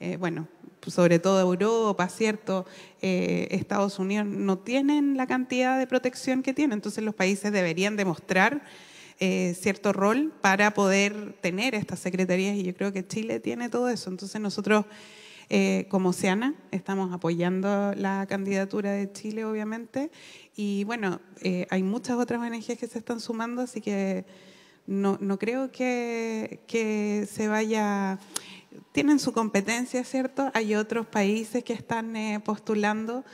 S9: eh, bueno, pues, sobre todo Europa, ¿cierto? Eh, Estados Unidos no tienen la cantidad de protección que tienen, entonces los países deberían demostrar eh, cierto rol para poder tener estas secretarías y yo creo que Chile tiene todo eso, entonces nosotros... Eh, como Oceana, estamos apoyando la candidatura de Chile, obviamente, y bueno, hay muchas otras ONGs que se están sumando, así que no, creo que, que se vaya tienen su competencia, ¿cierto? Hay otros países que están eh, postulando,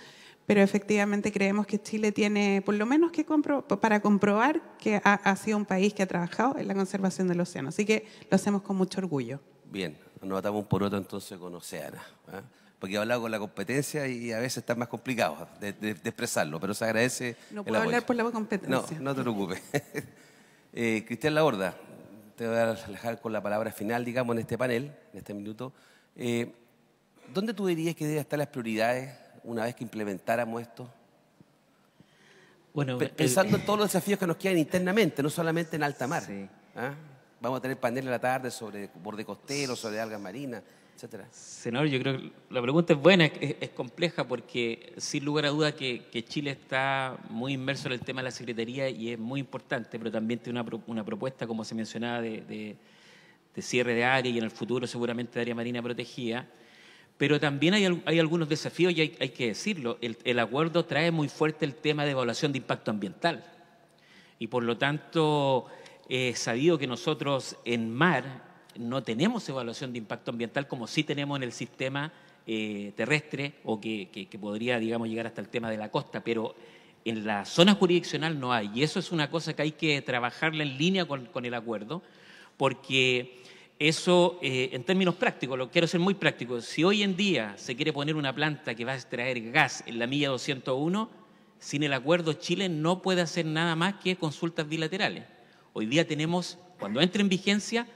S9: pero efectivamente creemos que Chile tiene, por lo menos que compro, para comprobar que ha, sido un país que ha trabajado en la conservación del océano. Así que lo hacemos con mucho orgullo.
S2: Bien, nos atamos un otro entonces con Oceana. ¿ah? Porque he hablado con la competencia y a veces está más complicado de, expresarlo, pero se agradece. No puedo hablar por la competencia. No, no te preocupes. Eh, Cristian Laborda, te voy a dejar con la palabra final, digamos, en este panel, en este minuto. Eh, ¿Dónde tú dirías que deben estar las prioridades una vez que implementáramos esto? Bueno, Pensando en todos los desafíos que nos quedan internamente, no solamente en alta mar. ¿ah? Vamos a tener paneles en la tarde sobre borde costero, sobre algas marinas, etcétera.
S10: Senador, yo creo que la pregunta es buena, es, compleja porque sin lugar a duda que, Chile está muy inmerso en el tema de la Secretaría y es muy importante, pero también tiene una, una propuesta, como se mencionaba, de, cierre de área y en el futuro seguramente de área marina protegida. Pero también hay, hay algunos desafíos y hay, que decirlo. El, acuerdo trae muy fuerte el tema de evaluación de impacto ambiental. Y por lo tanto, es sabido que nosotros en mar no tenemos evaluación de impacto ambiental como sí tenemos en el sistema eh, terrestre o que, podría, digamos, llegar hasta el tema de la costa, pero en la zona jurisdiccional no hay. Y eso es una cosa que hay que trabajarla en línea con, el acuerdo, porque eso, eh, en términos prácticos, lo quiero ser muy práctico, si hoy en día se quiere poner una planta que va a extraer gas en la milla 201, sin el acuerdo Chile no puede hacer nada más que consultas bilaterales. Hoy día tenemos, cuando entre en vigencia,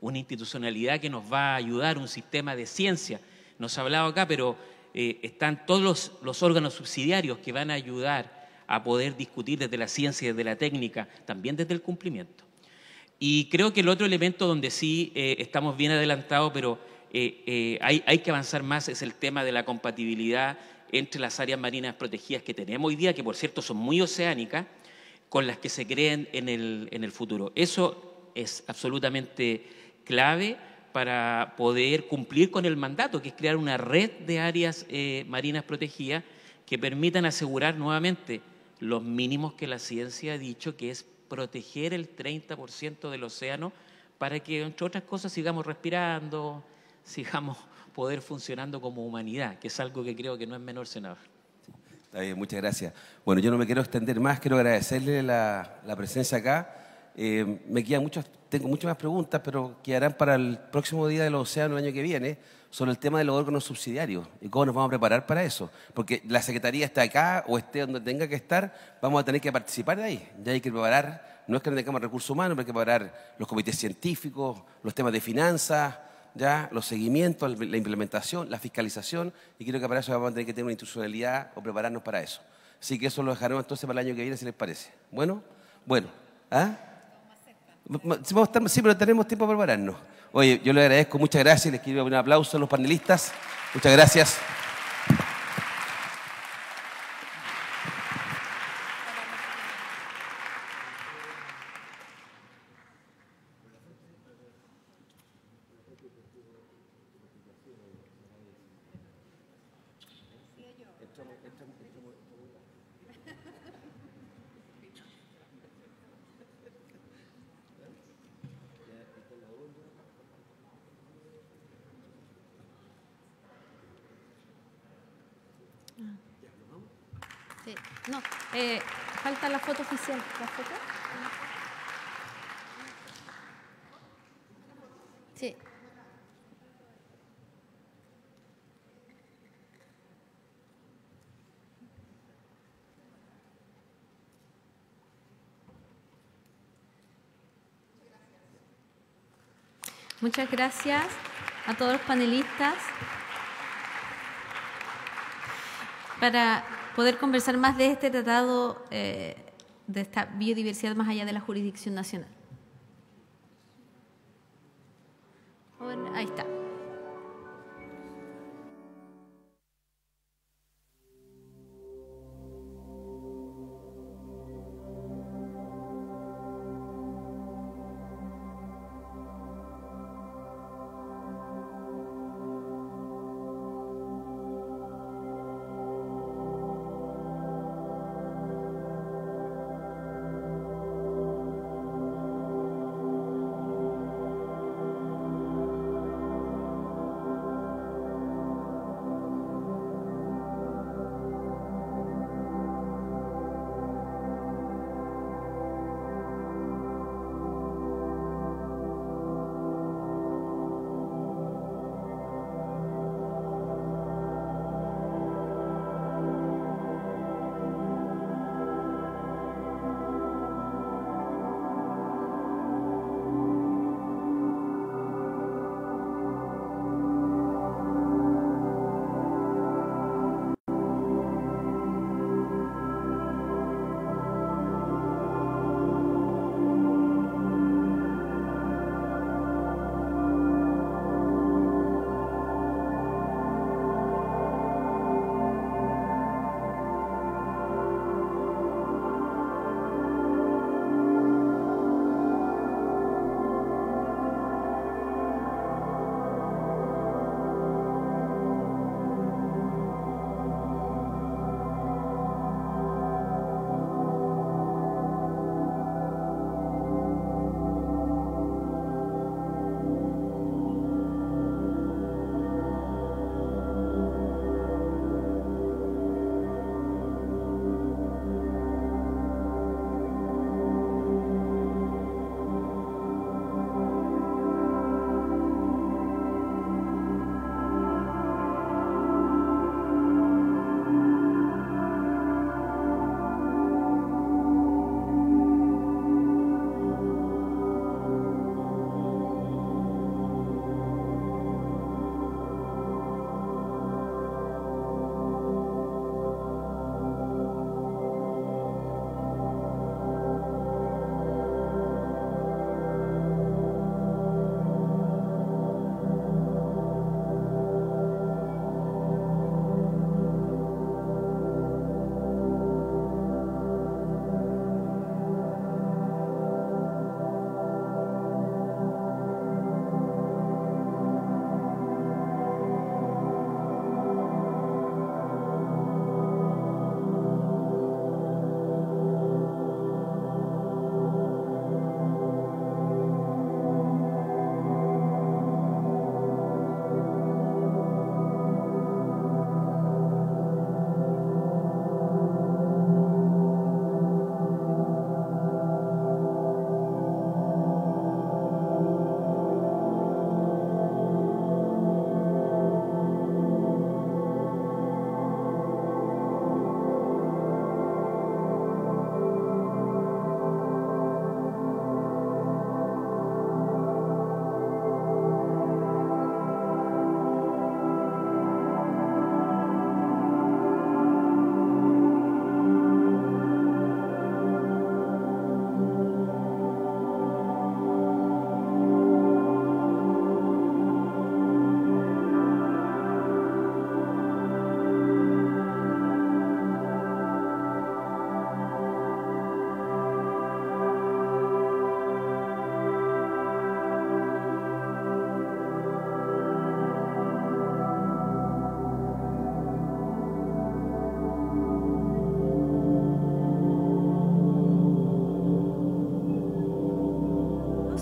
S10: una institucionalidad que nos va a ayudar, un sistema de ciencia. Nos ha hablado acá, pero eh, están todos los, órganos subsidiarios que van a ayudar a poder discutir desde la ciencia, y desde la técnica, también desde el cumplimiento. Y creo que el otro elemento donde sí eh, estamos bien adelantados, pero eh, hay, que avanzar más, es el tema de la compatibilidad entre las áreas marinas protegidas que tenemos hoy día, que por cierto son muy oceánicas, con las que se creen en el, en el futuro. Eso es absolutamente clave para poder cumplir con el mandato, que es crear una red de áreas eh, marinas protegidas que permitan asegurar nuevamente los mínimos que la ciencia ha dicho, que es proteger el 30% del océano para que, entre otras cosas, sigamos respirando, sigamos poder funcionando como humanidad, que es algo que creo que no es menor, senador.
S2: Está bien, muchas gracias. Bueno, yo no me quiero extender más, quiero agradecerle la, la presencia acá. Eh, me quedan muchas, tengo muchas más preguntas, pero quedarán para el próximo día de del océano el año que viene sobre el tema de los órganos subsidiarios y cómo nos vamos a preparar para eso. Porque la Secretaría está acá o esté donde tenga que estar, vamos a tener que participar de ahí. Ya hay que preparar, no es que no tengamos recursos humanos, pero hay que preparar los comités científicos, los temas de finanzas, ya los seguimientos, la implementación, la fiscalización, y creo que para eso vamos a tener que tener una institucionalidad o prepararnos para eso. Así que eso lo dejaremos entonces para el año que viene, si les parece. Bueno, bueno. ¿Ah? sí, pero tenemos tiempo para prepararnos. Oye, yo le agradezco, muchas gracias. Les quiero un aplauso a los panelistas. Muchas gracias.
S1: Muchas gracias a todos los panelistas. Para poder conversar más de este tratado eh, de esta biodiversidad más allá de la jurisdicción nacional.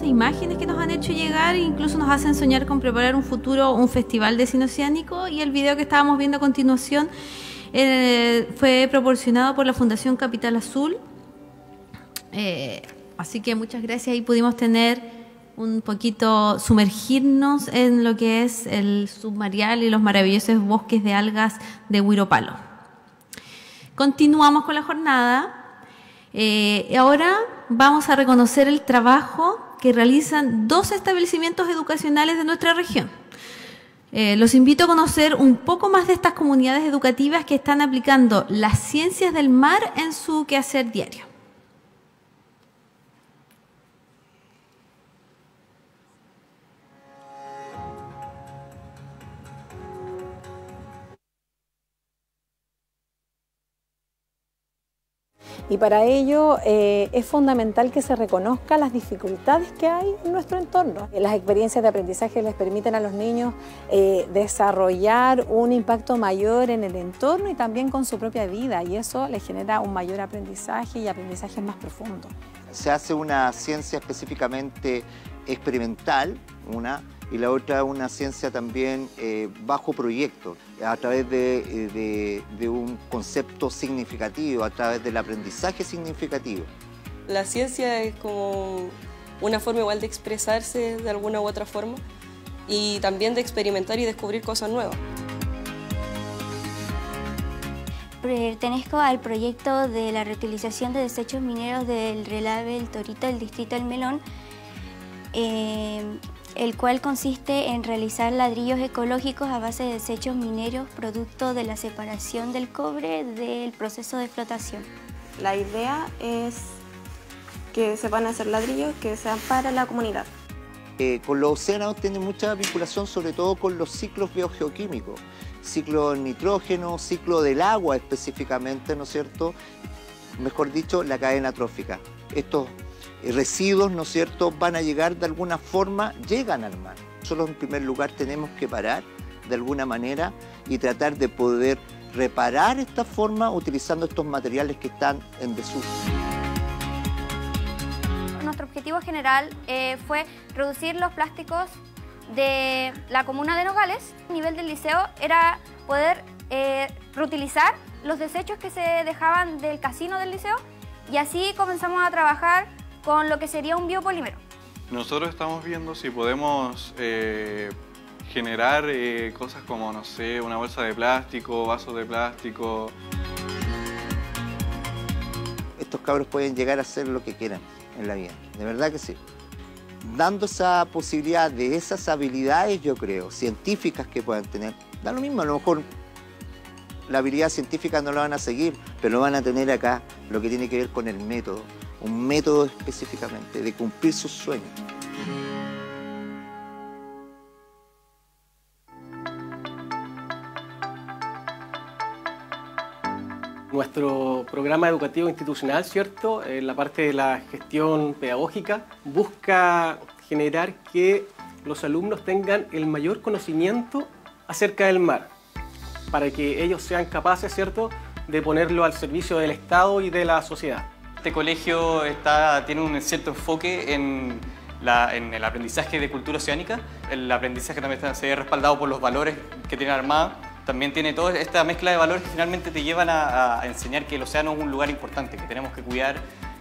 S1: imágenes que nos han hecho llegar, incluso nos hacen soñar con preparar un futuro, un festival de cine oceánico y el video que estábamos viendo a continuación eh, fue proporcionado por la Fundación Capital Azul. Eh, así que muchas gracias y pudimos tener un poquito sumergirnos en lo que es el submarial y los maravillosos bosques de algas de Huiropalo. Continuamos con la jornada. Eh, ahora vamos a reconocer el trabajo que realizan dos establecimientos educacionales de nuestra región. Eh, los invito a conocer un poco más de estas comunidades educativas que están aplicando las ciencias del mar en su quehacer diario.
S5: Y para ello eh, es fundamental que se reconozca las dificultades que hay en nuestro entorno. Las experiencias de aprendizaje les permiten a los niños eh, desarrollar un impacto mayor en el entorno y también con su propia vida y eso les genera un mayor aprendizaje y aprendizaje más profundo.
S11: Se hace una ciencia específicamente experimental, una, y la otra una ciencia también eh, bajo proyecto a través eh, de, un concepto significativo, a través del aprendizaje significativo. La
S1: ciencia es como una forma igual de expresarse de alguna u otra forma y también de experimentar y descubrir cosas nuevas.
S7: Pertenezco al proyecto de la reutilización de desechos mineros del Relave El Torito del Distrito del Melón. Eh,
S12: el cual consiste en realizar ladrillos ecológicos a base de desechos mineros
S1: producto de la separación del cobre del proceso de flotación. La idea
S13: es que se van a hacer ladrillos que sean para la comunidad.
S11: Eh, con los océanos tiene mucha vinculación sobre todo con los ciclos biogeoquímicos, ciclo del nitrógeno, ciclo del agua específicamente, ¿no es cierto? Mejor dicho, la cadena trófica. Estos eh, residuos, ¿no es cierto?, van a llegar de alguna forma, llegan al mar. Nosotros en primer lugar tenemos que parar de alguna manera y tratar de poder reparar esta forma utilizando estos materiales que están en desuso.
S1: Nuestro objetivo general eh, fue reducir los plásticos de la comuna de Nogales. El nivel del liceo era poder eh, reutilizar los desechos que se dejaban del casino del liceo y
S7: así comenzamos a trabajar con lo que sería un biopolímero.
S14: Nosotros estamos viendo si
S12: podemos eh, generar eh, cosas como, no sé, una bolsa de
S11: plástico, vasos de plástico. Estos cabros pueden llegar a hacer lo que quieran en la vida, de verdad que sí. Dando esa posibilidad de esas habilidades, yo creo, científicas que puedan tener, da lo mismo, a lo mejor la habilidad científica no la van a seguir, pero lo van a tener acá, lo que tiene que ver con el método, un método específicamente de cumplir sus sueños.
S12: Nuestro programa educativo institucional, ¿cierto? En la parte de la gestión pedagógica busca generar que los alumnos tengan el mayor conocimiento acerca del mar, para que ellos sean capaces, ¿cierto?, de ponerlo al servicio del Estado y de la sociedad. Este colegio está, tiene un cierto enfoque en, el aprendizaje de cultura oceánica, el aprendizaje también está, se ve respaldado por los valores que tiene la Armada, también tiene toda esta mezcla de valores que finalmente te llevan a, enseñar que el océano es un lugar importante, que tenemos que cuidar,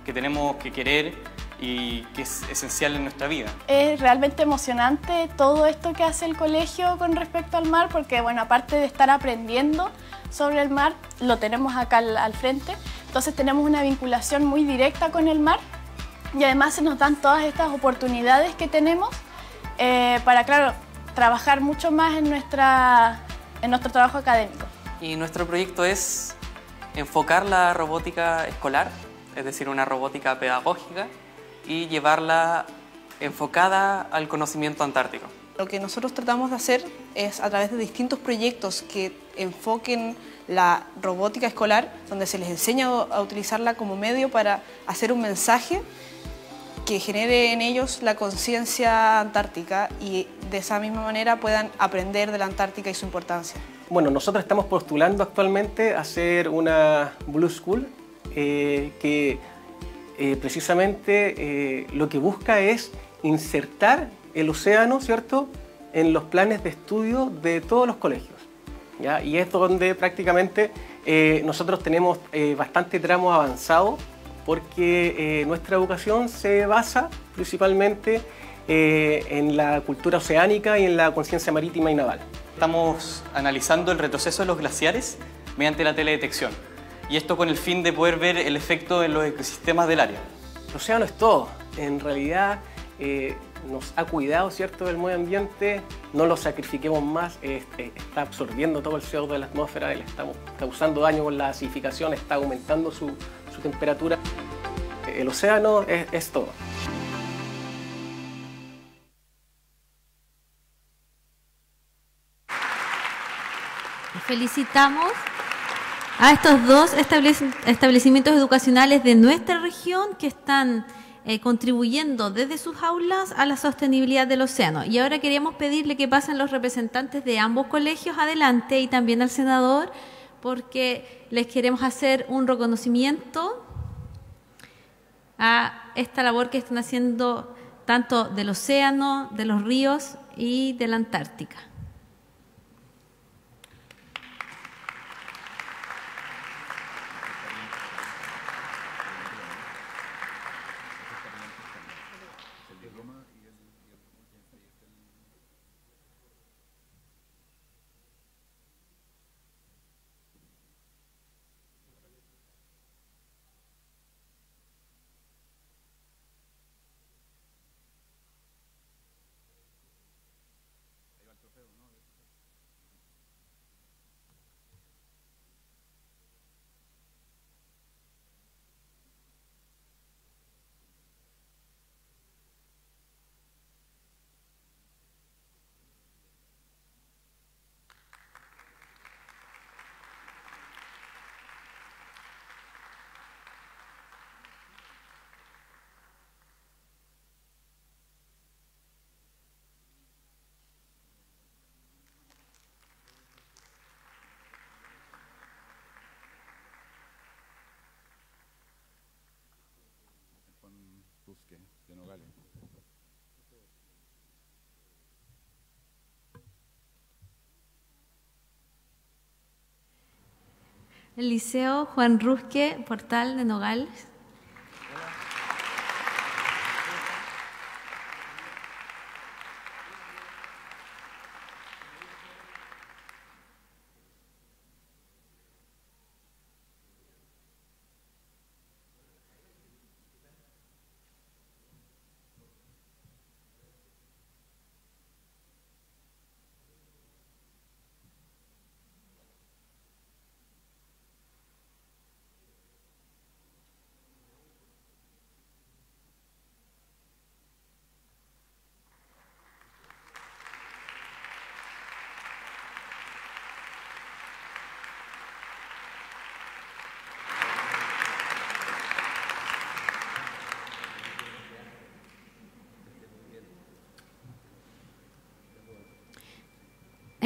S12: que tenemos que querer y que es esencial en nuestra vida.
S13: Es realmente
S5: emocionante todo esto que hace el colegio con respecto al mar, porque bueno, aparte de estar aprendiendo sobre el mar, lo tenemos acá al frente, entonces tenemos una vinculación muy directa con el mar y además se nos dan todas estas oportunidades que tenemos eh, para, claro, trabajar mucho más en, nuestra, en nuestro trabajo académico.
S10: Y nuestro proyecto es enfocar la robótica escolar, es decir, una robótica pedagógica, y llevarla enfocada al conocimiento antártico.
S9: Lo que nosotros tratamos de hacer es, a través de distintos proyectos que enfoquen la robótica escolar, donde se les enseña a utilizarla como medio para hacer un mensaje que genere en ellos la conciencia antártica y de esa misma manera puedan aprender de la Antártica y su importancia.
S12: Bueno, nosotros estamos postulando actualmente a hacer una Blue School eh, que eh, precisamente eh, lo que busca es insertar el océano, ¿cierto?, en los planes de estudio de todos los colegios y es donde prácticamente eh, nosotros tenemos eh, bastante tramo avanzado porque eh, nuestra educación se basa principalmente en la cultura oceánica y en la conciencia marítima y naval. Estamos analizando el retroceso de los glaciares mediante la teledetección y esto con el fin de poder ver el efecto en los ecosistemas del área. El océano es todo, en realidad nos ha cuidado, ¿cierto?, del medio ambiente, no lo sacrifiquemos más, este, está absorbiendo todo el CO2 de la atmósfera, le estamos causando daño con la acidificación, está aumentando su, temperatura. El océano es todo.
S1: Felicitamos a estos dos establecimientos educacionales de nuestra región que están eh, contribuyendo desde sus aulas a la sostenibilidad del océano. Y ahora queríamos pedirle que pasen los representantes de ambos colegios adelante y también al senador, porque les queremos hacer un reconocimiento a esta labor que están haciendo tanto del océano, de los ríos y de la Antártica. El Liceo Juan Rusque, Portal de Nogales.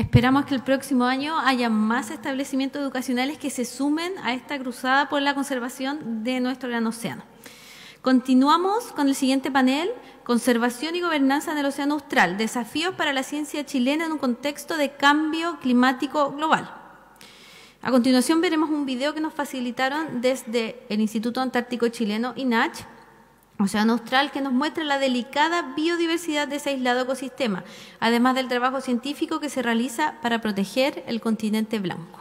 S1: Esperamos que el próximo año haya más establecimientos educacionales que se sumen a esta cruzada por la conservación de nuestro gran océano. Continuamos con el siguiente panel, Conservación y Gobernanza en el Océano Austral, desafíos para la ciencia chilena en un contexto de cambio climático global. A continuación veremos un video que nos facilitaron desde el Instituto Antártico Chileno, INACH, Océano Austral que nos muestra la delicada biodiversidad de ese aislado ecosistema, además del trabajo científico que se realiza para proteger el continente blanco.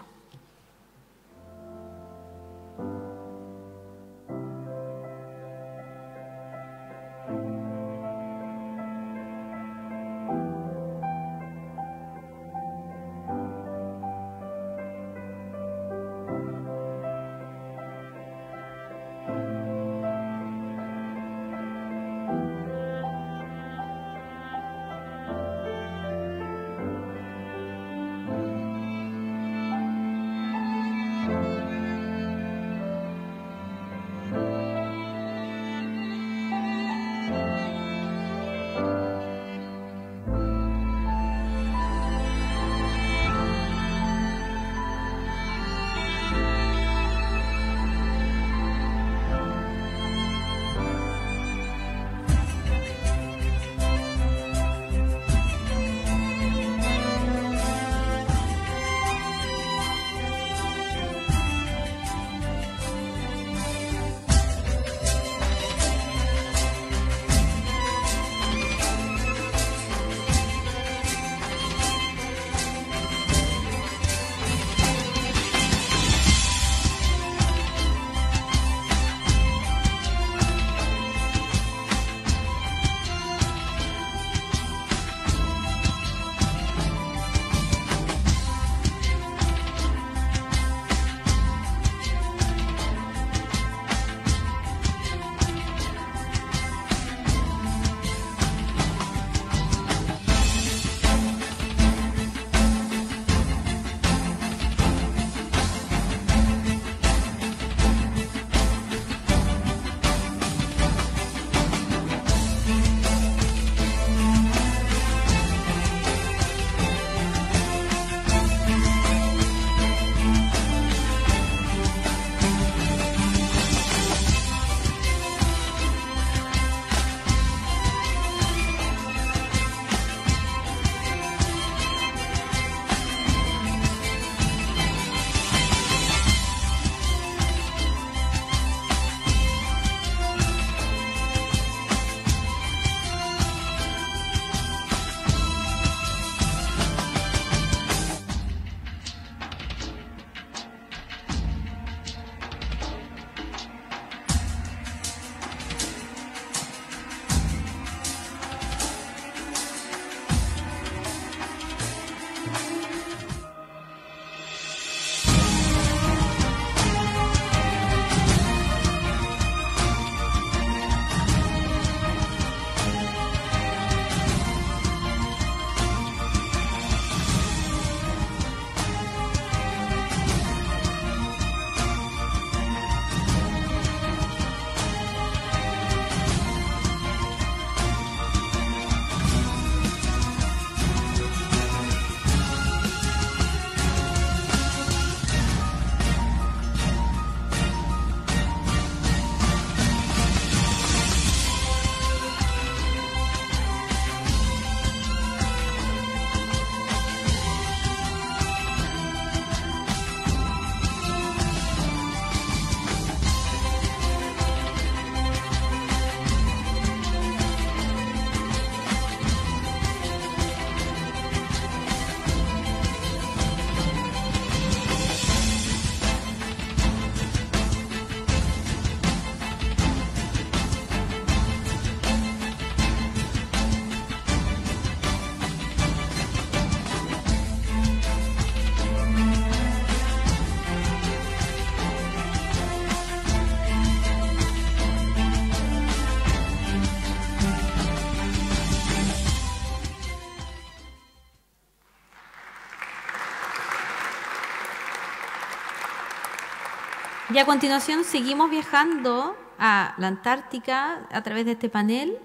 S1: Y a continuación seguimos viajando a la Antártica a través de este panel.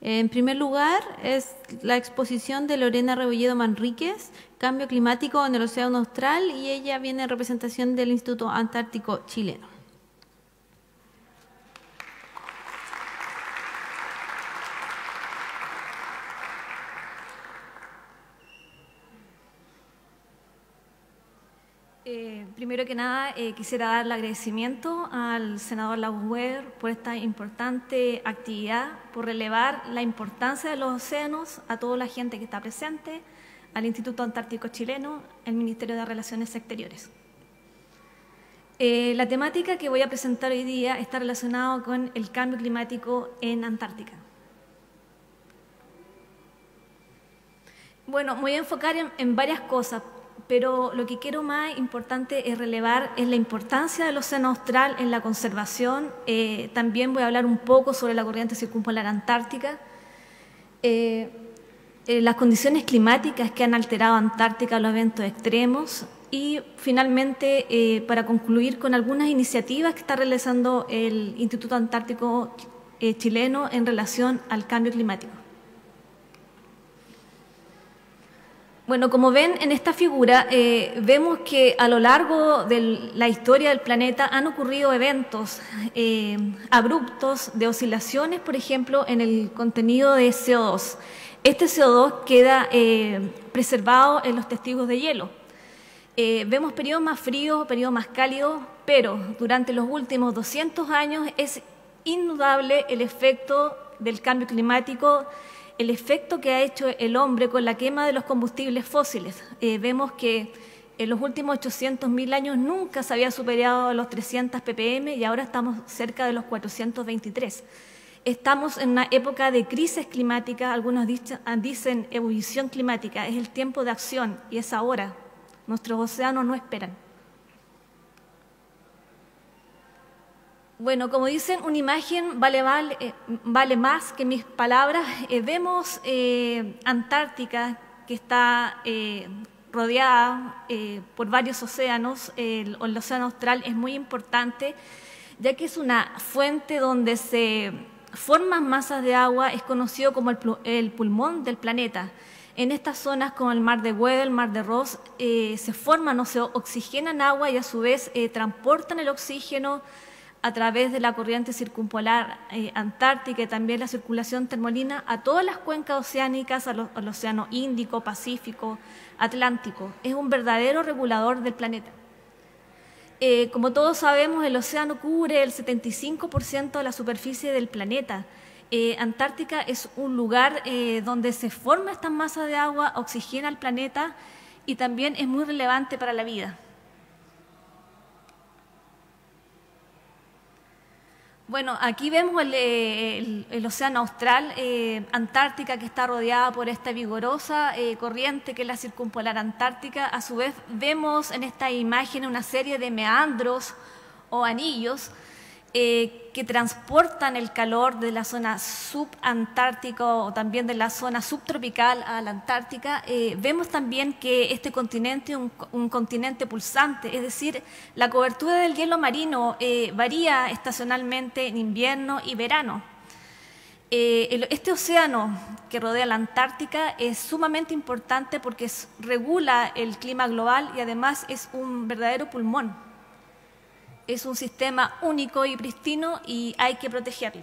S1: En primer lugar es la exposición de Lorena Rebolledo Manríquez, Cambio Climático en el Océano Austral, y ella viene en representación del Instituto Antártico Chileno.
S13: Eh,
S7: primero que nada, eh, quisiera dar el agradecimiento al senador Lagos por esta importante actividad, por relevar la importancia de los océanos a toda la gente que está presente, al Instituto Antártico Chileno, el Ministerio de Relaciones Exteriores. Eh, la temática que voy a presentar hoy día está relacionada con el cambio climático en Antártica. Bueno, me voy a enfocar en varias cosas, pero lo que quiero más importante es relevar es la importancia del océano austral en la conservación. Eh, también voy a hablar un poco sobre la corriente circumpolar antártica. Eh, eh, las condiciones climáticas que han alterado Antártica, los eventos extremos y finalmente para concluir con algunas iniciativas que está realizando el Instituto Antártico Chileno en relación al cambio climático. Bueno, como ven en esta figura, eh, vemos que a lo largo de la historia del planeta han ocurrido eventos eh, abruptos de oscilaciones, por ejemplo, en el contenido de CO2. Este CO2 queda eh, preservado en los testigos de hielo. vemos periodos más fríos, periodos más cálidos, pero durante los últimos 200 años es indudable el efecto del cambio climático el efecto que ha hecho el hombre con la quema de los combustibles fósiles. Eh, vemos que en los últimos 800.000 años nunca se había superado los 300 ppm y ahora estamos cerca de los 423. Estamos en una época de crisis climática, algunos dicen ebullición climática, es el tiempo de acción y es ahora. Nuestros océanos no esperan. Bueno, como dicen, una imagen vale, eh, más que mis palabras. Eh, vemos eh, Antártica, que está rodeada por varios océanos. El, océano austral es muy importante, ya que es una fuente donde se forman masas de agua, es conocido como el, el pulmón del planeta. En estas zonas, como el mar de Weddell, el mar de Ross, se forman o se oxigenan agua y a su vez transportan el oxígeno a través de la corriente circumpolar eh, antártica y también la circulación termolina a todas las cuencas oceánicas, al, océano Índico, Pacífico, Atlántico. Es un verdadero regulador del planeta. Eh, como todos sabemos, el océano cubre el 75% de la superficie del planeta. Eh, antártica es un lugar donde se forma esta masa de agua, oxigena al planeta y también es muy relevante para la vida. Bueno, aquí vemos el, eh, océano austral, eh, Antártica, que está rodeada por esta vigorosa eh, corriente que es la circumpolar antártica. A su vez, vemos en esta imagen una serie de meandros o anillos eh, que transportan el calor de la zona subantártica o también de la zona subtropical a la Antártica, eh, vemos también que este continente es un, continente pulsante, es decir, la cobertura del hielo marino eh, varía estacionalmente en invierno y verano. este océano que rodea la Antártica es sumamente importante porque regula el clima global y además es un verdadero pulmón es un sistema único y pristino y hay que protegerlo.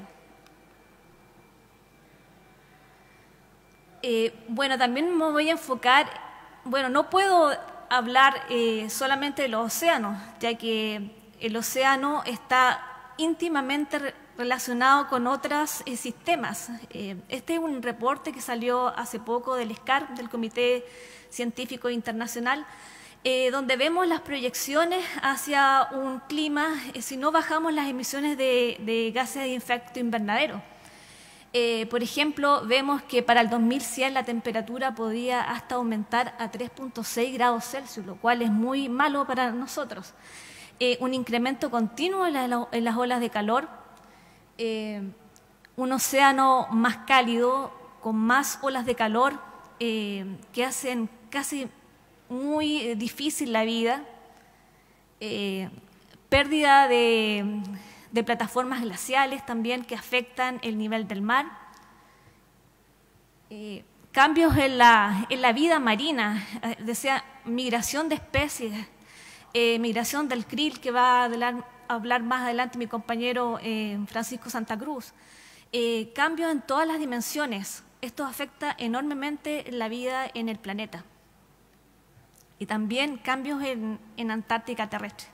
S7: Eh, bueno, también me voy a enfocar, bueno, no puedo hablar eh, solamente de los océanos, ya que el océano está íntimamente relacionado con otros eh, sistemas. este es un reporte que salió hace poco del SCAR, del Comité Científico Internacional, eh, donde vemos las proyecciones hacia un clima eh, si no bajamos las emisiones de, gases de efecto invernadero. Eh, por ejemplo, vemos que para el 2100 la temperatura podía hasta aumentar a 3.6 grados Celsius, lo cual es muy malo para nosotros. un incremento continuo en, las olas de calor, un océano más cálido, con más olas de calor que hacen casi muy eh, difícil la vida, eh, pérdida de, plataformas glaciales también que afectan el nivel del mar, eh, cambios en la, vida marina, migración de especies, migración del krill que va a hablar más adelante mi compañero Francisco Santa Cruz, cambios en todas las dimensiones. Esto afecta enormemente la vida en el planeta y también cambios en, Antártica terrestre.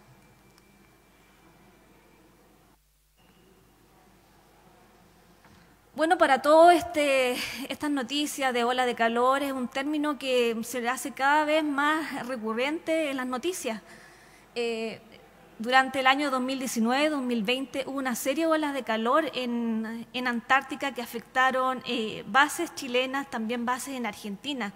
S7: Bueno, para todo este, estas noticias de ola de calor es un término que se hace cada vez más recurrente en las noticias. Eh, durante el año 2019-2020 hubo una serie de olas de calor en, Antártica que afectaron eh, bases chilenas, también bases en Argentina.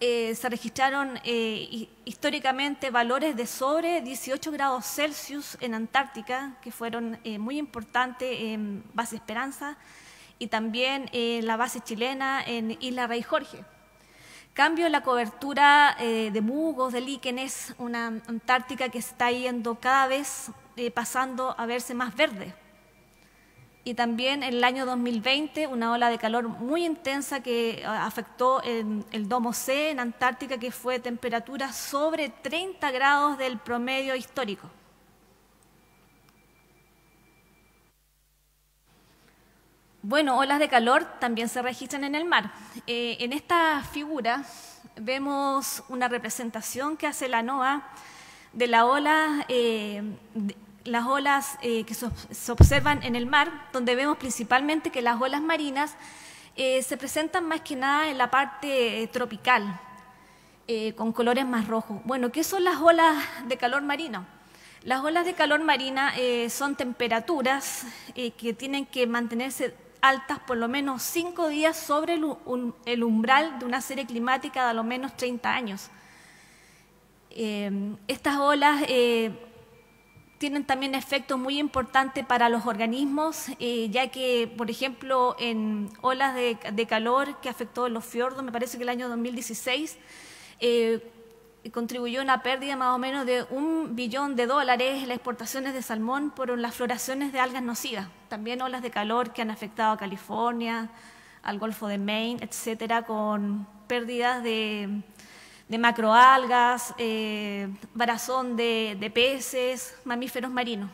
S7: Eh, se registraron eh, históricamente valores de sobre 18 grados Celsius en Antártica, que fueron eh, muy importantes en Base Esperanza, y también en la base chilena en Isla Rey Jorge. Cambio la cobertura de mugos, de líquenes, una Antártica que está yendo cada vez pasando a verse más verde y también en el año 2020 una ola de calor muy intensa que eh, afectó el domo C en Antártica, que fue temperatura sobre 30 grados del promedio histórico. Bueno, olas de calor también se registran en el mar. Eh, en esta figura vemos una representación que hace la NOAA de la ola eh, las olas eh, que se observan en el mar, donde vemos principalmente que las olas marinas eh, se presentan más que nada en la parte eh, tropical, con colores más rojos. Bueno, ¿qué son las olas de calor marino? Las olas de calor marina son temperaturas que tienen que mantenerse altas por lo menos cinco días sobre el, umbral de una serie climática de a lo menos 30 años. estas olas tienen también efectos muy importantes para los organismos, eh, ya que, por ejemplo, en olas de, calor que afectó los fiordos, me parece que el año 2016, eh, contribuyó a una pérdida más o menos de un billón de dólares en las exportaciones de salmón por las floraciones de algas nocivas. También olas de calor que han afectado a California, al Golfo de Maine, etcétera, con pérdidas de de macroalgas, eh, barazón de, peces, mamíferos marinos.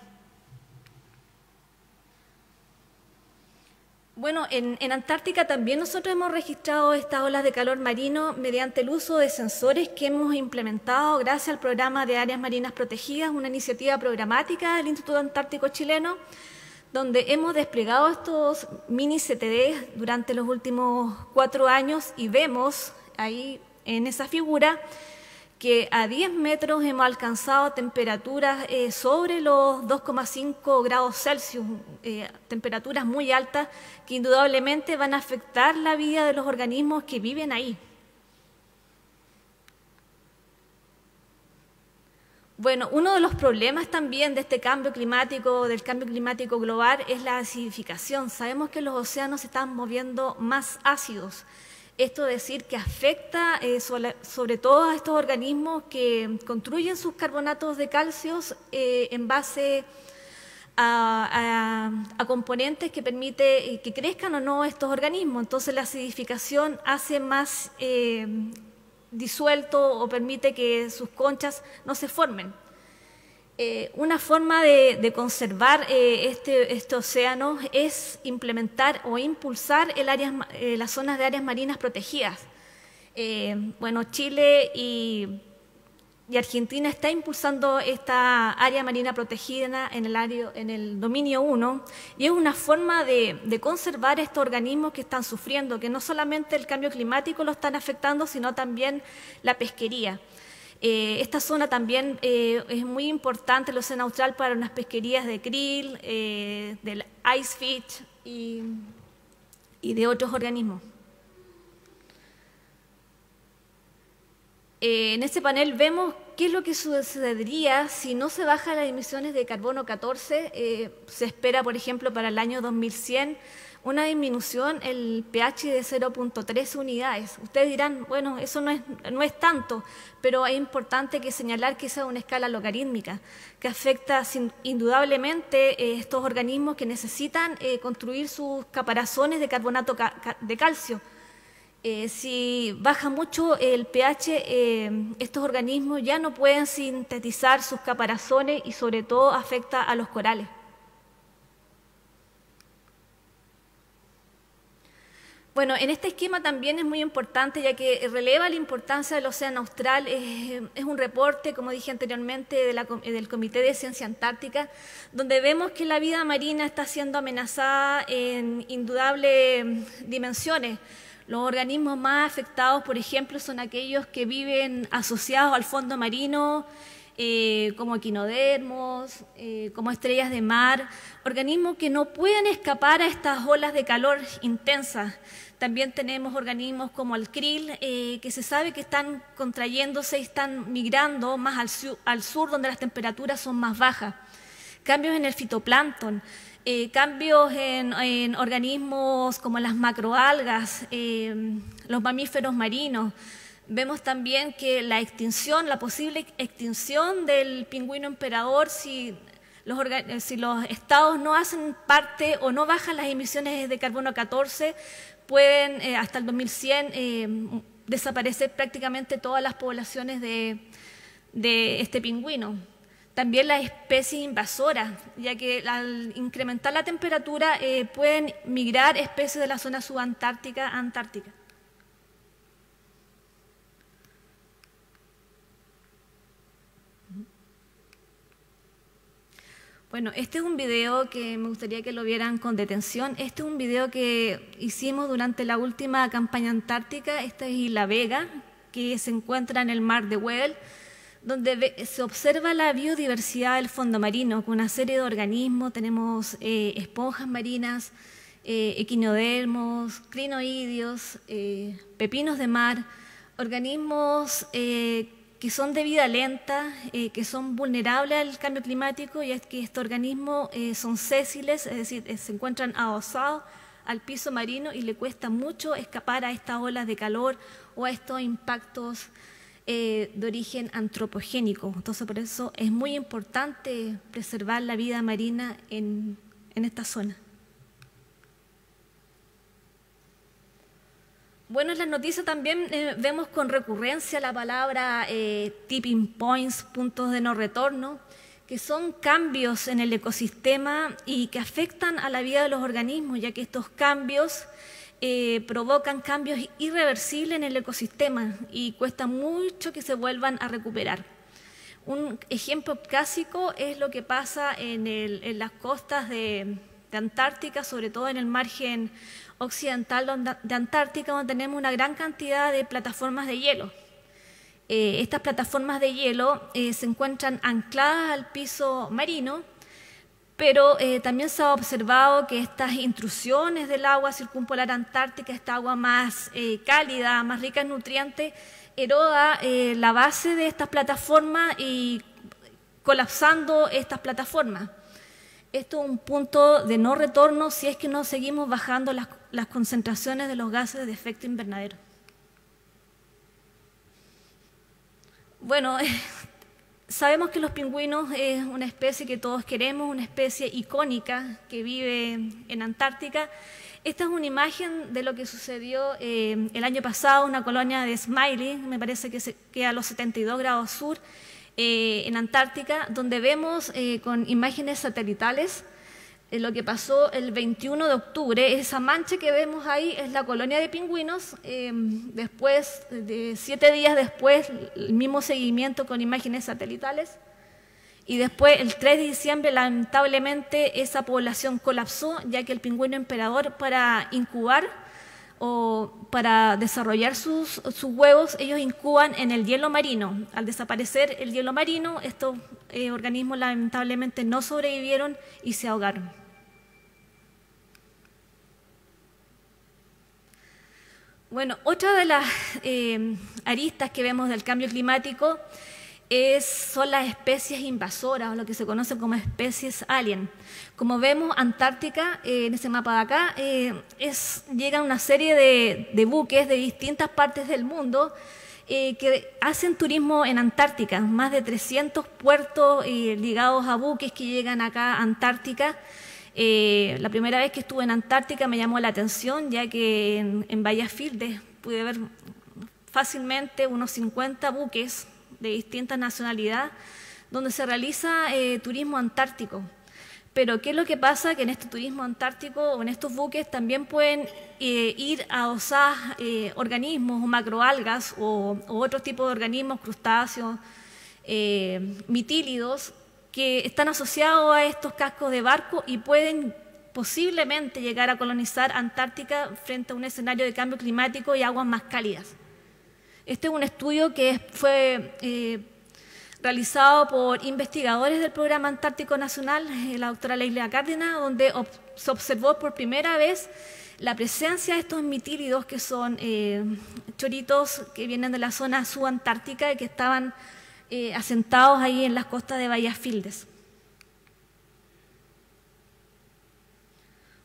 S7: Bueno, en, en, Antártica también nosotros hemos registrado estas olas de calor marino mediante el uso de sensores que hemos implementado gracias al programa de áreas marinas protegidas, una iniciativa programática del Instituto Antártico Chileno, donde hemos desplegado estos mini CTD durante los últimos cuatro años y vemos ahí en esa figura que a 10 metros hemos alcanzado temperaturas eh, sobre los 2,5 grados Celsius, eh, temperaturas muy altas que indudablemente van a afectar la vida de los organismos que viven ahí. Bueno, uno de los problemas también de este cambio climático, del cambio climático global, es la acidificación. Sabemos que los océanos están moviendo más ácidos. Esto decir que afecta eh, sobre, todo a estos organismos que construyen sus carbonatos de calcio eh, en base a, componentes que permite eh, que crezcan o no estos organismos. Entonces la acidificación hace más disuelto o permite que sus conchas no se formen. Eh, una forma de, conservar eh, este, océano es implementar o impulsar eh, las zonas de áreas marinas protegidas. bueno, Chile y, Argentina está impulsando esta área marina protegida en el, dominio 1 y es una forma de, de conservar estos organismos que están sufriendo, que no solamente el cambio climático lo están afectando, sino también la pesquería. Eh, esta zona también eh, es muy importante, el Océano Austral, para unas pesquerías de krill, eh, del icefish y, y de otros organismos. en este panel vemos qué es lo que sucedería si no se bajan las emisiones de carbono 14. se espera, por ejemplo, para el año 2100 una disminución el pH de 0.3 unidades. Ustedes dirán, bueno, eso no es, tanto, pero es importante que señalar que esa es una escala logarítmica, que afecta indudablemente a eh, estos organismos que necesitan eh, construir sus caparazones de carbonato de calcio. Eh, si baja mucho el pH, estos organismos ya no pueden sintetizar sus caparazones y sobre todo afecta a los corales. Bueno, en este esquema también es muy importante, ya que releva la importancia del Océano Austral. Es, un reporte, como dije anteriormente, del Comité de Ciencia Antártica, donde vemos que la vida marina está siendo amenazada en indudables dimensiones. Los organismos más afectados, por ejemplo, son aquellos que viven asociados al fondo marino, eh, como equinodermos, eh, como estrellas de mar, organismos que no pueden escapar a estas olas de calor intensas. También tenemos organismos como el krill, eh, que se sabe que están contrayéndose y están migrando más al sur, donde las temperaturas son más bajas. Cambios en el fitoplancton, eh, cambios en, organismos como las macroalgas, eh, los mamíferos marinos. Vemos también que la extinción, la posible extinción del pingüino emperador, si los, si los estados no hacen parte o no bajan las emisiones de carbono 14, pueden eh, hasta el 2100 eh, desaparecer prácticamente todas las poblaciones de, este pingüino. También las especies invasoras, ya que al incrementar la temperatura eh, pueden migrar especies de la zona subantártica a Antártica. Bueno, este es un video que me gustaría que lo vieran con detención. Este es un video que hicimos durante la última campaña antártica. Esta es Isla Vega, que se encuentra en el mar de Weddell, donde se observa la biodiversidad del fondo marino, con una serie de organismos. Tenemos eh, esponjas marinas, eh, equinodermos, crinoidios, eh, pepinos de mar, organismos que son de vida lenta, eh, que son vulnerables al cambio climático, y es que estos organismos eh, son sésiles, es decir, eh, se encuentran adosados al piso marino y le cuesta mucho escapar a estas olas de calor o a estos impactos de origen antropogénico. Entonces, por eso es muy importante preservar la vida marina en esta zona. Bueno, en las noticias también eh, vemos con recurrencia la palabra eh, tipping points, puntos de no retorno, que son cambios en el ecosistema y que afectan a la vida de los organismos, ya que estos cambios eh, provocan cambios irreversibles en el ecosistema y cuesta mucho que se vuelvan a recuperar. Un ejemplo clásico es lo que pasa en, las costas de, de Antártica, sobre todo en el margen occidental de Antártica, donde tenemos una gran cantidad de plataformas de hielo. Eh, estas plataformas de hielo eh, se encuentran ancladas al piso marino, pero eh, también se ha observado que estas intrusiones del agua circumpolar antártica, esta agua más cálida, más rica en nutrientes, eroda la base de estas plataformas y colapsando estas plataformas esto es un punto de no retorno si es que no seguimos bajando las, concentraciones de los gases de efecto invernadero. Bueno, sabemos que los pingüinos es una especie que todos queremos, una especie icónica que vive en Antártica. Esta es una imagen de lo que sucedió eh, el año pasado, una colonia de Smiley, me parece que, se, que a los 72 grados sur, eh, en Antártica, donde vemos eh, con imágenes satelitales eh, lo que pasó el 21 de octubre. Esa mancha que vemos ahí es la colonia de pingüinos. después, de siete días después, el mismo seguimiento con imágenes satelitales. Y después, el 3 de diciembre, lamentablemente, esa población colapsó, ya que el pingüino emperador, para incubar, o para desarrollar sus, huevos, ellos incuban en el hielo marino. Al desaparecer el hielo marino, estos eh, organismos lamentablemente no sobrevivieron y se ahogaron. Bueno, otra de las eh, aristas que vemos del cambio climático es, son las especies invasoras o lo que se conoce como especies alien. Como vemos, Antártica, eh, en ese mapa de acá, eh, es, llegan una serie de, buques de distintas partes del mundo eh, que hacen turismo en Antártica, más de 300 puertos ligados a buques que llegan acá a Antártica. la primera vez que estuve en Antártica me llamó la atención, ya que en, en pude ver fácilmente unos 50 buques de distintas nacionalidades, donde se realiza eh, turismo antártico. Pero ¿qué es lo que pasa? Que en este turismo antártico o en estos buques también pueden eh, ir a osar eh, organismos o macroalgas o, o, otros tipos de organismos, crustáceos, mitílidos, que están asociados a estos cascos de barco y pueden posiblemente llegar a colonizar Antártica frente a un escenario de cambio climático y aguas más cálidas. Este es un estudio que fue eh, realizado por investigadores del Programa Antártico Nacional, eh, la doctora Leila Cárdenas, donde se observó por primera vez la presencia de estos mitílidos, que son eh, choritos que vienen de la zona subantártica y que estaban asentados ahí en las costas de Bahía Fildes.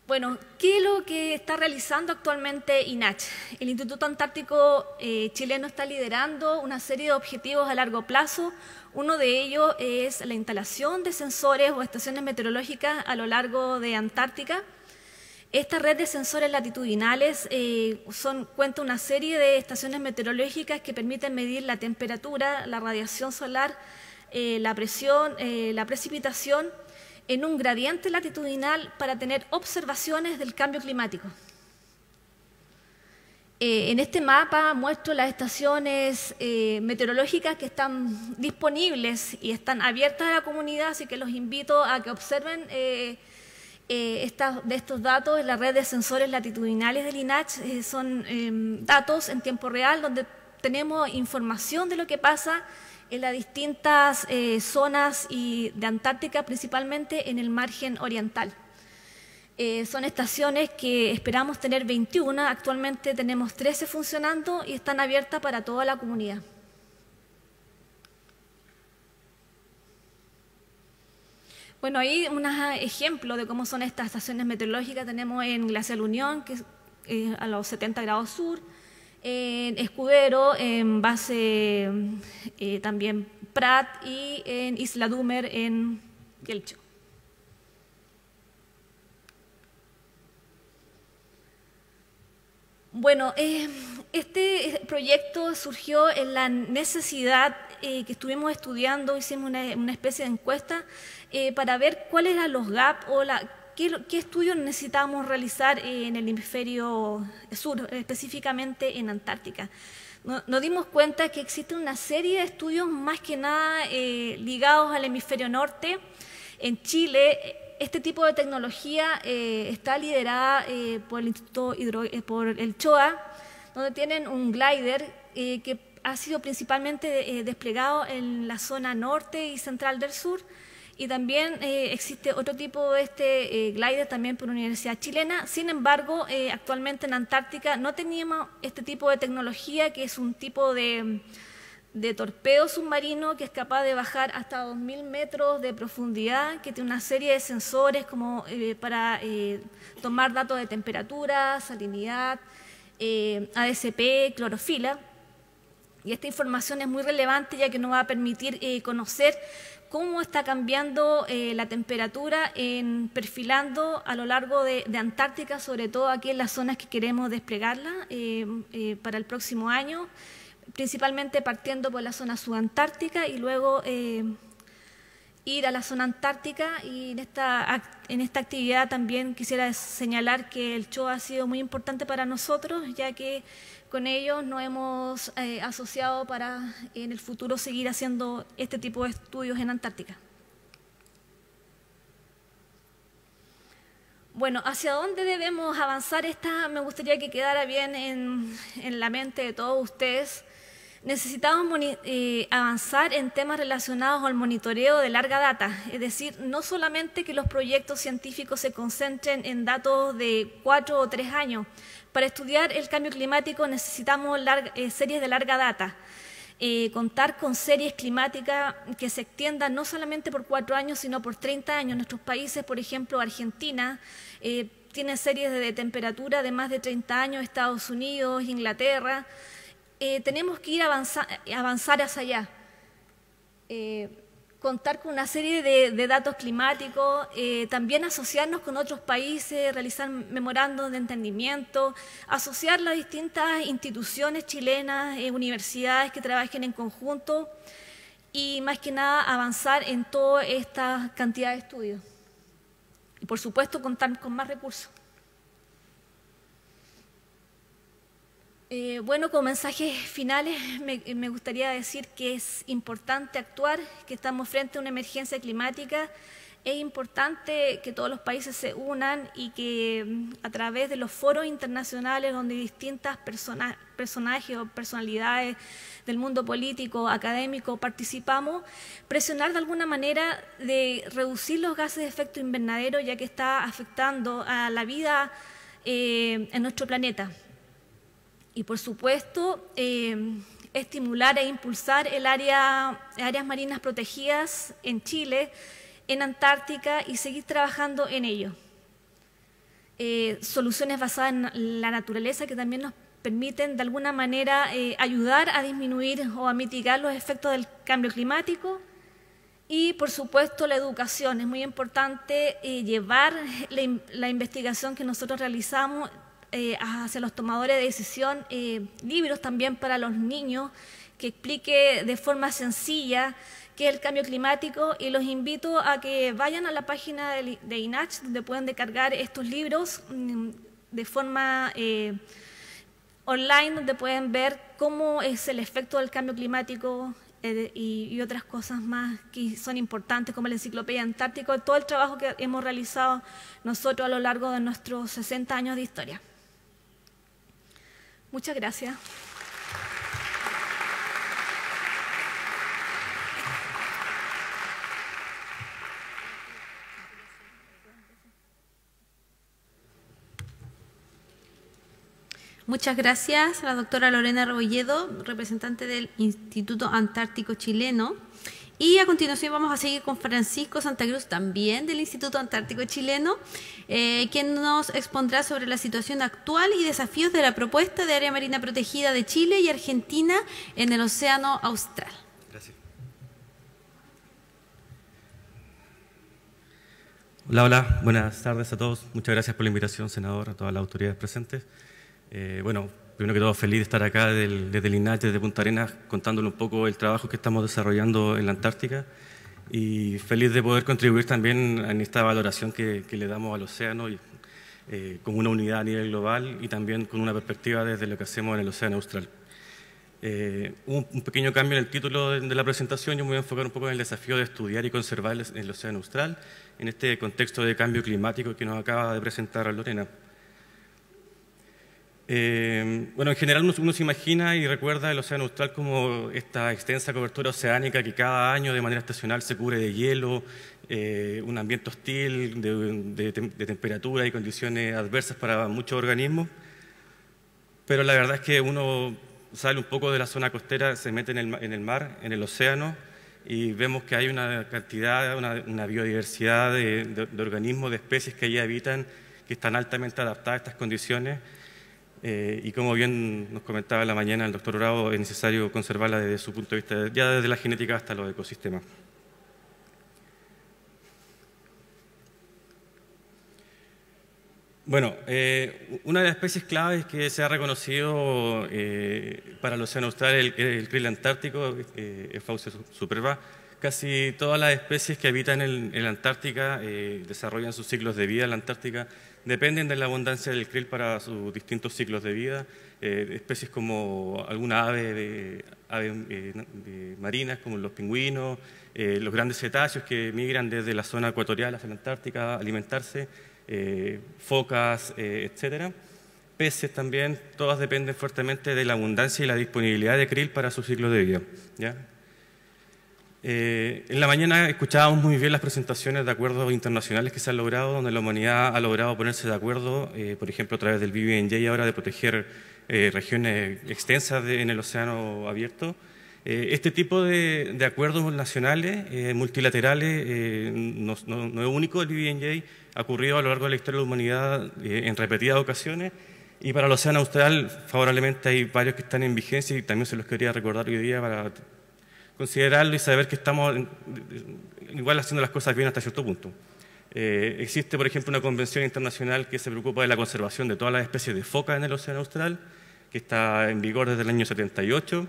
S7: Bueno, ¿qué es lo que está realizando actualmente INACH? El Instituto Antártico eh, Chileno está liderando una serie de objetivos a largo plazo. Uno de ellos es la instalación de sensores o estaciones meteorológicas a lo largo de Antártica. Esta red de sensores latitudinales eh, cuenta una serie de estaciones meteorológicas que permiten medir la temperatura, la radiación solar, eh, la presión, la precipitación, en un gradiente latitudinal para tener observaciones del cambio climático. Eh, en este mapa muestro las estaciones eh, meteorológicas que están disponibles y están abiertas a la comunidad, así que los invito a que observen eh, de estos datos en la red de sensores latitudinales del INACH. son em, datos en tiempo real donde tenemos información de lo que pasa en las distintas eh, zonas y de Antártica, principalmente en el margen oriental. Eh, son estaciones que esperamos tener 21, actualmente tenemos 13 funcionando y están abiertas para toda la comunidad. Bueno, ahí un ejemplo de cómo son estas estaciones meteorológicas. Tenemos en Glacial Unión, que es eh, a los 70 grados sur, en Escudero, en base eh, también Prat y en Isla Dumer, en Gelcho. Bueno, eh, este proyecto surgió en la necesidad eh, que estuvimos estudiando, hicimos una, especie de encuesta para ver cuáles eran los gaps o la, ¿qué, estudios necesitamos realizar en el hemisferio sur, específicamente en Antártica? Nos, dimos cuenta que existe una serie de estudios más que nada eh, ligados al hemisferio norte. En Chile, este tipo de tecnología eh, está liderada eh, por, el Instituto por el CHOA, donde tienen un glider que ha sido principalmente desplegado en la zona norte y central del sur y también eh, existe otro tipo de este eh, glider también por universidad chilena. Sin embargo, eh, actualmente en Antártica no teníamos este tipo de tecnología, que es un tipo de, de torpedo submarino que es capaz de bajar hasta 2.000 metros de profundidad, que tiene una serie de sensores como para tomar datos de temperatura, salinidad, ADCP, clorofila. Y esta información es muy relevante ya que nos va a permitir conocer cómo está cambiando eh, la temperatura en perfilando a lo largo de, Antártica, sobre todo aquí en las zonas que queremos desplegarla eh, eh, para el próximo año, principalmente partiendo por la zona subantártica y luego ir a la zona antártica y en esta, en esta actividad también quisiera señalar que el show ha sido muy importante para nosotros, ya que con ellos nos hemos eh, asociado para en el futuro seguir haciendo este tipo de estudios en Antártica. Bueno, ¿hacia dónde debemos avanzar? Esta me gustaría que quedara bien en, la mente de todos ustedes. Necesitamos eh, avanzar en temas relacionados al monitoreo de larga data, es decir, no solamente que los proyectos científicos se concentren en datos de cuatro o tres años, para estudiar el cambio climático necesitamos eh, series de larga data. Eh, contar con series climáticas que se extiendan no solamente por cuatro años, sino por 30 años. Nuestros países, por ejemplo, Argentina, eh, tiene series de, temperatura de más de 30 años, Estados Unidos, Inglaterra. tenemos que ir avanzando, avanzar, avanzar hacia allá contar con una serie de, datos climáticos, eh, también asociarnos con otros países, realizar memorándum de entendimiento, asociar las distintas instituciones chilenas, eh, universidades que trabajen en conjunto y más que nada avanzar en toda esta cantidad de estudios. Y por supuesto contar con más recursos. Eh, bueno, como mensajes finales, me, gustaría decir que es importante actuar, que estamos frente a una emergencia climática. Es importante que todos los países se unan y que mm, a través de los foros internacionales donde distintas personajes o personalidades del mundo político, académico participamos, presionar de alguna manera de reducir los gases de efecto invernadero ya que está afectando a la vida eh, en nuestro planeta. Y por supuesto, em, estimular e impulsar el área, áreas marinas protegidas en Chile, en Antártica y seguir trabajando en ello. Eh, soluciones basadas en la naturaleza que también nos permiten de alguna manera eh, ayudar a disminuir o a mitigar los efectos del cambio climático. Y por supuesto la educación, es muy importante eh, llevar la investigación que nosotros realizamos eh, hacia los tomadores de decisión, eh, libros también para los niños que explique de forma sencilla qué es el cambio climático y los invito a que vayan a la página de INACH donde pueden descargar estos libros mm, de forma eh, online donde pueden ver cómo es el efecto del cambio climático eh, y, otras cosas más que son importantes como la enciclopedia antártica, todo el trabajo que hemos realizado nosotros a lo largo de nuestros 60 años de historia. Muchas gracias.
S1: Muchas gracias a la doctora Lorena Robolledo, representante del Instituto Antártico Chileno. Y a continuación vamos a seguir con Francisco Santa Cruz, también del Instituto Antártico Chileno, eh, quien nos expondrá sobre la situación actual y desafíos de la propuesta de área marina protegida de Chile y Argentina en el Océano Austral.
S14: Gracias. Hola, hola, buenas tardes a todos. Muchas gracias por la invitación, senador, a todas las autoridades presentes. Eh, bueno, primero que todo, feliz de estar acá desde el INAT, desde Punta Arenas, contándole un poco el trabajo que estamos desarrollando en la Antártica y feliz de poder contribuir también en esta valoración que, le damos al océano eh, con una unidad a nivel global y también con una perspectiva desde lo que hacemos en el océano austral. Eh, un, pequeño cambio en el título de, la presentación, yo me voy a enfocar un poco en el desafío de estudiar y conservar el, el océano austral en este contexto de cambio climático que nos acaba de presentar Lorena. Eh, bueno, en general uno, se imagina y recuerda el Océano Austral como esta extensa cobertura oceánica que cada año de manera estacional se cubre de hielo, eh, un ambiente hostil, de, temperatura y condiciones adversas para muchos organismos. Pero la verdad es que uno sale un poco de la zona costera, se mete en el, mar, en el océano, y vemos que hay una cantidad, una, biodiversidad de organismos, de especies que allí habitan, que están altamente adaptadas a estas condiciones eh, y como bien nos comentaba la mañana el doctor Bravo, es necesario conservarla desde su punto de vista, ya desde la genética hasta los ecosistemas. Bueno, eh, una de las especies claves que se ha reconocido eh, para el Océano Austral es el, krill antártico, el Fauce superba. Casi todas las especies que habitan en la Antártica desarrollan sus ciclos de vida en la Antártica dependen de la abundancia del krill para sus distintos ciclos de vida. Eh, especies como alguna ave, eh, marinas, como los pingüinos, eh, los grandes cetáceos que migran desde la zona ecuatorial hacia la Antártica a alimentarse, focas, etcétera. Peces también, todas dependen fuertemente de la abundancia y la disponibilidad de krill para su ciclo de vida. ¿ya? Eh, en la mañana escuchábamos muy bien las presentaciones de acuerdos internacionales que se han logrado, donde la humanidad ha logrado ponerse de acuerdo, eh, por ejemplo, a través del BBNJ ahora de proteger eh, regiones extensas en el océano abierto. este tipo de, acuerdos nacionales, multilaterales, no, no, es único el BBNJ, ha ocurrido a lo largo de la historia de la humanidad en repetidas ocasiones. Y para el Océano Austral, favorablemente hay varios que están en vigencia y también se los quería recordar hoy día para considerarlo y saber que estamos igual haciendo las cosas bien hasta cierto punto. Eh, existe, por ejemplo, una convención internacional que se preocupa de la conservación de todas las especies de focas en el Océano Austral, que está en vigor desde el año 78.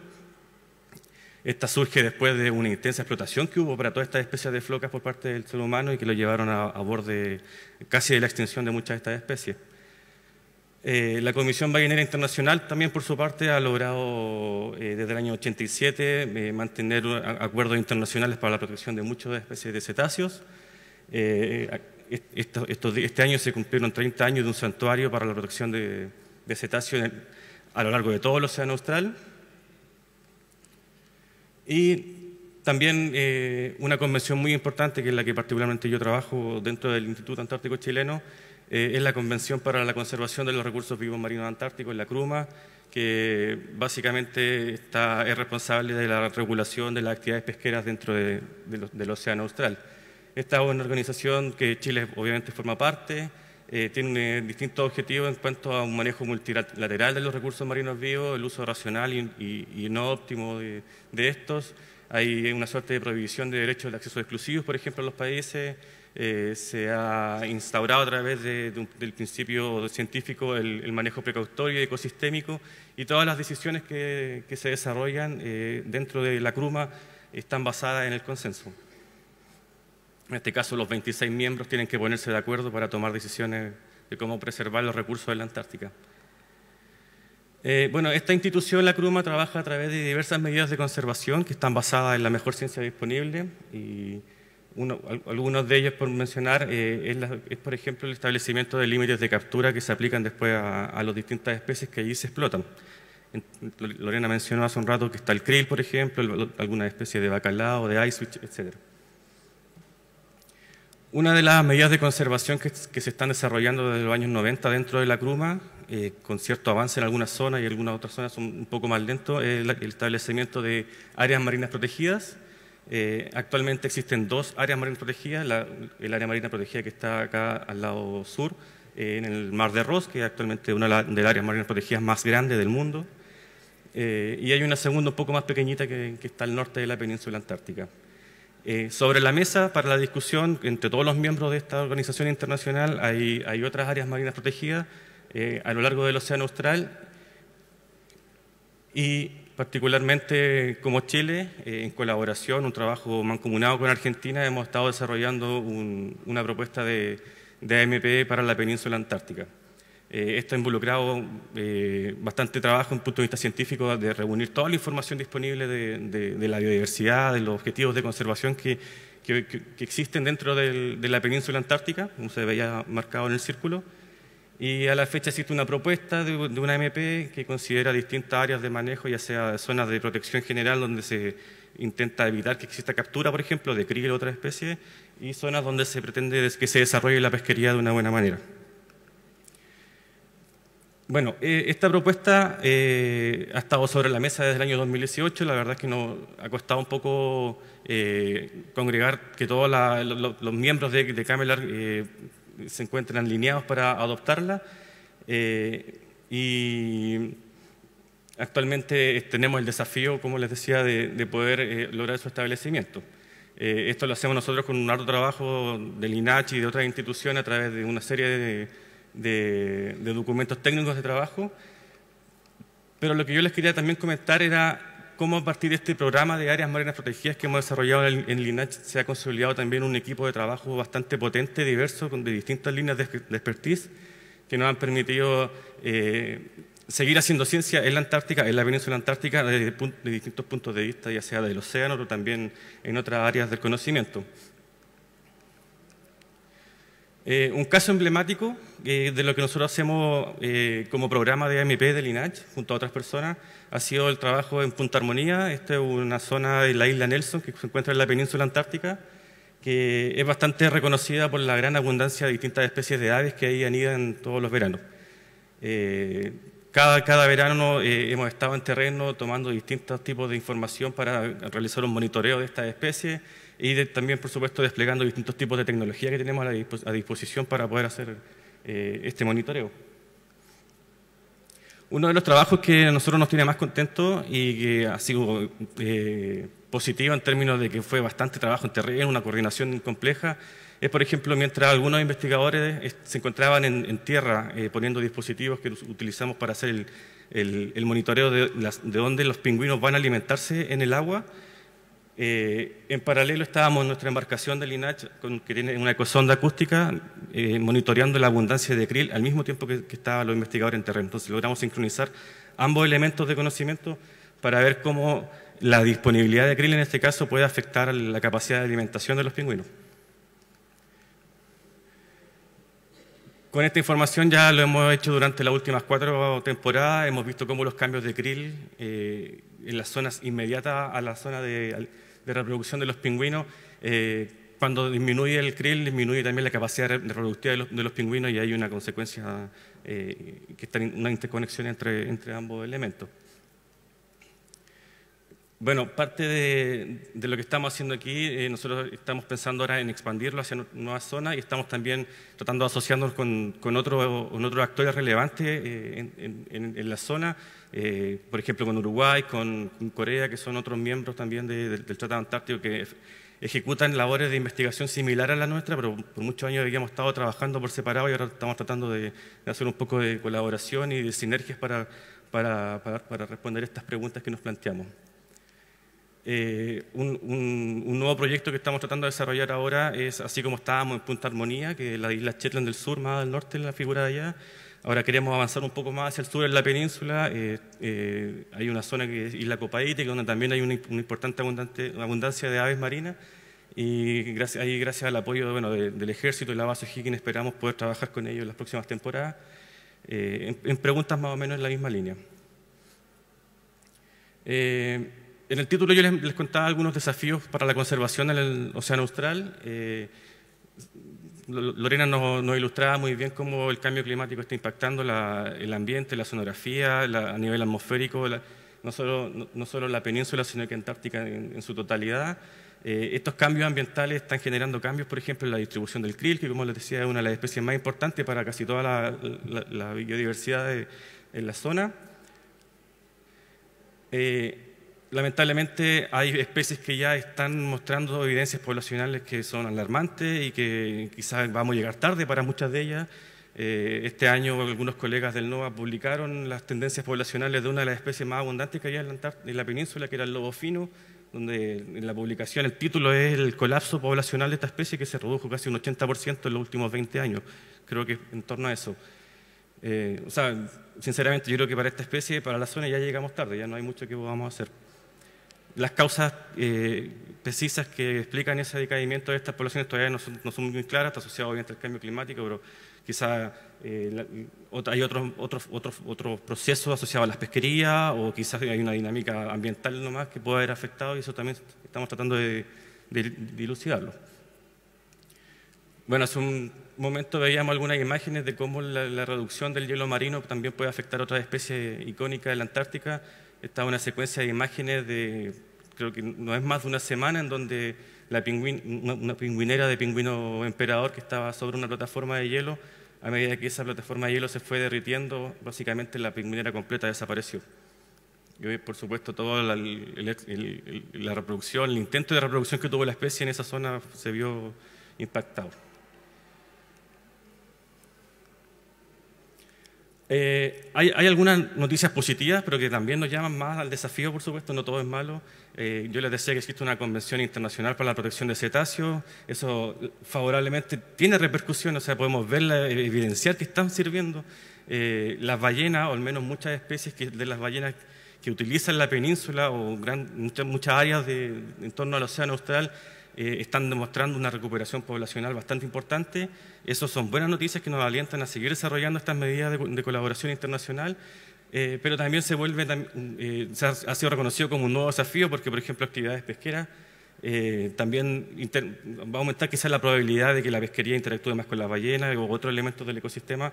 S14: Esta surge después de una intensa explotación que hubo para todas estas especies de focas por parte del ser humano y que lo llevaron a, a borde casi de la extinción de muchas de estas especies. Eh, la Comisión Ballenera Internacional también, por su parte, ha logrado eh, desde el año 87 eh, mantener acuerdos internacionales para la protección de muchas especies de cetáceos. este año se cumplieron 30 años de un santuario para la protección de, cetáceos a lo largo de todo el océano austral. Y también una convención muy importante, que es la que particularmente yo trabajo dentro del Instituto Antártico Chileno, eh, es la Convención para la Conservación de los Recursos Vivos Marinos Antárticos, la CRUMA, que básicamente es responsable de la regulación de las actividades pesqueras dentro de, del Océano Austral. Esta es una organización que Chile obviamente forma parte, eh, tiene distintos objetivos en cuanto a un manejo multilateral de los recursos marinos vivos, el uso racional y, no óptimo de, de, estos. Hay una suerte de prohibición de derechos de acceso exclusivos, por ejemplo, a los países, eh, se ha instaurado a través del principio científico el, manejo precautorio y ecosistémico y todas las decisiones que, se desarrollan eh, dentro de la CRUMA están basadas en el consenso. En este caso, los 26 miembros tienen que ponerse de acuerdo para tomar decisiones de cómo preservar los recursos de la Antártica. Eh, bueno, esta institución, la CRUMA, trabaja a través de diversas medidas de conservación que están basadas en la mejor ciencia disponible y algunos de ellos, por mencionar, eh, es, por ejemplo el establecimiento de límites de captura que se aplican después a, las distintas especies que allí se explotan. Lorena mencionó hace un rato que está el krill, por ejemplo, alguna especie de bacalao, de icewich, etc. Una de las medidas de conservación que, se están desarrollando desde los años 90 dentro de la Cruma, eh, con cierto avance en algunas zonas y algunas otras zonas un poco más lento, es el establecimiento de áreas marinas protegidas, eh, actualmente existen dos áreas marinas protegidas, el área marina protegida que está acá al lado sur, eh, en el Mar de Ross, que es actualmente una de las áreas marinas protegidas más grandes del mundo, eh, y hay una segunda un poco más pequeñita que, está al norte de la península antártica. sobre la mesa para la discusión entre todos los miembros de esta organización internacional hay, hay otras áreas marinas protegidas a lo largo del Océano Austral y Particularmente como Chile, eh, en colaboración, un trabajo mancomunado con Argentina, hemos estado desarrollando una propuesta de, AMPE para la península antártica. Eh, esto ha involucrado eh, bastante trabajo en punto de vista científico de reunir toda la información disponible de, la biodiversidad, de los objetivos de conservación que, existen dentro de la península antártica, como se veía marcado en el círculo, y a la fecha existe una propuesta de, una MP que considera distintas áreas de manejo, ya sea zonas de protección general donde se intenta evitar que exista captura, por ejemplo, de krill o otra especie, y zonas donde se pretende que se desarrolle la pesquería de una buena manera. Bueno, eh, esta propuesta eh, ha estado sobre la mesa desde el año 2018. La verdad es que nos ha costado un poco eh, congregar que todos los, miembros de, de Camelar se encuentran alineados para adoptarla. Eh, y actualmente tenemos el desafío, como les decía, de, poder eh, lograr su establecimiento. Eh, esto lo hacemos nosotros con un arduo trabajo del INACH y de otras instituciones a través de una serie de documentos técnicos de trabajo. Pero lo que yo les quería también comentar era cómo a partir de este programa de áreas marinas protegidas que hemos desarrollado en, en se ha consolidado también un equipo de trabajo bastante potente, diverso, con de distintas líneas de, expertise que nos han permitido eh, seguir haciendo ciencia en la Antártica, en la península Antártica, desde, distintos puntos de vista, ya sea del océano o también en otras áreas del conocimiento. Eh, un caso emblemático de lo que nosotros hacemos eh, como programa de AMP de INACH, junto a otras personas, ha sido el trabajo en Punta Armonía. Esta es una zona de la isla Nelson que se encuentra en la península antártica, que es bastante reconocida por la gran abundancia de distintas especies de aves que ahí anidan todos los veranos. Eh, cada, cada, verano eh, hemos estado en terreno tomando distintos tipos de información para realizar un monitoreo de estas especies y también, por supuesto, desplegando distintos tipos de tecnología que tenemos a disposición para poder hacer eh, este monitoreo. Uno de los trabajos que a nosotros nos tiene más contentos y que ha sido eh, positivo en términos de que fue bastante trabajo en terreno, una coordinación compleja, es, por ejemplo, mientras algunos investigadores eh, se encontraban en, tierra poniendo dispositivos que utilizamos para hacer el, monitoreo de, las, de dónde los pingüinos van a alimentarse en el agua, eh, en paralelo estábamos en nuestra embarcación de Linach, que tiene una ecosonda acústica, eh, monitoreando la abundancia de krill al mismo tiempo que, estaban los investigadores en terreno. Entonces logramos sincronizar ambos elementos de conocimiento para ver cómo la disponibilidad de krill en este caso puede afectar la capacidad de alimentación de los pingüinos. Con esta información ya lo hemos hecho durante las últimas cuatro temporadas, hemos visto cómo los cambios de krill eh, en las zonas inmediatas a la zona de de reproducción de los pingüinos, eh, cuando disminuye el krill, disminuye también la capacidad reproductiva de los, de los pingüinos y hay una consecuencia, eh, que está una interconexión entre, entre ambos elementos. Bueno, parte de, lo que estamos haciendo aquí, eh, nosotros estamos pensando ahora en expandirlo hacia nuevas zonas y estamos también tratando de asociarnos con, con, otro, con otros actores relevantes en, la zona eh, por ejemplo, con Uruguay, con, Corea, que son otros miembros también del Tratado Antártico, que ejecutan labores de investigación similar a la nuestra, pero por muchos años habíamos estado trabajando por separado y ahora estamos tratando de, hacer un poco de colaboración y de sinergias para, responder estas preguntas que nos planteamos. Eh, un, nuevo proyecto que estamos tratando de desarrollar ahora es, así como estábamos en Punta Armonía, que es la isla Shetland del Sur, más al norte, la figura de allá, Ahora queremos avanzar un poco más hacia el sur, de la península. Eh, eh, hay una zona que es Isla Copaíte, donde también hay una, importante abundancia de aves marinas. Y gracias, ahí, gracias al apoyo del ejército y la base Higgin, esperamos poder trabajar con ellos en las próximas temporadas, eh, en, preguntas más o menos en la misma línea. en el título yo les, les, contaba algunos desafíos para la conservación en el Océano Austral Lorena nos, ilustraba muy bien cómo el cambio climático está impactando el ambiente, la sonografía, a nivel atmosférico, no, solo, no, la península, sino que Antártica en, en su totalidad. Eh, estos cambios ambientales están generando cambios, por ejemplo, en la distribución del krill, que como les decía es una de las especies más importantes para casi toda la, biodiversidad en la zona. Eh, lamentablemente hay especies que ya están mostrando evidencias poblacionales que son alarmantes y que quizás vamos a llegar tarde para muchas de ellas. Eh, este año algunos colegas del Nova publicaron las tendencias poblacionales de una de las especies más abundantes que había en la, península, que era el lobo fino, donde en la publicación el título es El colapso poblacional de esta especie que se redujo casi un 80% en los últimos 20 años. Creo que en torno a eso. Eh, o sea, sinceramente yo creo que para esta especie, para la zona ya llegamos tarde, ya no hay mucho que podamos hacer las causas eh, precisas que explican ese decaimiento de estas poblaciones todavía no son, muy claras, está asociado obviamente al cambio climático, pero quizás eh, hay otros, otros, otros, procesos asociados a las pesquerías o quizás hay una dinámica ambiental nomás que pueda haber afectado y eso también estamos tratando de, dilucidarlo. Bueno, hace un momento veíamos algunas imágenes de cómo la, reducción del hielo marino también puede afectar a otras especies icónicas de la Antártica. Esta es una secuencia de imágenes de creo que no es más de una semana en donde una, pingüinera de pingüino emperador que estaba sobre una plataforma de hielo, a medida que esa plataforma de hielo se fue derritiendo, básicamente la pingüinera completa desapareció. Y hoy, por supuesto, toda la, el, reproducción, el intento de reproducción que tuvo la especie en esa zona se vio impactado. Eh, hay, algunas noticias positivas, pero que también nos llaman más al desafío, por supuesto, no todo es malo. Eh, yo les decía que existe una convención internacional para la protección de cetáceos, eso favorablemente tiene repercusión, o sea, podemos verla, eh, evidenciar que están sirviendo. Eh, las ballenas, o al menos muchas especies de las ballenas que utilizan la península o muchas, áreas de, en torno al océano austral, están demostrando una recuperación poblacional bastante importante. Esas son buenas noticias que nos alientan a seguir desarrollando estas medidas de colaboración internacional eh, pero también se vuelve, eh, se ha, sido reconocido como un nuevo desafío porque, por ejemplo, actividades pesqueras eh, también va a aumentar quizás la probabilidad de que la pesquería interactúe más con las ballenas o otros elementos del ecosistema.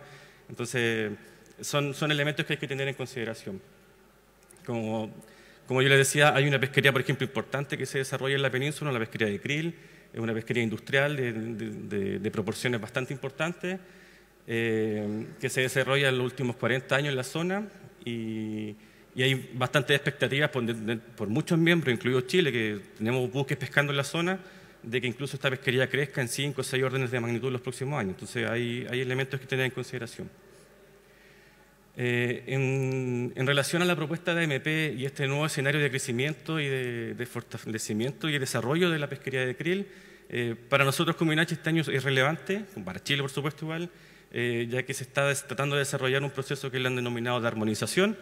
S14: Entonces, son, elementos que hay que tener en consideración. Como, yo les decía, hay una pesquería, por ejemplo, importante que se desarrolla en la península, la pesquería de krill, es una pesquería industrial de proporciones bastante importantes eh, que se desarrolla en los últimos 40 años en la zona y, hay bastantes expectativas por, muchos miembros, incluido Chile, que tenemos buques pescando en la zona, de que incluso esta pesquería crezca en 5 o 6 órdenes de magnitud en los próximos años. Entonces hay, elementos que tener en consideración. Eh, en, relación a la propuesta de MP y este nuevo escenario de crecimiento y de, fortalecimiento y desarrollo de la pesquería de krill, eh, para nosotros como INACH este año es relevante, para Chile por supuesto igual, eh, ya que se está tratando de desarrollar un proceso que le han denominado de armonización,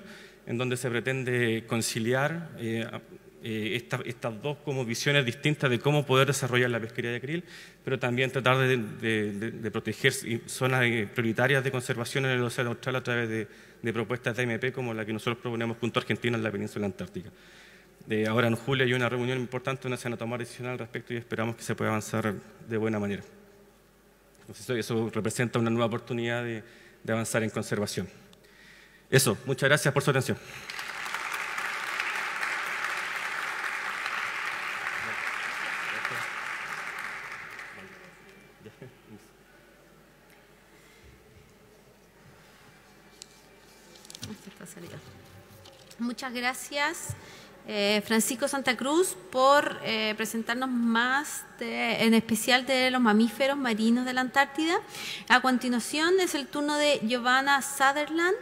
S14: en donde se pretende conciliar eh, eh, estas dos como visiones distintas de cómo poder desarrollar la pesquería de acril, pero también tratar de, proteger zonas prioritarias de conservación en el Océano Austral a través de, propuestas de MP como la que nosotros proponemos junto a Argentina en la península antártica. ahora en julio hay una reunión importante, una toma tomar decisión al respecto y esperamos que se pueda avanzar de buena manera. Pues eso representa una nueva oportunidad de avanzar en conservación. Eso, muchas gracias por su atención.
S1: Muchas gracias. Eh, Francisco Santa Cruz por eh, presentarnos más, en especial de los mamíferos marinos de la Antártida. A continuación es el turno de Giovanna Sutherland,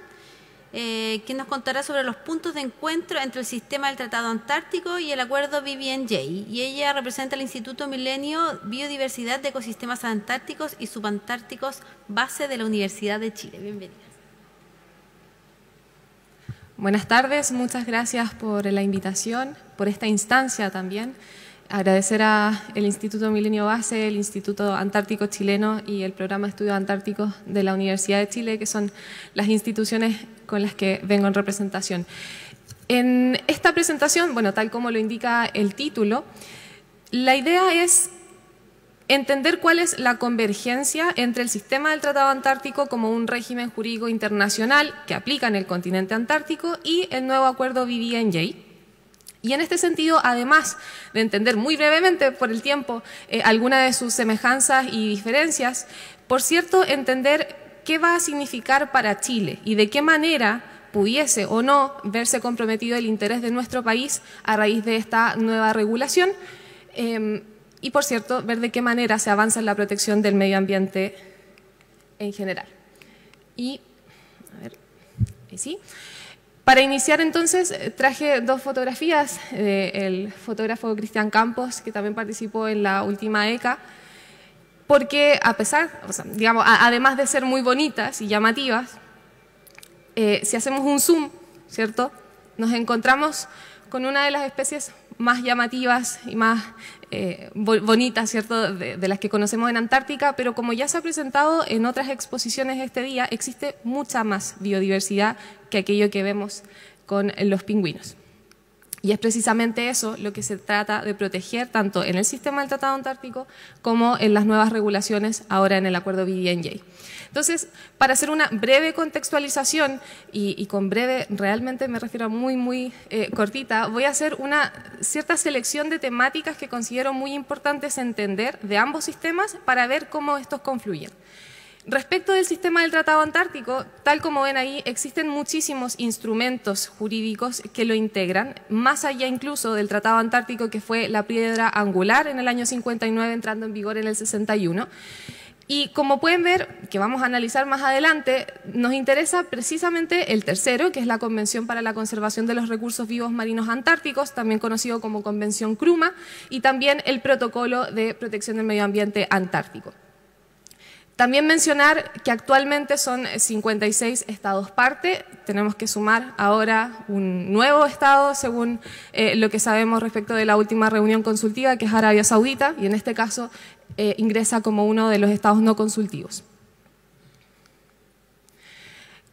S1: eh, quien nos contará sobre los puntos de encuentro entre el sistema del Tratado Antártico y el acuerdo BBNJ. Y ella representa el Instituto Milenio Biodiversidad de Ecosistemas Antárticos y Subantárticos, base de la Universidad de Chile. Bienvenida.
S13: Buenas tardes, muchas gracias por la invitación, por esta instancia también. Agradecer al Instituto Milenio Base, el Instituto Antártico Chileno y el Programa de Estudios Antárticos de la Universidad de Chile, que son las instituciones con las que vengo en representación. En esta presentación, bueno, tal como lo indica el título, la idea es entender cuál es la convergencia entre el sistema del Tratado Antártico como un régimen jurídico internacional que aplica en el continente antártico y el nuevo acuerdo BBNJ. Y en este sentido, además de entender muy brevemente por el tiempo eh, algunas de sus semejanzas y diferencias, por cierto, entender qué va a significar para Chile y de qué manera pudiese o no verse comprometido el interés de nuestro país a raíz de esta nueva regulación. Em, y, por cierto, ver de qué manera se avanza en la protección del medio ambiente en general. Y, a ver, sí. Para iniciar entonces eh, traje dos fotografías del eh, fotógrafo Cristian Campos, que también participó en la última ECA, porque a pesar, digamos, además de ser muy bonitas y llamativas, eh, si hacemos un zoom, ¿cierto? Nos encontramos con una de las especies más llamativas y más eh, bonitas, ¿cierto?, de, las que conocemos en Antártica, pero como ya se ha presentado en otras exposiciones este día, existe mucha más biodiversidad que aquello que vemos con los pingüinos. Y es precisamente eso lo que se trata de proteger tanto en el sistema del Tratado Antártico como en las nuevas regulaciones ahora en el Acuerdo BDNJ. Entonces, para hacer una breve contextualización, y, con breve realmente me refiero a muy, muy eh, cortita, voy a hacer una cierta selección de temáticas que considero muy importantes entender de ambos sistemas para ver cómo estos confluyen. Respecto del sistema del Tratado Antártico, tal como ven ahí, existen muchísimos instrumentos jurídicos que lo integran, más allá incluso del Tratado Antártico que fue la piedra angular en el año 59, entrando en vigor en el 61. Y como pueden ver, que vamos a analizar más adelante, nos interesa precisamente el tercero, que es la Convención para la Conservación de los Recursos Vivos Marinos Antárticos, también conocido como Convención CRUMA, y también el Protocolo de Protección del Medio Ambiente Antártico. También mencionar que actualmente son 56 estados parte, tenemos que sumar ahora un nuevo estado según eh, lo que sabemos respecto de la última reunión consultiva que es Arabia Saudita y en este caso eh, ingresa como uno de los estados no consultivos.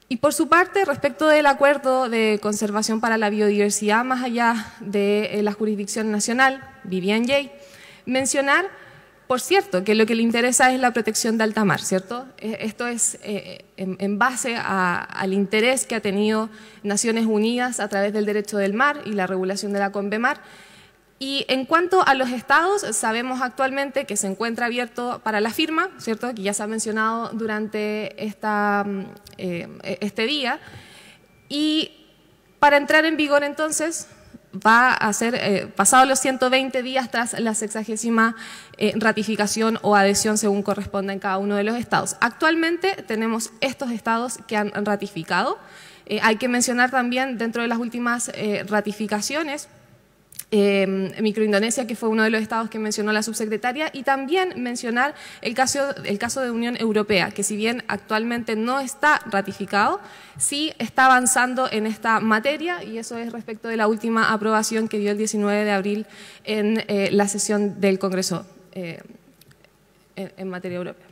S13: Y por su parte, respecto del acuerdo de conservación para la biodiversidad más allá de eh, la jurisdicción nacional, Vivian Jay, mencionar, por cierto, que lo que le interesa es la protección de alta mar, ¿cierto? Eh, esto es en, base al interés que ha tenido Naciones Unidas a través del derecho del mar y la regulación de la CONVEMAR, y en cuanto a los estados, sabemos actualmente que se encuentra abierto para la firma, ¿cierto? Que ya se ha mencionado durante esta, mm, eh, e-, este día. Y para entrar en vigor entonces va a ser eh, pasado los 120 días tras la sexagésima eh, ratificación o adhesión según corresponda en cada uno de los estados. Actualmente tenemos estos estados que han ratificado. hay que mencionar también dentro de las últimas ratificaciones, eh, Microindonesia, que fue uno de los estados que mencionó la subsecretaria, y también mencionar el caso, el caso de Unión Europea, que si bien actualmente no está ratificado, sí está avanzando en esta materia, y eso es respecto de la última aprobación que dio el 19 de abril en eh, la sesión del Congreso eh, en materia europea.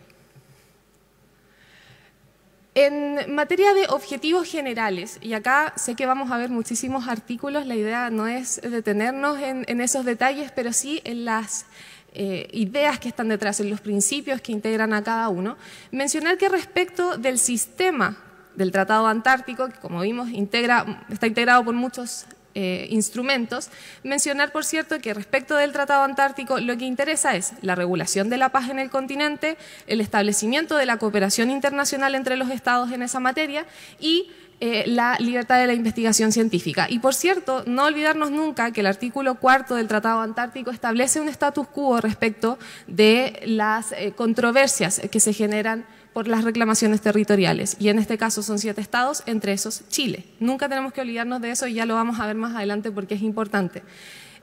S13: En materia de objetivos generales, y acá sé que vamos a ver muchísimos artículos, la idea no es detenernos en, esos detalles, pero sí en las eh, ideas que están detrás, en los principios que integran a cada uno. Mencionar que respecto del sistema del Tratado Antártico, que como vimos integra, está integrado por muchos eh, instrumentos. Mencionar, por cierto, que respecto del Tratado Antártico, lo que interesa es la regulación de la paz en el continente, el establecimiento de la cooperación internacional entre los estados en esa materia y eh, la libertad de la investigación científica. Y por cierto, no olvidarnos nunca que el artículo cuarto del Tratado Antártico establece un status quo respecto de las eh, controversias que se generan por las reclamaciones territoriales. Y en este caso son siete estados, entre esos Chile. Nunca tenemos que olvidarnos de eso y ya lo vamos a ver más adelante porque es importante.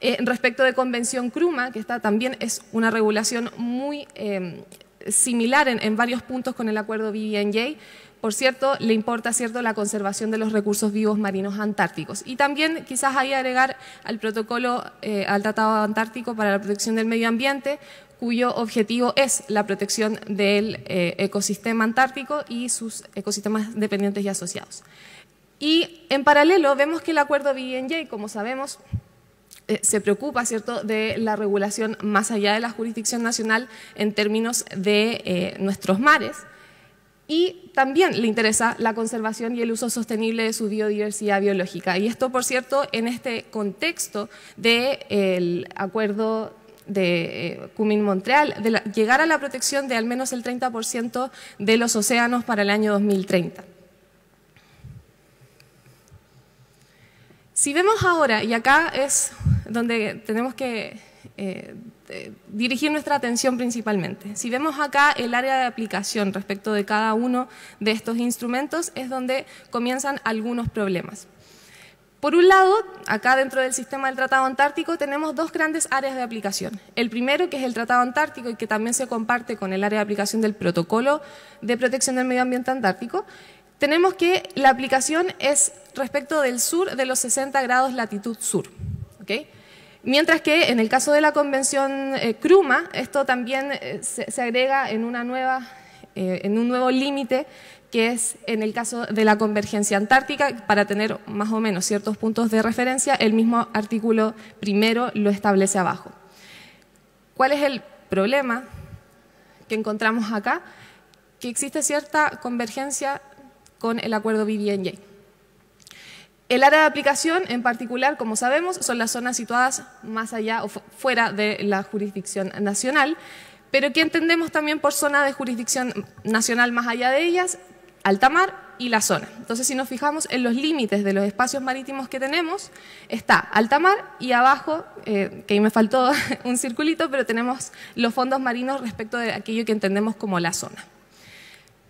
S13: Eh, respecto de Convención CRUMA, que también es una regulación muy em, similar en, varios puntos con el acuerdo BBNJ, por cierto, le importa cierto la conservación de los recursos vivos marinos antárticos. Y también quizás que agregar al protocolo, eh, al Tratado Antártico para la protección del medio ambiente, cuyo objetivo es la protección del eh, ecosistema antártico y sus ecosistemas dependientes y asociados. Y en paralelo vemos que el acuerdo BNJ, como sabemos, eh, se preocupa ¿cierto? de la regulación más allá de la jurisdicción nacional en términos de eh, nuestros mares y también le interesa la conservación y el uso sostenible de su biodiversidad biológica. Y esto, por cierto, en este contexto del el acuerdo de eh, Cumin Montreal, de llegar a la protección de al menos el 30% de los océanos para el año 2030. Si vemos ahora, y acá es donde tenemos que eh, eh, dirigir nuestra atención principalmente. Si vemos acá el área de aplicación respecto de cada uno de estos instrumentos, es donde comienzan algunos problemas. Por un lado, acá dentro del sistema del Tratado Antártico tenemos dos grandes áreas de aplicación. El primero, que es el Tratado Antártico y que también se comparte con el área de aplicación del Protocolo de Protección del Medio Ambiente Antártico, tenemos que la aplicación es respecto del sur de los 60 grados latitud sur. Mientras que en el caso de la Convención Cruma, eh, esto también eh, se, agrega en, una nueva, eh, en un nuevo límite que es en el caso de la convergencia antártica, para tener más o menos ciertos puntos de referencia, el mismo artículo primero lo establece abajo. ¿Cuál es el problema que encontramos acá? Que existe cierta convergencia con el acuerdo BBNJ. El área de aplicación, en particular, como sabemos, son las zonas situadas más allá o fuera de la jurisdicción nacional, pero que entendemos también por zona de jurisdicción nacional más allá de ellas, alta mar y la zona. Entonces, si nos fijamos en los límites de los espacios marítimos que tenemos, está alta mar y abajo, eh, que ahí me faltó un circulito, pero tenemos los fondos marinos respecto de aquello que entendemos como la zona.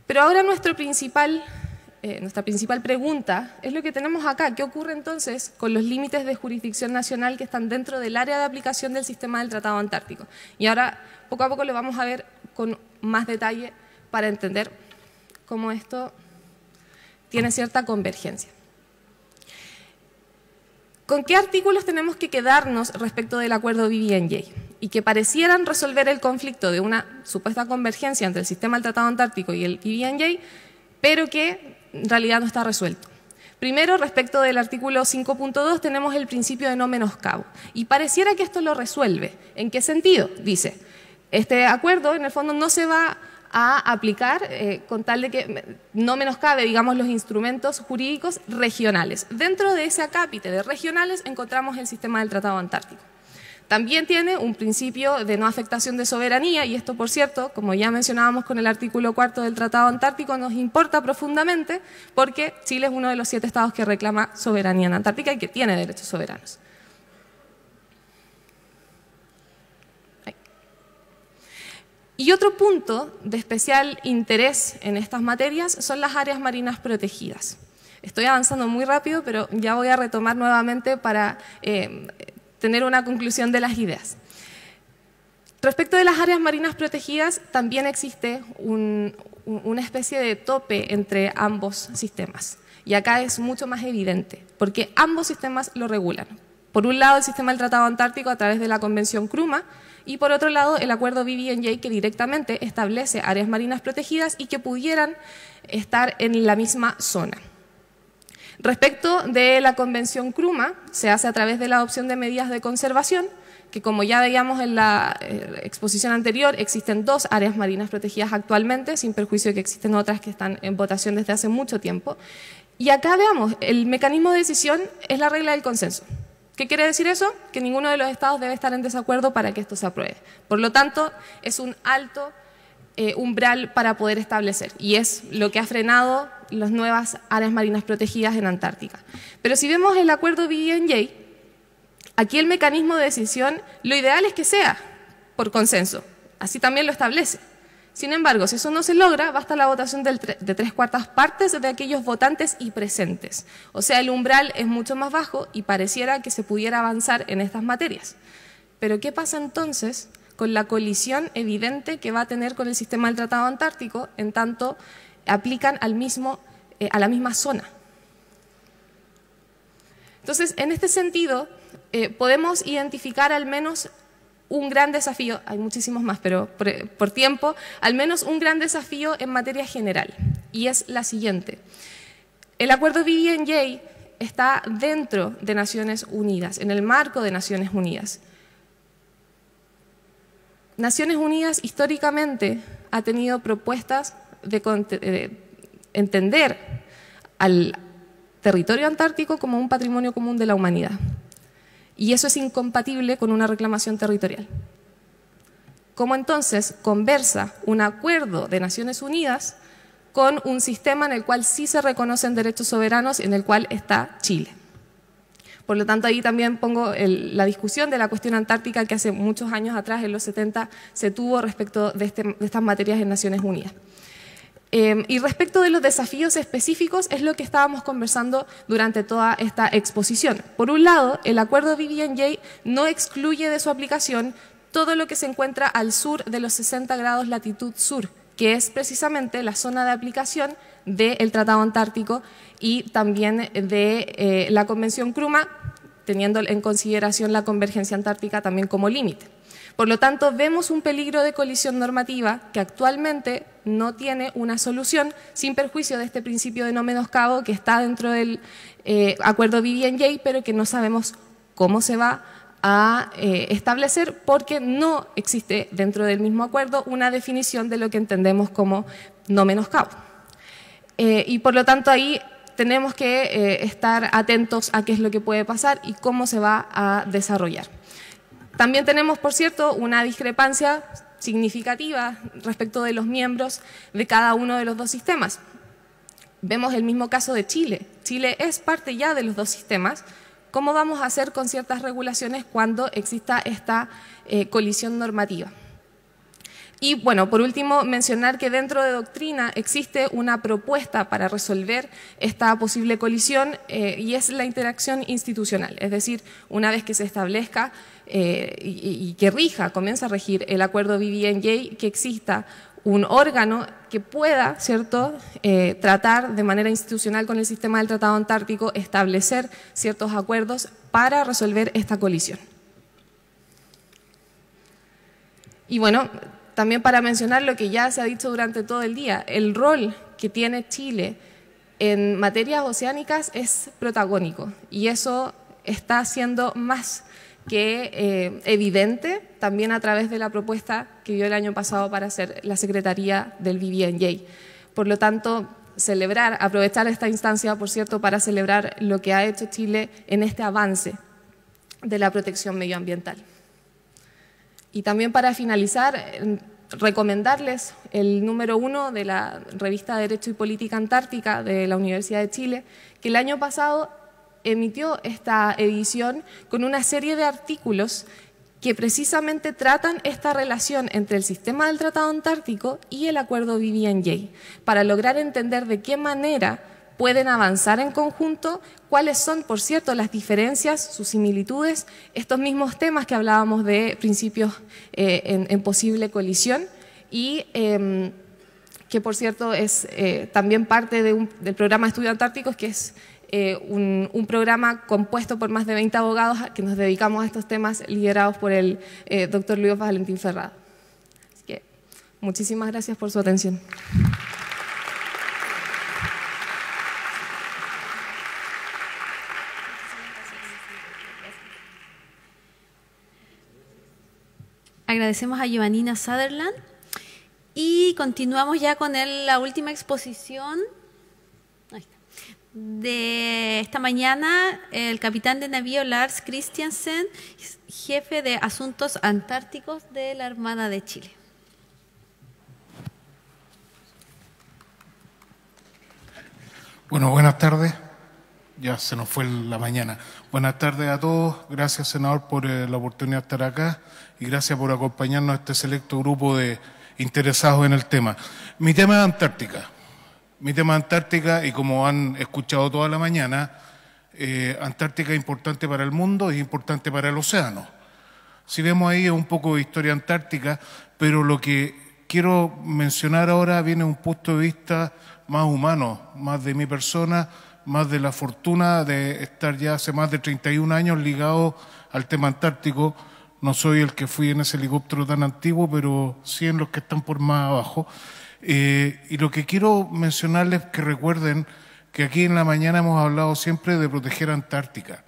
S13: Pero ahora nuestro principal, eh, nuestra principal pregunta es lo que tenemos acá. ¿Qué ocurre entonces con los límites de jurisdicción nacional que están dentro del área de aplicación del sistema del Tratado Antártico? Y ahora, poco a poco, lo vamos a ver con más detalle para entender como esto tiene ah. cierta convergencia. ¿Con qué artículos tenemos que quedarnos respecto del acuerdo BBNJ? Y que parecieran resolver el conflicto de una supuesta convergencia entre el sistema del Tratado Antártico y el BBNJ, pero que en realidad no está resuelto. Primero, respecto del artículo 5.2, tenemos el principio de no menoscabo. Y pareciera que esto lo resuelve. ¿En qué sentido? Dice, este acuerdo en el fondo no se va a aplicar eh, con tal de que no menoscabe, digamos, los instrumentos jurídicos regionales. Dentro de ese acápite de regionales encontramos el sistema del Tratado Antártico. También tiene un principio de no afectación de soberanía y esto, por cierto, como ya mencionábamos con el artículo cuarto del Tratado Antártico, nos importa profundamente porque Chile es uno de los siete estados que reclama soberanía en Antártica y que tiene derechos soberanos. Y otro punto de especial interés en estas materias son las áreas marinas protegidas. Estoy avanzando muy rápido, pero ya voy a retomar nuevamente para eh, tener una conclusión de las ideas. Respecto de las áreas marinas protegidas, también existe una especie de tope entre ambos sistemas. Y acá es mucho más evidente, porque ambos sistemas lo regulan. Por un lado, el sistema del Tratado Antártico a través de la Convención Cruma, y por otro lado, el acuerdo BBNJ que directamente establece áreas marinas protegidas y que pudieran estar en la misma zona. Respecto de la Convención CRUMA, se hace a través de la adopción de medidas de conservación, que como ya veíamos en la eh, exposición anterior, existen dos áreas marinas protegidas actualmente, sin perjuicio de que existen otras que están en votación desde hace mucho tiempo. Y acá veamos, el mecanismo de decisión es la regla del consenso. ¿Qué quiere decir eso? Que ninguno de los estados debe estar en desacuerdo para que esto se apruebe. Por lo tanto, es un alto eh, umbral para poder establecer y es lo que ha frenado las nuevas áreas marinas protegidas en Antártica. Pero si vemos el acuerdo BNJ, e aquí el mecanismo de decisión lo ideal es que sea por consenso, así también lo establece. Sin embargo, si eso no se logra, basta la votación de tres cuartas partes de aquellos votantes y presentes. O sea, el umbral es mucho más bajo y pareciera que se pudiera avanzar en estas materias. Pero ¿qué pasa entonces con la colisión evidente que va a tener con el sistema del Tratado Antártico en tanto aplican al mismo, eh, a la misma zona? Entonces, en este sentido, eh, podemos identificar al menos un gran desafío, hay muchísimos más, pero por, tiempo, al menos un gran desafío en materia general, y es la siguiente. El acuerdo BNJ está dentro de Naciones Unidas, en el marco de Naciones Unidas. Naciones Unidas históricamente ha tenido propuestas de entender al territorio antártico como un patrimonio común de la humanidad. Y eso es incompatible con una reclamación territorial. ¿Cómo entonces conversa un acuerdo de Naciones Unidas con un sistema en el cual sí se reconocen derechos soberanos, y en el cual está Chile? Por lo tanto, ahí también pongo la discusión de la cuestión antártica que hace muchos años atrás, en los 70, se tuvo respecto de, este, de estas materias en Naciones Unidas. Em, y respecto de los desafíos específicos, es lo que estábamos conversando durante toda esta exposición. Por un lado, el acuerdo BBNJ no excluye de su aplicación todo lo que se encuentra al sur de los 60 grados latitud sur, que es precisamente la zona de aplicación del Tratado Antártico y también de eh, la Convención Cruma, teniendo en consideración la convergencia antártica también como límite. Por lo tanto, vemos un peligro de colisión normativa que actualmente no tiene una solución sin perjuicio de este principio de no menoscabo que está dentro del eh, acuerdo BBNJ, pero que no sabemos cómo se va a eh, establecer porque no existe dentro del mismo acuerdo una definición de lo que entendemos como no menoscabo. Eh, y por lo tanto ahí tenemos que estar atentos a qué es lo que puede pasar y cómo se va a desarrollar. También tenemos, por cierto, una discrepancia significativa respecto de los miembros de cada uno de los dos sistemas. Vemos el mismo caso de Chile. Chile es parte ya de los dos sistemas. ¿Cómo vamos a hacer con ciertas regulaciones cuando exista esta eh, colisión normativa? Y bueno, por último, mencionar que dentro de doctrina existe una propuesta para resolver esta posible colisión eh, y es la interacción institucional. Es decir, una vez que se establezca eh, y, que rija, comienza a regir el acuerdo BBNJ, que exista un órgano que pueda, ¿cierto?, eh, tratar de manera institucional con el sistema del Tratado Antártico, establecer ciertos acuerdos para resolver esta colisión. Y bueno, también para mencionar lo que ya se ha dicho durante todo el día, el rol que tiene Chile en materias oceánicas es protagónico y eso está haciendo más que eh, evidente también a través de la propuesta que dio el año pasado para ser la Secretaría del BBNJ. Por lo tanto, celebrar, aprovechar esta instancia, por cierto, para celebrar lo que ha hecho Chile en este avance de la protección medioambiental. Y también para finalizar, recomendarles el número uno de la revista Derecho y Política Antártica de la Universidad de Chile, que el año pasado emitió esta edición con una serie de artículos que precisamente tratan esta relación entre el sistema del Tratado Antártico y el Acuerdo Vivian-Jay para lograr entender de qué manera pueden avanzar en conjunto, cuáles son, por cierto, las diferencias, sus similitudes, estos mismos temas que hablábamos de principios eh, en, posible colisión y em, que, por cierto, es eh, también parte del programa de estudios antárticos, que es eh, un, programa compuesto por más de 20 abogados que nos dedicamos a estos temas liderados por el eh, doctor Luis Valentín Ferrada. Así que muchísimas gracias por su atención.
S1: Agradecemos a Giovannina Sutherland y continuamos ya con la última exposición de esta mañana, el capitán de navío Lars Christiansen, jefe de asuntos antárticos de la Armada de Chile.
S15: Bueno, buenas tardes. Ya se nos fue la mañana. Buenas tardes a todos. Gracias, senador, por eh, la oportunidad de estar acá y gracias por acompañarnos a este selecto grupo de interesados en el tema. Mi tema es Antártica. Mi tema Antártica y como han escuchado toda la mañana, eh, Antártica es importante para el mundo, es importante para el océano. Si vemos ahí un poco de historia antártica, pero lo que quiero mencionar ahora viene un punto de vista más humano, más de mi persona, más de la fortuna de estar ya hace más de 31 años ligado al tema antártico. No soy el que fui en ese helicóptero tan antiguo, pero sí en los que están por más abajo. Eh, y lo que quiero mencionarles que recuerden que aquí en la mañana hemos hablado siempre de proteger Antártica.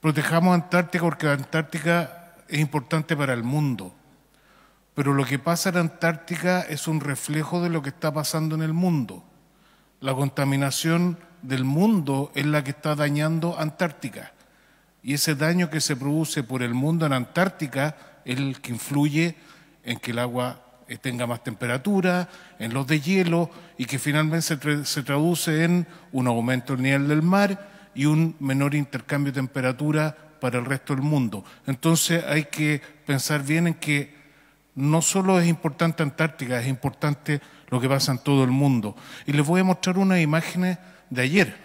S15: Protejamos Antártica porque Antártica es importante para el mundo. Pero lo que pasa en Antártica es un reflejo de lo que está pasando en el mundo. La contaminación del mundo es la que está dañando Antártica. Y ese daño que se produce por el mundo en Antártica es el que influye en que el agua eh, tenga más temperatura, en los de hielo y que finalmente se, se traduce en un aumento del nivel del mar y un menor intercambio de temperatura para el resto del mundo. Entonces hay que pensar bien en que no solo es importante Antártica, es importante lo que pasa en todo el mundo. Y les voy a mostrar unas imágenes de ayer.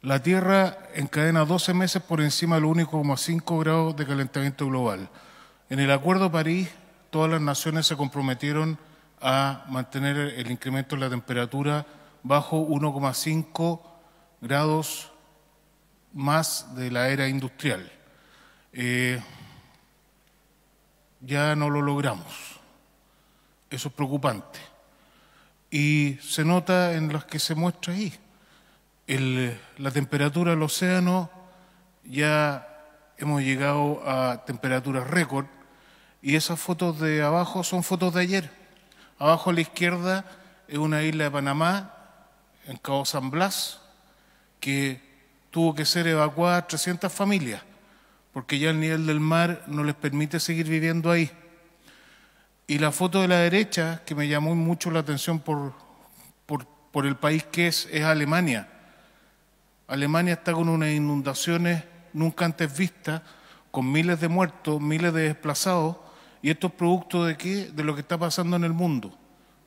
S15: La Tierra encadena 12 meses por encima de como 1,5 grados de calentamiento global. En el Acuerdo de París, todas las naciones se comprometieron a mantener el incremento de la temperatura bajo 1,5 grados más de la era industrial. Eh, ya no lo logramos. Eso es preocupante. Y se nota en las que se muestra ahí. la temperatura del océano ya hemos llegado a temperaturas récord y esas fotos de abajo son fotos de ayer. Abajo a la izquierda es una isla de Panamá, en Cabo San Blas, que tuvo que ser evacuada 300 familias, porque ya el nivel del mar no les permite seguir viviendo ahí. Y la foto de la derecha, que me llamó mucho la atención por, por el país que es, es Alemania. Alemania está con unas inundaciones nunca antes vistas, con miles de muertos, miles de desplazados, ¿Y esto es producto de qué? De lo que está pasando en el mundo,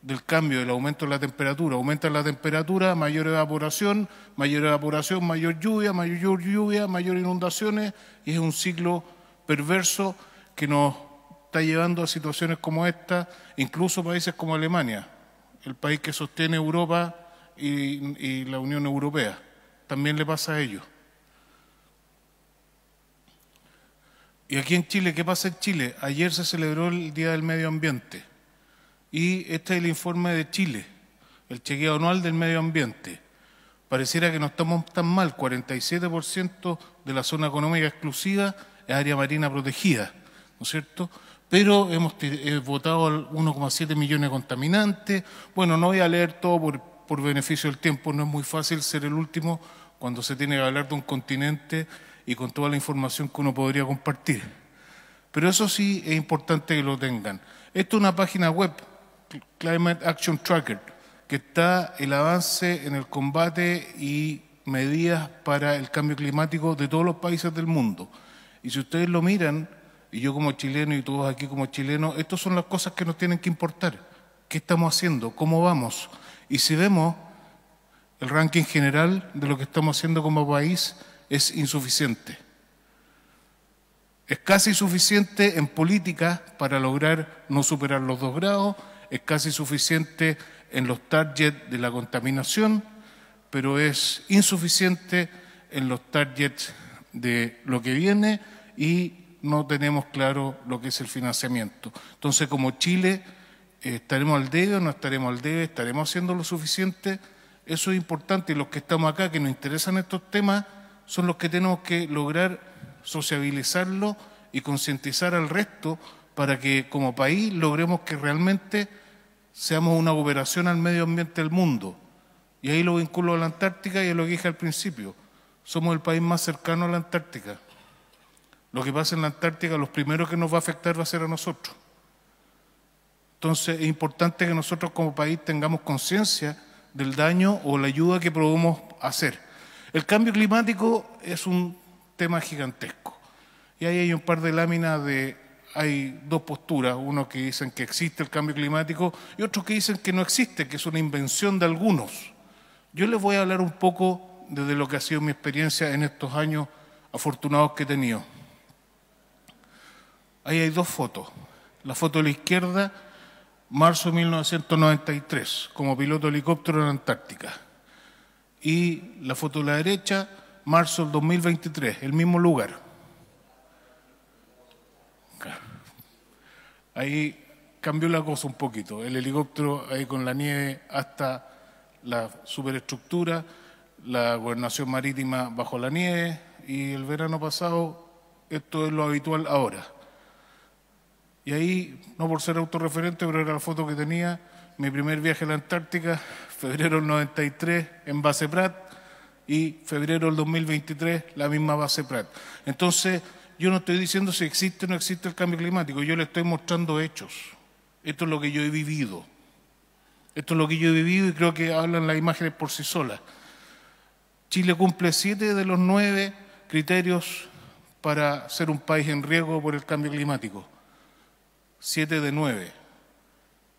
S15: del cambio, del aumento de la temperatura. Aumenta la temperatura, mayor evaporación, mayor evaporación, mayor lluvia, mayor lluvia, mayor inundaciones, y es un ciclo perverso que nos está llevando a situaciones como esta, incluso países como Alemania, el país que sostiene Europa y, y la Unión Europea. También le pasa a ellos. Y aquí en Chile, ¿qué pasa en Chile? Ayer se celebró el Día del Medio Ambiente y este es el informe de Chile, el chequeo anual del medio ambiente. Pareciera que no estamos tan mal, 47% de la zona económica exclusiva es área marina protegida, ¿no es cierto? Pero hemos eh, votado 1,7 millones de contaminantes. Bueno, no voy a leer todo por, por beneficio del tiempo, no es muy fácil ser el último cuando se tiene que hablar de un continente y con toda la información que uno podría compartir. Pero eso sí es importante que lo tengan. Esto es una página web, Climate Action Tracker, que está el avance en el combate y medidas para el cambio climático de todos los países del mundo. Y si ustedes lo miran, y yo como chileno y todos aquí como chilenos, estas son las cosas que nos tienen que importar. ¿Qué estamos haciendo? ¿Cómo vamos? Y si vemos el ranking general de lo que estamos haciendo como país, es insuficiente. Es casi suficiente en política para lograr no superar los dos grados, es casi suficiente en los targets de la contaminación, pero es insuficiente en los targets de lo que viene y no tenemos claro lo que es el financiamiento. Entonces, como Chile, eh, estaremos al dedo o no estaremos al debe, estaremos haciendo lo suficiente. Eso es importante y los que estamos acá, que nos interesan estos temas, son los que tenemos que lograr sociabilizarlo y concientizar al resto para que como país logremos que realmente seamos una cooperación al medio ambiente del mundo. Y ahí lo vinculo a la Antártica y a lo que dije al principio. Somos el país más cercano a la Antártica. Lo que pasa en la Antártica, los primeros que nos va a afectar va a ser a nosotros. Entonces es importante que nosotros como país tengamos conciencia del daño o la ayuda que podemos hacer. El cambio climático es un tema gigantesco. Y ahí hay un par de láminas de... Hay dos posturas, unos que dicen que existe el cambio climático y otros que dicen que no existe, que es una invención de algunos. Yo les voy a hablar un poco desde lo que ha sido mi experiencia en estos años afortunados que he tenido. Ahí hay dos fotos. La foto de la izquierda, marzo de 1993, como piloto de helicóptero en Antártica y la foto de la derecha, marzo del 2023, el mismo lugar. Ahí cambió la cosa un poquito, el helicóptero ahí con la nieve hasta la superestructura, la gobernación marítima bajo la nieve y el verano pasado esto es lo habitual ahora. Y ahí, no por ser autorreferente, pero era la foto que tenía, mi primer viaje a la Antártica febrero del 93 en base Prat y febrero del 2023 la misma base Prat. Entonces, yo no estoy diciendo si existe o no existe el cambio climático, yo le estoy mostrando hechos. Esto es lo que yo he vivido. Esto es lo que yo he vivido y creo que hablan las imágenes por sí solas. Chile cumple siete de los nueve criterios para ser un país en riesgo por el cambio climático. Siete de nueve.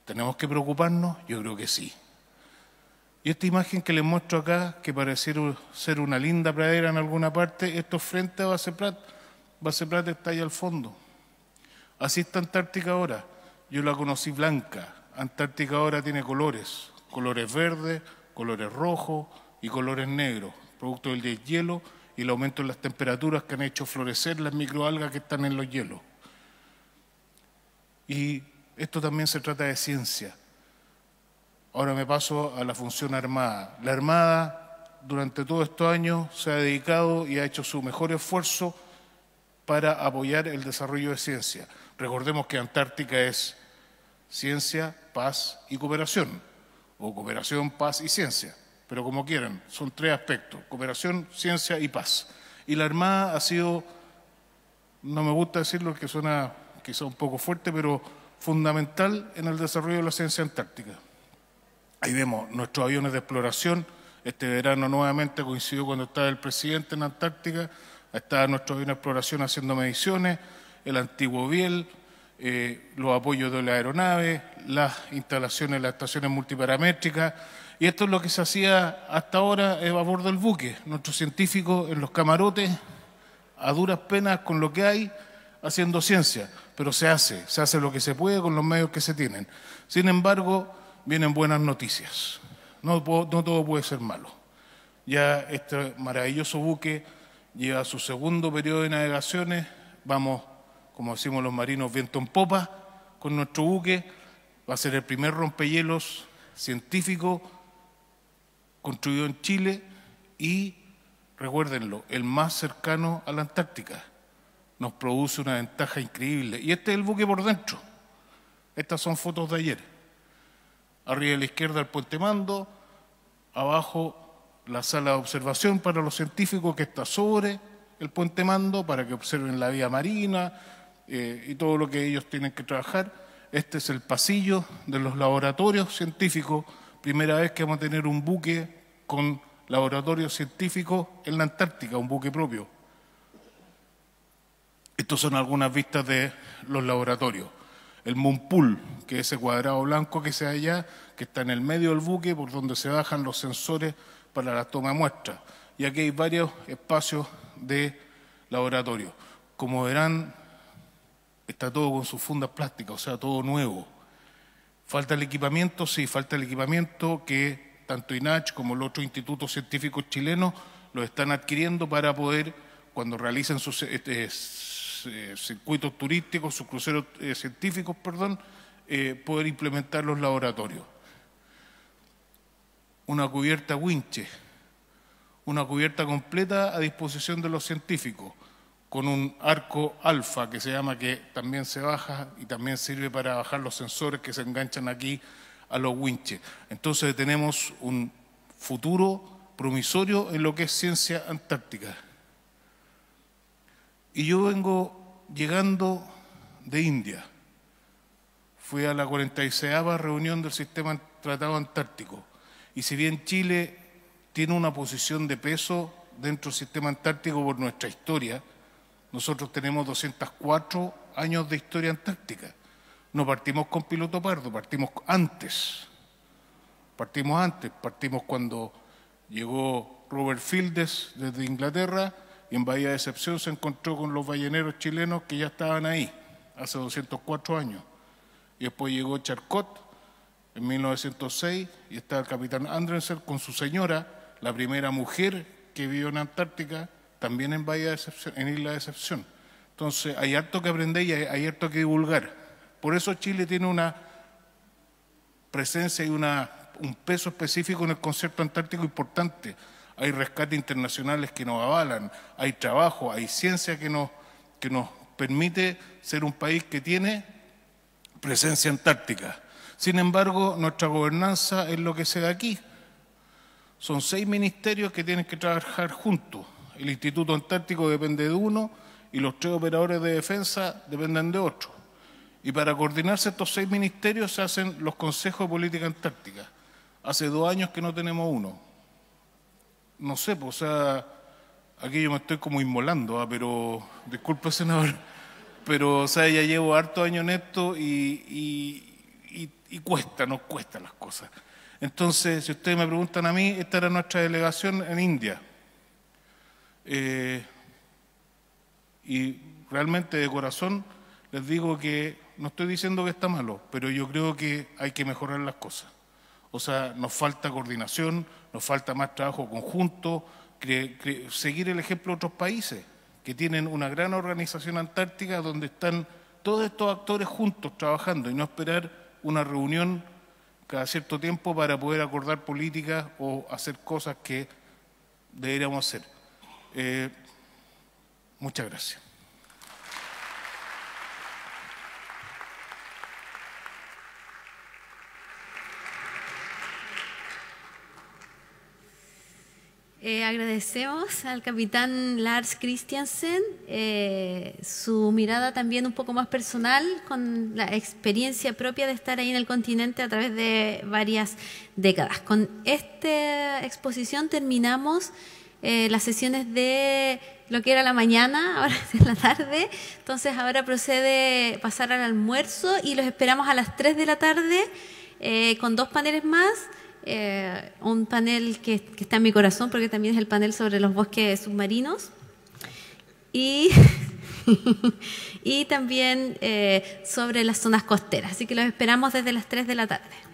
S15: ¿Tenemos que preocuparnos? Yo creo que sí. Y esta imagen que les muestro acá, que pareciera ser una linda pradera en alguna parte, esto es frente a Base Prat está ahí al fondo. Así está Antártica ahora. Yo la conocí blanca. Antártica ahora tiene colores. Colores verdes, colores rojos y colores negros. Producto del deshielo y el aumento de las temperaturas que han hecho florecer las microalgas que están en los hielos. Y esto también se trata de ciencia. Ahora me paso a la función armada. La Armada durante todos estos años se ha dedicado y ha hecho su mejor esfuerzo para apoyar el desarrollo de ciencia. Recordemos que Antártica es ciencia, paz y cooperación, o cooperación, paz y ciencia, pero como quieran, son tres aspectos, cooperación, ciencia y paz. Y la Armada ha sido, no me gusta decirlo, que suena quizá un poco fuerte, pero fundamental en el desarrollo de la ciencia antártica. Ahí vemos nuestros aviones de exploración. Este verano nuevamente coincidió cuando estaba el presidente en Antártica. está nuestro avión de exploración haciendo mediciones, el antiguo Biel, eh, los apoyos de la aeronave, las instalaciones, las estaciones multiparamétricas. Y esto es lo que se hacía hasta ahora eh, a bordo del buque. Nuestros científicos en los camarotes, a duras penas con lo que hay, haciendo ciencia. Pero se hace, se hace lo que se puede con los medios que se tienen. Sin embargo, vienen buenas noticias. No, todo puede ser malo. Ya este maravilloso buque lleva su segundo periodo de navegaciones. Vamos, como decimos los marinos, viento en popa con nuestro buque. Va a ser el primer rompehielos científico construido en Chile y, recuérdenlo, el más cercano a la Antártica. Nos produce una ventaja increíble. Y este es el buque por dentro. Estas son fotos de ayer. Arriba a la izquierda el puente mando, abajo la sala de observación para los científicos que está sobre el puente mando para que observen la vía marina eh, y todo lo que ellos tienen que trabajar. Este es el pasillo de los laboratorios científicos. Primera vez que vamos a tener un buque con laboratorios científicos en la Antártica, un buque propio. Estas son algunas vistas de los laboratorios el Mumpul, que es ese cuadrado blanco que se allá, que está en el medio del buque, por donde se bajan los sensores para la toma muestra. Y aquí hay varios espacios de laboratorio. Como verán, está todo con sus fundas plásticas, o sea, todo nuevo. Falta el equipamiento, sí, falta el equipamiento que tanto INACH como el otro instituto científico chileno lo están adquiriendo para poder, cuando realicen sus este, eh, circuitos turísticos, sus cruceros eh, científicos, perdón, eh, poder implementar los laboratorios. Una cubierta winche, una cubierta completa a disposición de los científicos, con un arco alfa que se llama que también se baja y también sirve para bajar los sensores que se enganchan aquí a los winches. Entonces tenemos un futuro promisorio en lo que es ciencia antártica. Y yo vengo llegando de India. Fui a la 46 reunión del Sistema Tratado Antártico. Y si bien Chile tiene una posición de peso dentro del sistema antártico por nuestra historia, nosotros tenemos 204 años de historia antártica. No partimos con piloto pardo, partimos antes. Partimos antes, partimos cuando llegó Robert Fieldes desde Inglaterra en Bahía de Excepción se encontró con los balleneros chilenos que ya estaban ahí hace 204 años. Y después llegó Charcot en 1906 y está el capitán Andrensen con su señora, la primera mujer que vivió en Antártica, también en, Bahía de en Isla de Excepción. Entonces hay harto que aprender y hay, harto que divulgar. Por eso Chile tiene una presencia y un peso específico en el concierto antártico importante hay rescates internacionales que nos avalan, hay trabajo, hay ciencia que nos, permite ser un país que tiene presencia antártica. Sin embargo, nuestra gobernanza es lo que se da aquí. Son seis ministerios que tienen que trabajar juntos. El Instituto Antártico depende de uno y los tres operadores de defensa dependen de otro. Y para coordinarse estos seis ministerios se hacen los consejos de política antártica. Hace dos años que no tenemos uno no sé, pues, o sea, aquí yo me estoy como inmolando, ¿ah? pero disculpe, senador, pero, o sea, ya llevo harto año en esto y, y, cuesta, nos cuestan las cosas. Entonces, si ustedes me preguntan a mí, esta era nuestra delegación en India. Eh, y realmente de corazón les digo que no estoy diciendo que está malo, pero yo creo que hay que mejorar las cosas. O sea, nos falta coordinación, nos falta más trabajo conjunto, seguir el ejemplo de otros países que tienen una gran organización antártica donde están todos estos actores juntos trabajando y no esperar una reunión cada cierto tiempo para poder acordar políticas o hacer cosas que deberíamos hacer. Eh, muchas gracias.
S1: Eh, agradecemos al capitán Lars Christiansen eh, su mirada también un poco más personal con la experiencia propia de estar ahí en el continente a través de varias décadas. Con esta exposición terminamos eh, las sesiones de lo que era la mañana, ahora es la tarde, entonces ahora procede pasar al almuerzo y los esperamos a las 3 de la tarde con dos paneles más eh, un panel que, está en mi corazón porque también es el panel sobre los bosques submarinos. Y, y también eh, sobre las zonas costeras. Así que los esperamos desde las 3 de la tarde.